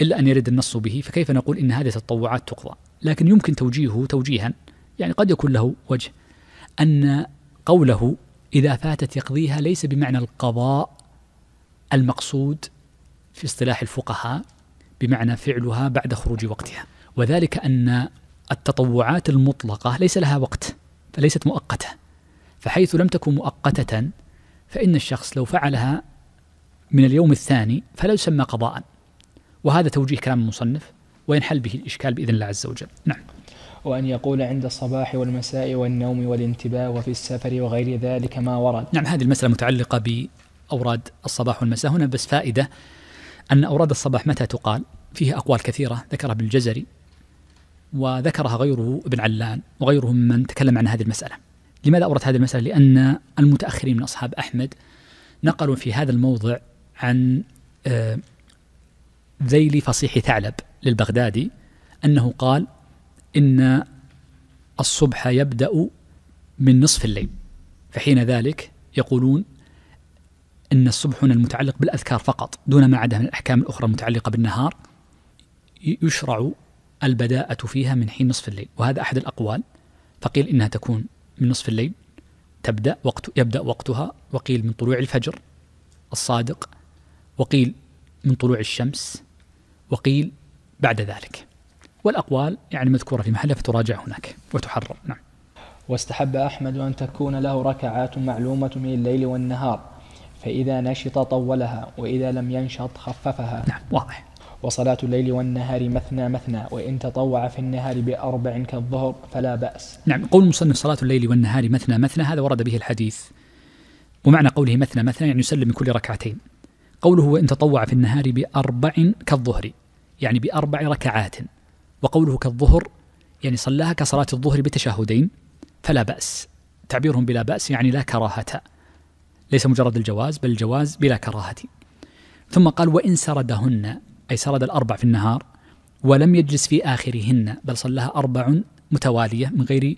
إلا أن يرد النص به فكيف نقول إن هذه التطوعات تقضى لكن يمكن توجيهه توجيها يعني قد يكون له وجه أن قوله إذا فاتت يقضيها ليس بمعنى القضاء المقصود في اصطلاح الفقهاء بمعنى فعلها بعد خروج وقتها وذلك أن التطوعات المطلقة ليس لها وقت فليست مؤقتة فحيث لم تكن مؤقتة فإن الشخص لو فعلها من اليوم الثاني فلا يسمى قضاء وهذا توجيه كلام المصنف وينحل به الإشكال بإذن الله عز وجل نعم وأن يقول عند الصباح والمساء والنوم والانتباه وفي السفر وغير ذلك ما ورد نعم هذه المسألة متعلقة بأوراد الصباح والمساء هنا بس فائدة أن أوراد الصباح متى تقال فيه أقوال كثيرة ذكرها ابن الجزري وذكرها غيره ابن علان وغيره ممن تكلم عن هذه المسألة لماذا أوردت هذه المسألة؟ لأن المتأخرين من أصحاب أحمد نقلوا في هذا الموضع عن آه، ذيل فصيح ثعلب للبغدادي أنه قال إن الصبح يبدأ من نصف الليل فحين ذلك يقولون أن الصبح هنا المتعلق بالأذكار فقط دون ما عدا من الأحكام الأخرى المتعلقة بالنهار يشرع البداءة فيها من حين نصف الليل وهذا أحد الأقوال فقيل إنها تكون من نصف الليل تبدأ وقت يبدأ وقتها وقيل من طلوع الفجر الصادق وقيل من طلوع الشمس وقيل بعد ذلك والأقوال يعني مذكورة في محلها فتراجع هناك وتحرر نعم واستحب أحمد أن تكون له ركعات معلومة من الليل والنهار فإذا نشط طولها وإذا لم ينشط خففها نعم واضح وصلاة الليل والنهار مثنى مثنى وإن تطوع في النهار بأربع كالظهر فلا بأس نعم قول المصنف صلاة الليل والنهار مثنى مثنى هذا ورد به الحديث ومعنى قوله مثنى مثنى يعني يسلم من كل ركعتين قوله وإن تطوع في النهار بأربع كالظهر يعني بأربع ركعات وقوله كالظهر يعني صلاها كصلاة الظهر بتشهدين فلا بأس تعبيرهم بلا بأس يعني لا كراهة ليس مجرد الجواز بل الجواز بلا كراهة ثم قال وإن سردهن أي سرد الأربع في النهار ولم يجلس في آخرهن بل صلاها أربع متوالية من غير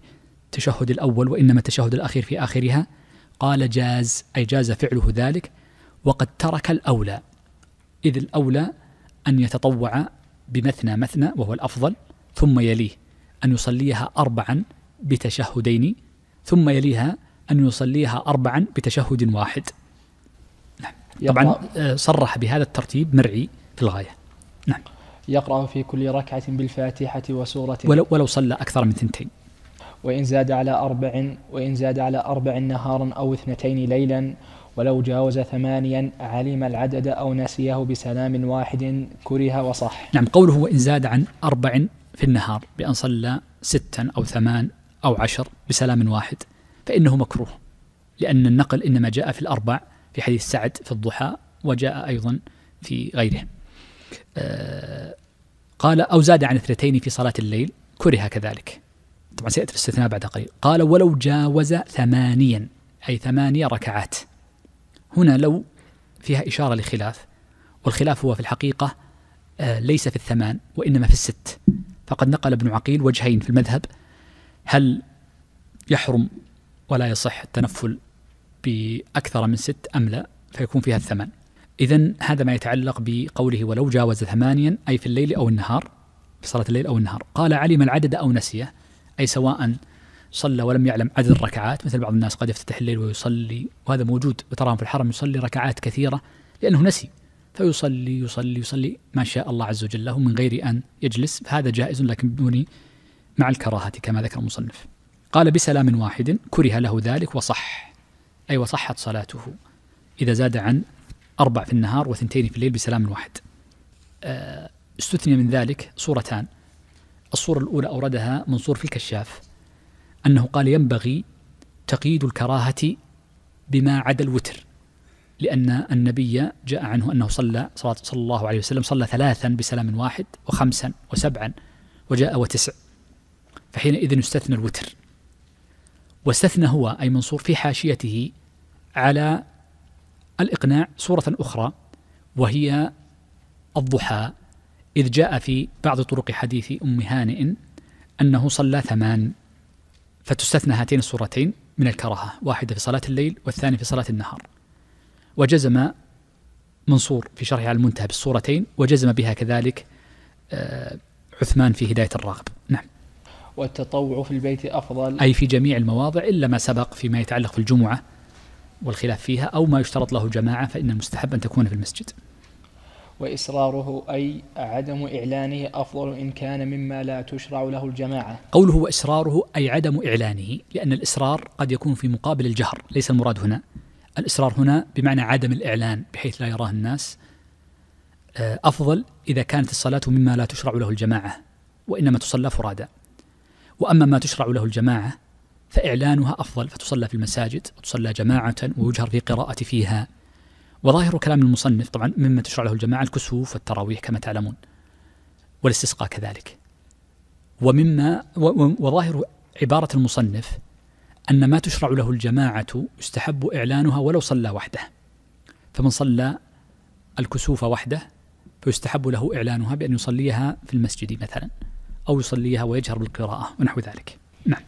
تشهد الأول وإنما التشهد الأخير في آخرها قال جاز أي جاز فعله ذلك وقد ترك الأولى إذ الأولى أن يتطوع بمثنى مثنى وهو الأفضل ثم يليه أن يصليها أربعا بتشهدين ثم يليها أن يصليها أربعا بتشهد واحد نعم. طبعا آه، صرح بهذا الترتيب مرعي في الغاية نعم يقرأ في كل ركعة بالفاتحة وسورة ولو, ولو صلى أكثر من ثنتين وإن زاد على أربع وإن زاد على أربع نهارا أو اثنتين ليلا ولو جاوز ثمانيا علم العدد أو نسيه بسلام واحد كره وصح نعم قوله وإن زاد عن أربع في النهار بأن صلى ستا أو ثمان أو عشر بسلام واحد فإنه مكروه لأن النقل إنما جاء في الأربع في حديث سعد في الضحى وجاء أيضا في غيره آه، قال أو زاد عن اثنتين في صلاة الليل كره كذلك طبعا سيأتي الاستثناء بعد قليل قال ولو جاوز ثمانيا أي ثمانية ركعات هنا لو فيها إشارة لخلاف والخلاف هو في الحقيقة آه، ليس في الثمان وإنما في الست فقد نقل ابن عقيل وجهين في المذهب هل يحرم ولا يصح التنفل بأكثر من ست أم لا فيكون فيها الثمن إذا هذا ما يتعلق بقوله ولو جاوز ثمانيا أي في الليل أو النهار في صلاة الليل أو النهار قال علم العدد أو نسيه أي سواء صلى ولم يعلم عدد الركعات مثل بعض الناس قد يفتتح الليل ويصلي وهذا موجود وتراهم في الحرم يصلي ركعات كثيرة لأنه نسي فيصلي يصلي يصلي ما شاء الله عز وجل له من غير أن يجلس فهذا جائز لكن بدون مع الكراهة كما ذكر المصنف قال بسلام واحد كره له ذلك وصح أي وصحت صلاته إذا زاد عن أربع في النهار وثنتين في الليل بسلام واحد آه، استثني من ذلك صورتان الصورة الأولى أوردها منصور في الكشاف أنه قال ينبغي تقييد الكراهة بما عدا الوتر لأن النبي جاء عنه أنه صلى صلى الله عليه وسلم صلى ثلاثا بسلام واحد وخمسا وسبعا وجاء وتسع فحينئذ يستثنى الوتر واستثنى هو أي منصور في حاشيته على الإقناع صورة أخرى وهي الضحى إذ جاء في بعض طرق حديث أم هانئ أنه صلى ثمان فتستثنى هاتين الصورتين من الكراهة واحدة في صلاة الليل والثانية في صلاة النهار وجزم منصور في شرحه على المنتهى بالصورتين وجزم بها كذلك آه، عثمان في هداية الراغب نعم والتطوع في البيت أفضل أي في جميع المواضع إلا ما سبق فيما يتعلق في الجمعة والخلاف فيها أو ما يشترط له جماعة فإن المستحب أن تكون في المسجد وإصراره أي عدم إعلانه أفضل إن كان مما لا تشرع له الجماعة قوله وإصراره أي عدم إعلانه لأن الإصرار قد يكون في مقابل الجهر ليس المراد هنا الإصرار هنا بمعنى عدم الإعلان بحيث لا يراه الناس آه، أفضل إذا كانت الصلاة مما لا تشرع له الجماعة وإنما تصلى فرادا وأما ما تشرع له الجماعة فإعلانها أفضل فتصلى في المساجد وتصلى جماعة ويجهر في قراءة فيها وظاهر كلام المصنف طبعا مما تشرع له الجماعة الكسوف والتراويح كما تعلمون والاستسقاء كذلك ومما وظاهر عبارة المصنف أن ما تشرع له الجماعة يستحب إعلانها ولو صلى وحده فمن صلى الكسوف وحده فيستحب له إعلانها بأن يصليها في المسجد مثلا أو يصليها ويجهر بالقراءة ونحو ذلك نعم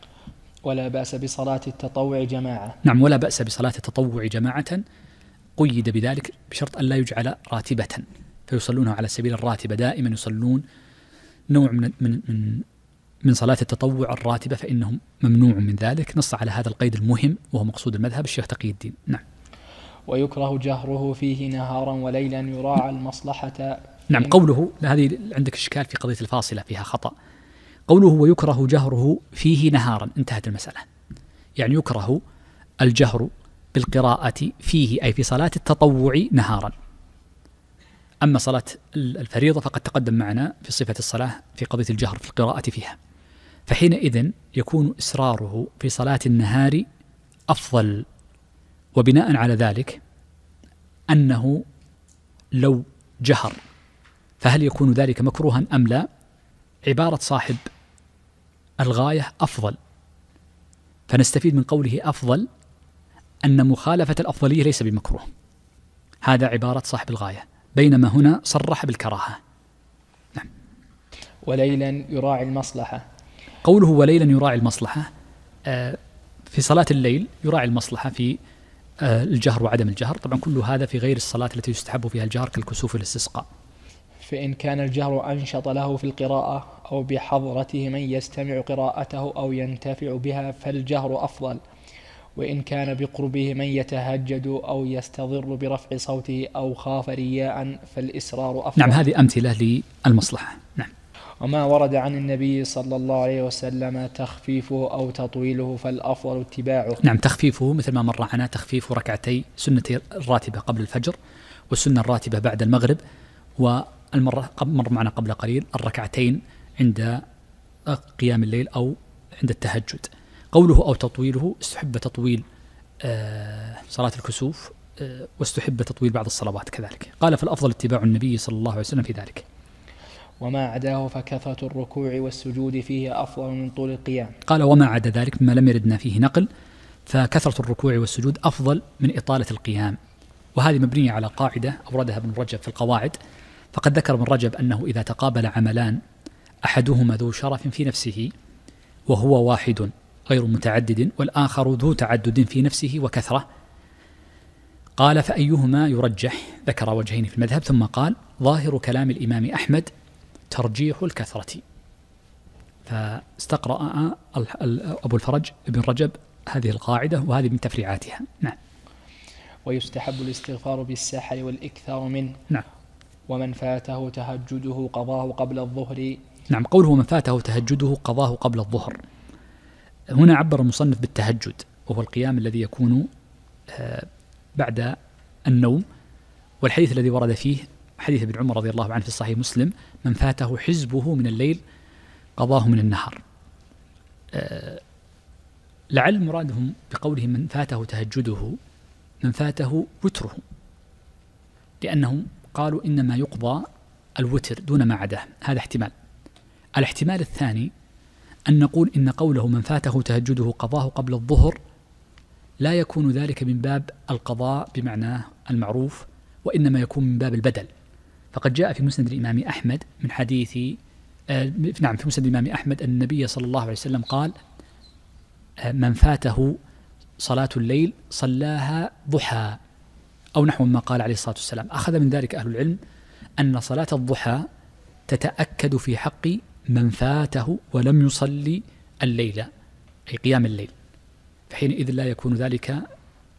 ولا بأس بصلاة التطوع جماعة نعم ولا بأس بصلاة التطوع جماعة قيد بذلك بشرط أن لا يجعل راتبة فيصلونها على سبيل الراتبة دائما يصلون نوع من من من من صلاة التطوع الراتبة فإنهم ممنوع من ذلك نص على هذا القيد المهم وهو مقصود المذهب الشيخ تقي الدين نعم ويكره جهره فيه نهارا وليلا يراعى المصلحة نعم قوله هذه عندك إشكال في قضية الفاصلة فيها خطأ قوله ويكره جهره فيه نهارا انتهت المسألة يعني يكره الجهر بالقراءة فيه أي في صلاة التطوع نهارا أما صلاة الفريضة فقد تقدم معنا في صفة الصلاة في قضية الجهر في القراءة فيها فحينئذ يكون إصراره في صلاة النهار أفضل وبناء على ذلك أنه لو جهر فهل يكون ذلك مكروها أم لا عبارة صاحب الغاية أفضل فنستفيد من قوله أفضل أن مخالفة الأفضلية ليس بمكروه هذا عبارة صاحب الغاية بينما هنا صرح بالكراهة نعم وليلا يراعي المصلحة قوله وليلا يراعي المصلحة آه، في صلاة الليل يراعي المصلحة في آه، الجهر وعدم الجهر طبعا كل هذا في غير الصلاة التي يستحب فيها الجهر كالكسوف والاستسقاء فإن كان الجهر أنشط له في القراءة أو بحضرته من يستمع قراءته أو ينتفع بها فالجهر أفضل وإن كان بقربه من يتهجد أو يستضر برفع صوته أو خاف رياء فالإسرار أفضل نعم هذه أمثلة للمصلحة نعم وما ورد عن النبي صلى الله عليه وسلم تخفيفه أو تطويله فالأفضل اتباعه نعم تخفيفه مثل ما مر عنا تخفيف ركعتي سنة الراتبة قبل الفجر والسنة الراتبة بعد المغرب و المرة مر معنا قبل قليل الركعتين عند قيام الليل أو عند التهجد قوله أو تطويله استحب تطويل آه، صلاة الكسوف آه، واستحب تطويل بعض الصلوات كذلك قال فالأفضل اتباع النبي صلى الله عليه وسلم في ذلك وما عداه فكثرة الركوع والسجود فيه أفضل من طول القيام قال وما عدا ذلك مما لم يردنا فيه نقل فكثرة الركوع والسجود أفضل من إطالة القيام وهذه مبنية على قاعدة أوردها ابن رجب في القواعد فقد ذكر ابن رجب أنه إذا تقابل عملان أحدهما ذو شرف في نفسه وهو واحد غير متعدد والآخر ذو تعدد في نفسه وكثرة قال فأيهما يرجح ذكر وجهين في المذهب ثم قال ظاهر كلام الإمام أحمد ترجيح الكثرة فاستقرأ أبو الفرج ابن رجب هذه القاعدة وهذه من تفريعاتها نعم ويستحب الاستغفار بالسحر والإكثار منه نعم ومن فاته تهجده قضاه قبل الظهر نعم قوله من فاته تهجده قضاه قبل الظهر هنا عبر المصنف بالتهجد وهو القيام الذي يكون آه، بعد النوم والحديث الذي ورد فيه حديث ابن عمر رضي الله عنه في صحيح مسلم من فاته حزبه من الليل قضاه من النهار آه، لعل مرادهم بقوله من فاته تهجده من فاته وتره لأنه قالوا إنما يقضى الوتر دون ما عداه هذا احتمال الاحتمال الثاني أن نقول إن قوله من فاته تهجده قضاه قبل الظهر لا يكون ذلك من باب القضاء بمعناه المعروف وإنما يكون من باب البدل فقد جاء في مسند الإمام أحمد من حديث آه نعم في مسند الإمام أحمد أن النبي صلى الله عليه وسلم قال آه من فاته صلاة الليل صلاها ضحى أو نحو ما قال عليه الصلاة والسلام أخذ من ذلك أهل العلم أن صلاة الضحى تتأكد في حق من فاته ولم يصلي الليلة أي قيام الليل فحينئذ لا يكون ذلك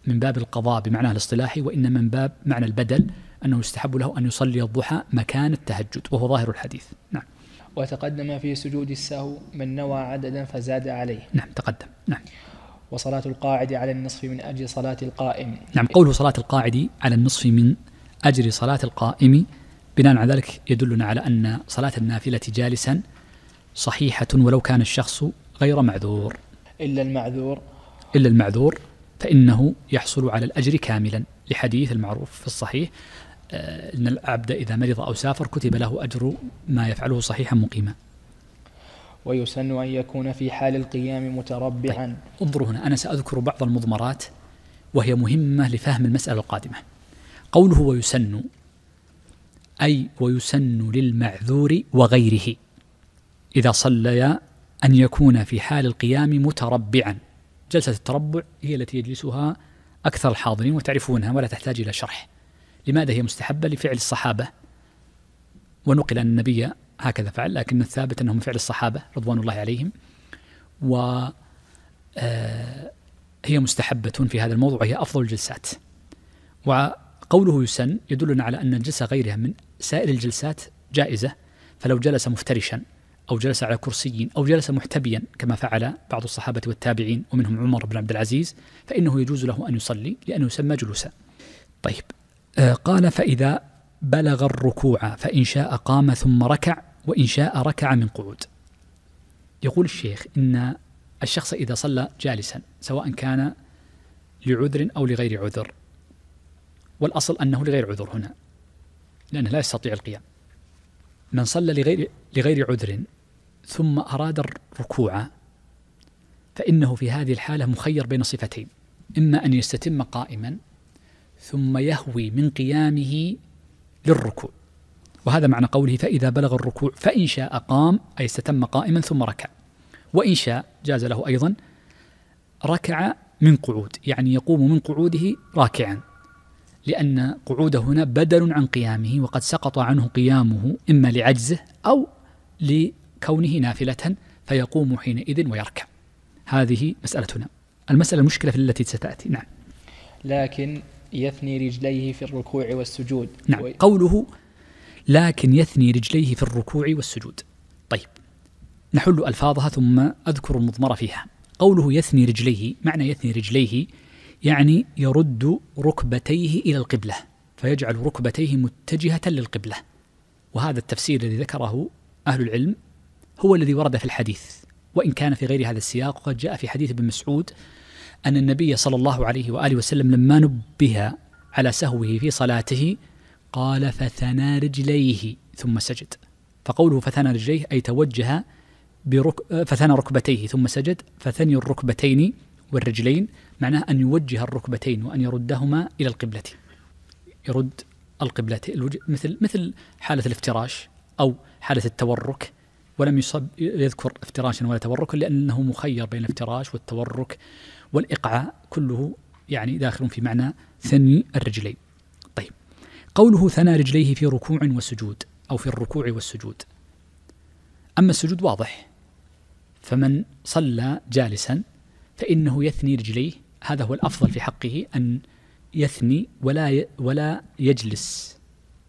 من باب القضاء بمعناه الاصطلاحي وإنما من باب معنى البدل أنه يستحب له أن يصلي الضحى مكان التهجد وهو ظاهر الحديث نعم وتقدم في سجود السهو من نوى عددا فزاد عليه نعم تقدم نعم وصلاة القاعد على النصف من أجل صلاة القائم نعم قوله صلاة القاعد على النصف من أجل صلاة القائم بناء على ذلك يدلنا على أن صلاة النافلة جالسا صحيحة ولو كان الشخص غير معذور إلا المعذور إلا المعذور فإنه يحصل على الأجر كاملا لحديث المعروف في الصحيح آه، أن العبد إذا مرض أو سافر كتب له أجر ما يفعله صحيحا مقيما ويسن أن يكون في حال القيام متربعا طيب. انظروا هنا أنا سأذكر بعض المضمرات وهي مهمة لفهم المسألة القادمة قوله ويسن أي ويسن للمعذور وغيره إذا صليا أن يكون في حال القيام متربعا جلسة التربع هي التي يجلسها أكثر الحاضرين وتعرفونها ولا تحتاج إلى شرح لماذا هي مستحبة لفعل الصحابة ونقل أن النبي هكذا فعل لكن الثابت أنه من فعل الصحابة رضوان الله عليهم و آه، هي مستحبة في هذا الموضوع وهي أفضل الجلسات وقوله يسن يدلنا على أن الجلسة غيرها من سائر الجلسات جائزة فلو جلس مفترشا أو جلس على كرسي أو جلس محتبيا كما فعل بعض الصحابة والتابعين ومنهم عمر بن عبد العزيز فإنه يجوز له أن يصلي لأنه يسمى جلوسا طيب آه، قال فإذا بلغ الركوع فإن شاء قام ثم ركع وإن شاء ركع من قعود يقول الشيخ إن الشخص إذا صلى جالسا سواء كان لعذر أو لغير عذر والأصل أنه لغير عذر هنا لأنه لا يستطيع القيام من صلى لغير, لغير عذر ثم أراد الركوع فإنه في هذه الحالة مخير بين صفتين إما أن يستتم قائما ثم يهوي من قيامه للركوع وهذا معنى قوله فإذا بلغ الركوع فإن شاء قام أي استتم قائما ثم ركع وإن شاء جاز له أيضا ركع من قعود يعني يقوم من قعوده راكعا لأن قعوده هنا بدل عن قيامه وقد سقط عنه قيامه إما لعجزه أو لكونه نافلة فيقوم حينئذ ويركع هذه مسألتنا المسألة المشكلة في التي ستأتي نعم لكن يثني رجليه في الركوع والسجود نعم قوله لكن يثني رجليه في الركوع والسجود طيب نحل ألفاظها ثم أذكر المضمرة فيها قوله يثني رجليه معنى يثني رجليه يعني يرد ركبتيه إلى القبلة فيجعل ركبتيه متجهة للقبلة وهذا التفسير الذي ذكره أهل العلم هو الذي ورد في الحديث وإن كان في غير هذا السياق وقد جاء في حديث ابن مسعود أن النبي صلى الله عليه وآله وسلم لما نبه على سهوه في صلاته قال فثنى رجليه ثم سجد فقوله فثنى رجليه أي توجه برك... فثنى ركبتيه ثم سجد فثني الركبتين والرجلين معناه أن يوجه الركبتين وأن يردهما إلى القبلة يرد القبلة مثل مثل حالة الافتراش أو حالة التورك ولم يصب يذكر افتراشا ولا توركا لأنه مخير بين الافتراش والتورك والإقعاء كله يعني داخل في معنى ثني الرجلين قوله ثنى رجليه في ركوع وسجود أو في الركوع والسجود أما السجود واضح فمن صلى جالسا فإنه يثني رجليه هذا هو الأفضل في حقه أن يثني ولا ولا يجلس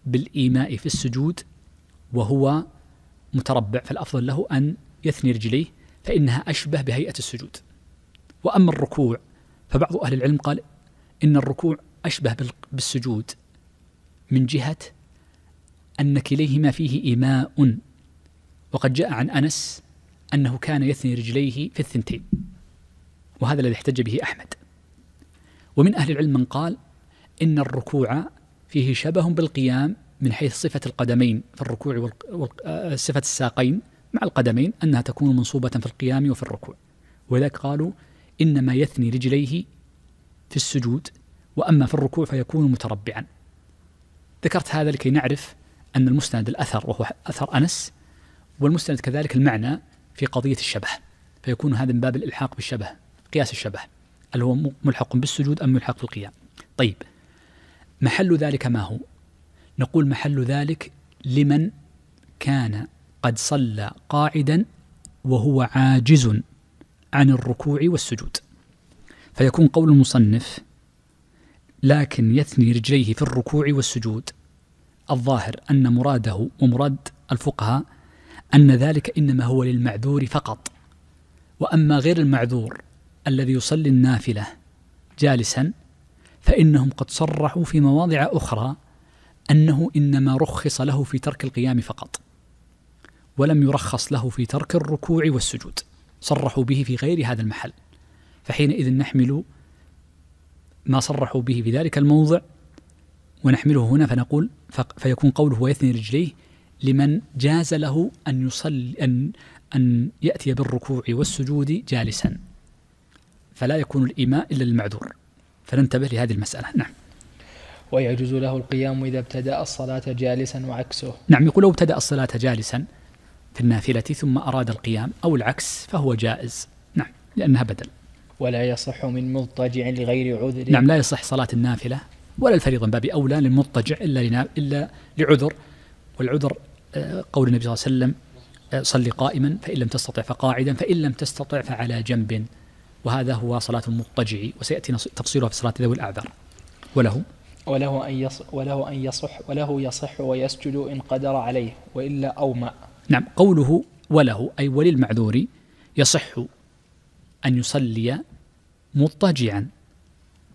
بالإيماء في السجود وهو متربع فالأفضل له أن يثني رجليه فإنها أشبه بهيئة السجود وأما الركوع فبعض أهل العلم قال إن الركوع أشبه بالسجود من جهة أن كليهما فيه إيماء وقد جاء عن أنس أنه كان يثني رجليه في الثنتين وهذا الذي احتج به أحمد ومن أهل العلم من قال إن الركوع فيه شبه بالقيام من حيث صفة القدمين في الركوع وصفة آه، الساقين مع القدمين أنها تكون منصوبة في القيام وفي الركوع ولذلك قالوا إنما يثني رجليه في السجود وأما في الركوع فيكون متربعا ذكرت هذا لكي نعرف أن المستند الأثر وهو أثر أنس والمستند كذلك المعنى في قضية الشبه فيكون هذا من باب الإلحاق بالشبه قياس الشبه هل هو ملحق بالسجود أم ملحق بالقيام طيب محل ذلك ما هو نقول محل ذلك لمن كان قد صلى قاعدا وهو عاجز عن الركوع والسجود فيكون قول المصنف لكن يثني رجليه في الركوع والسجود الظاهر أن مراده ومراد الفقهاء أن ذلك إنما هو للمعذور فقط وأما غير المعذور الذي يصلي النافلة جالسا فإنهم قد صرحوا في مواضع أخرى أنه إنما رخص له في ترك القيام فقط ولم يرخص له في ترك الركوع والسجود صرحوا به في غير هذا المحل فحينئذ نحمل ما صرحوا به في ذلك الموضع ونحمله هنا فنقول فيكون قوله ويثني رجليه لمن جاز له أن يصلي أن أن يأتي بالركوع والسجود جالسا فلا يكون الإيماء إلا للمعذور فننتبه لهذه المسألة نعم ويجوز له القيام إذا ابتدأ الصلاة جالسا وعكسه نعم يقول لو ابتدأ الصلاة جالسا في النافلة ثم أراد القيام أو العكس فهو جائز نعم لأنها بدل ولا يصح من مضطجع لغير عذر نعم لا يصح صلاة النافلة ولا الفريضة من باب أولى للمضطجع إلا إلا لعذر والعذر آه، قول النبي صلى الله عليه وسلم آه، صلي قائما فإن لم تستطع فقاعدا فإن لم تستطع فعلى جنب وهذا هو صلاة المضطجع وسيأتي تفصيلها في صلاة ذوي الأعذار وله وله أن يصح وله أن يصح وله يصح ويسجد إن قدر عليه وإلا أومأ نعم قوله وله أي وللمعذور يصح أن يصلي مضطجعا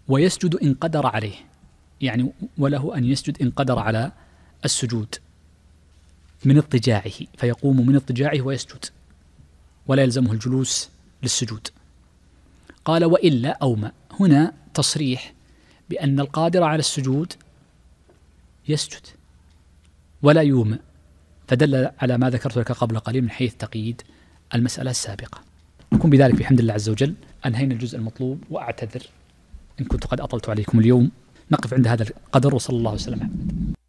ويسجد إن قدر عليه يعني وله أن يسجد إن قدر على السجود من اضطجاعه فيقوم من اضطجاعه ويسجد ولا يلزمه الجلوس للسجود قال وإلا أوما هنا تصريح بأن القادر على السجود يسجد ولا يومئ فدل على ما ذكرت لك قبل قليل من حيث تقييد المسألة السابقة نكون بذلك بحمد الله عز وجل أنهينا الجزء المطلوب وأعتذر إن كنت قد أطلت عليكم اليوم نقف عند هذا القدر وصلى الله وسلم محمد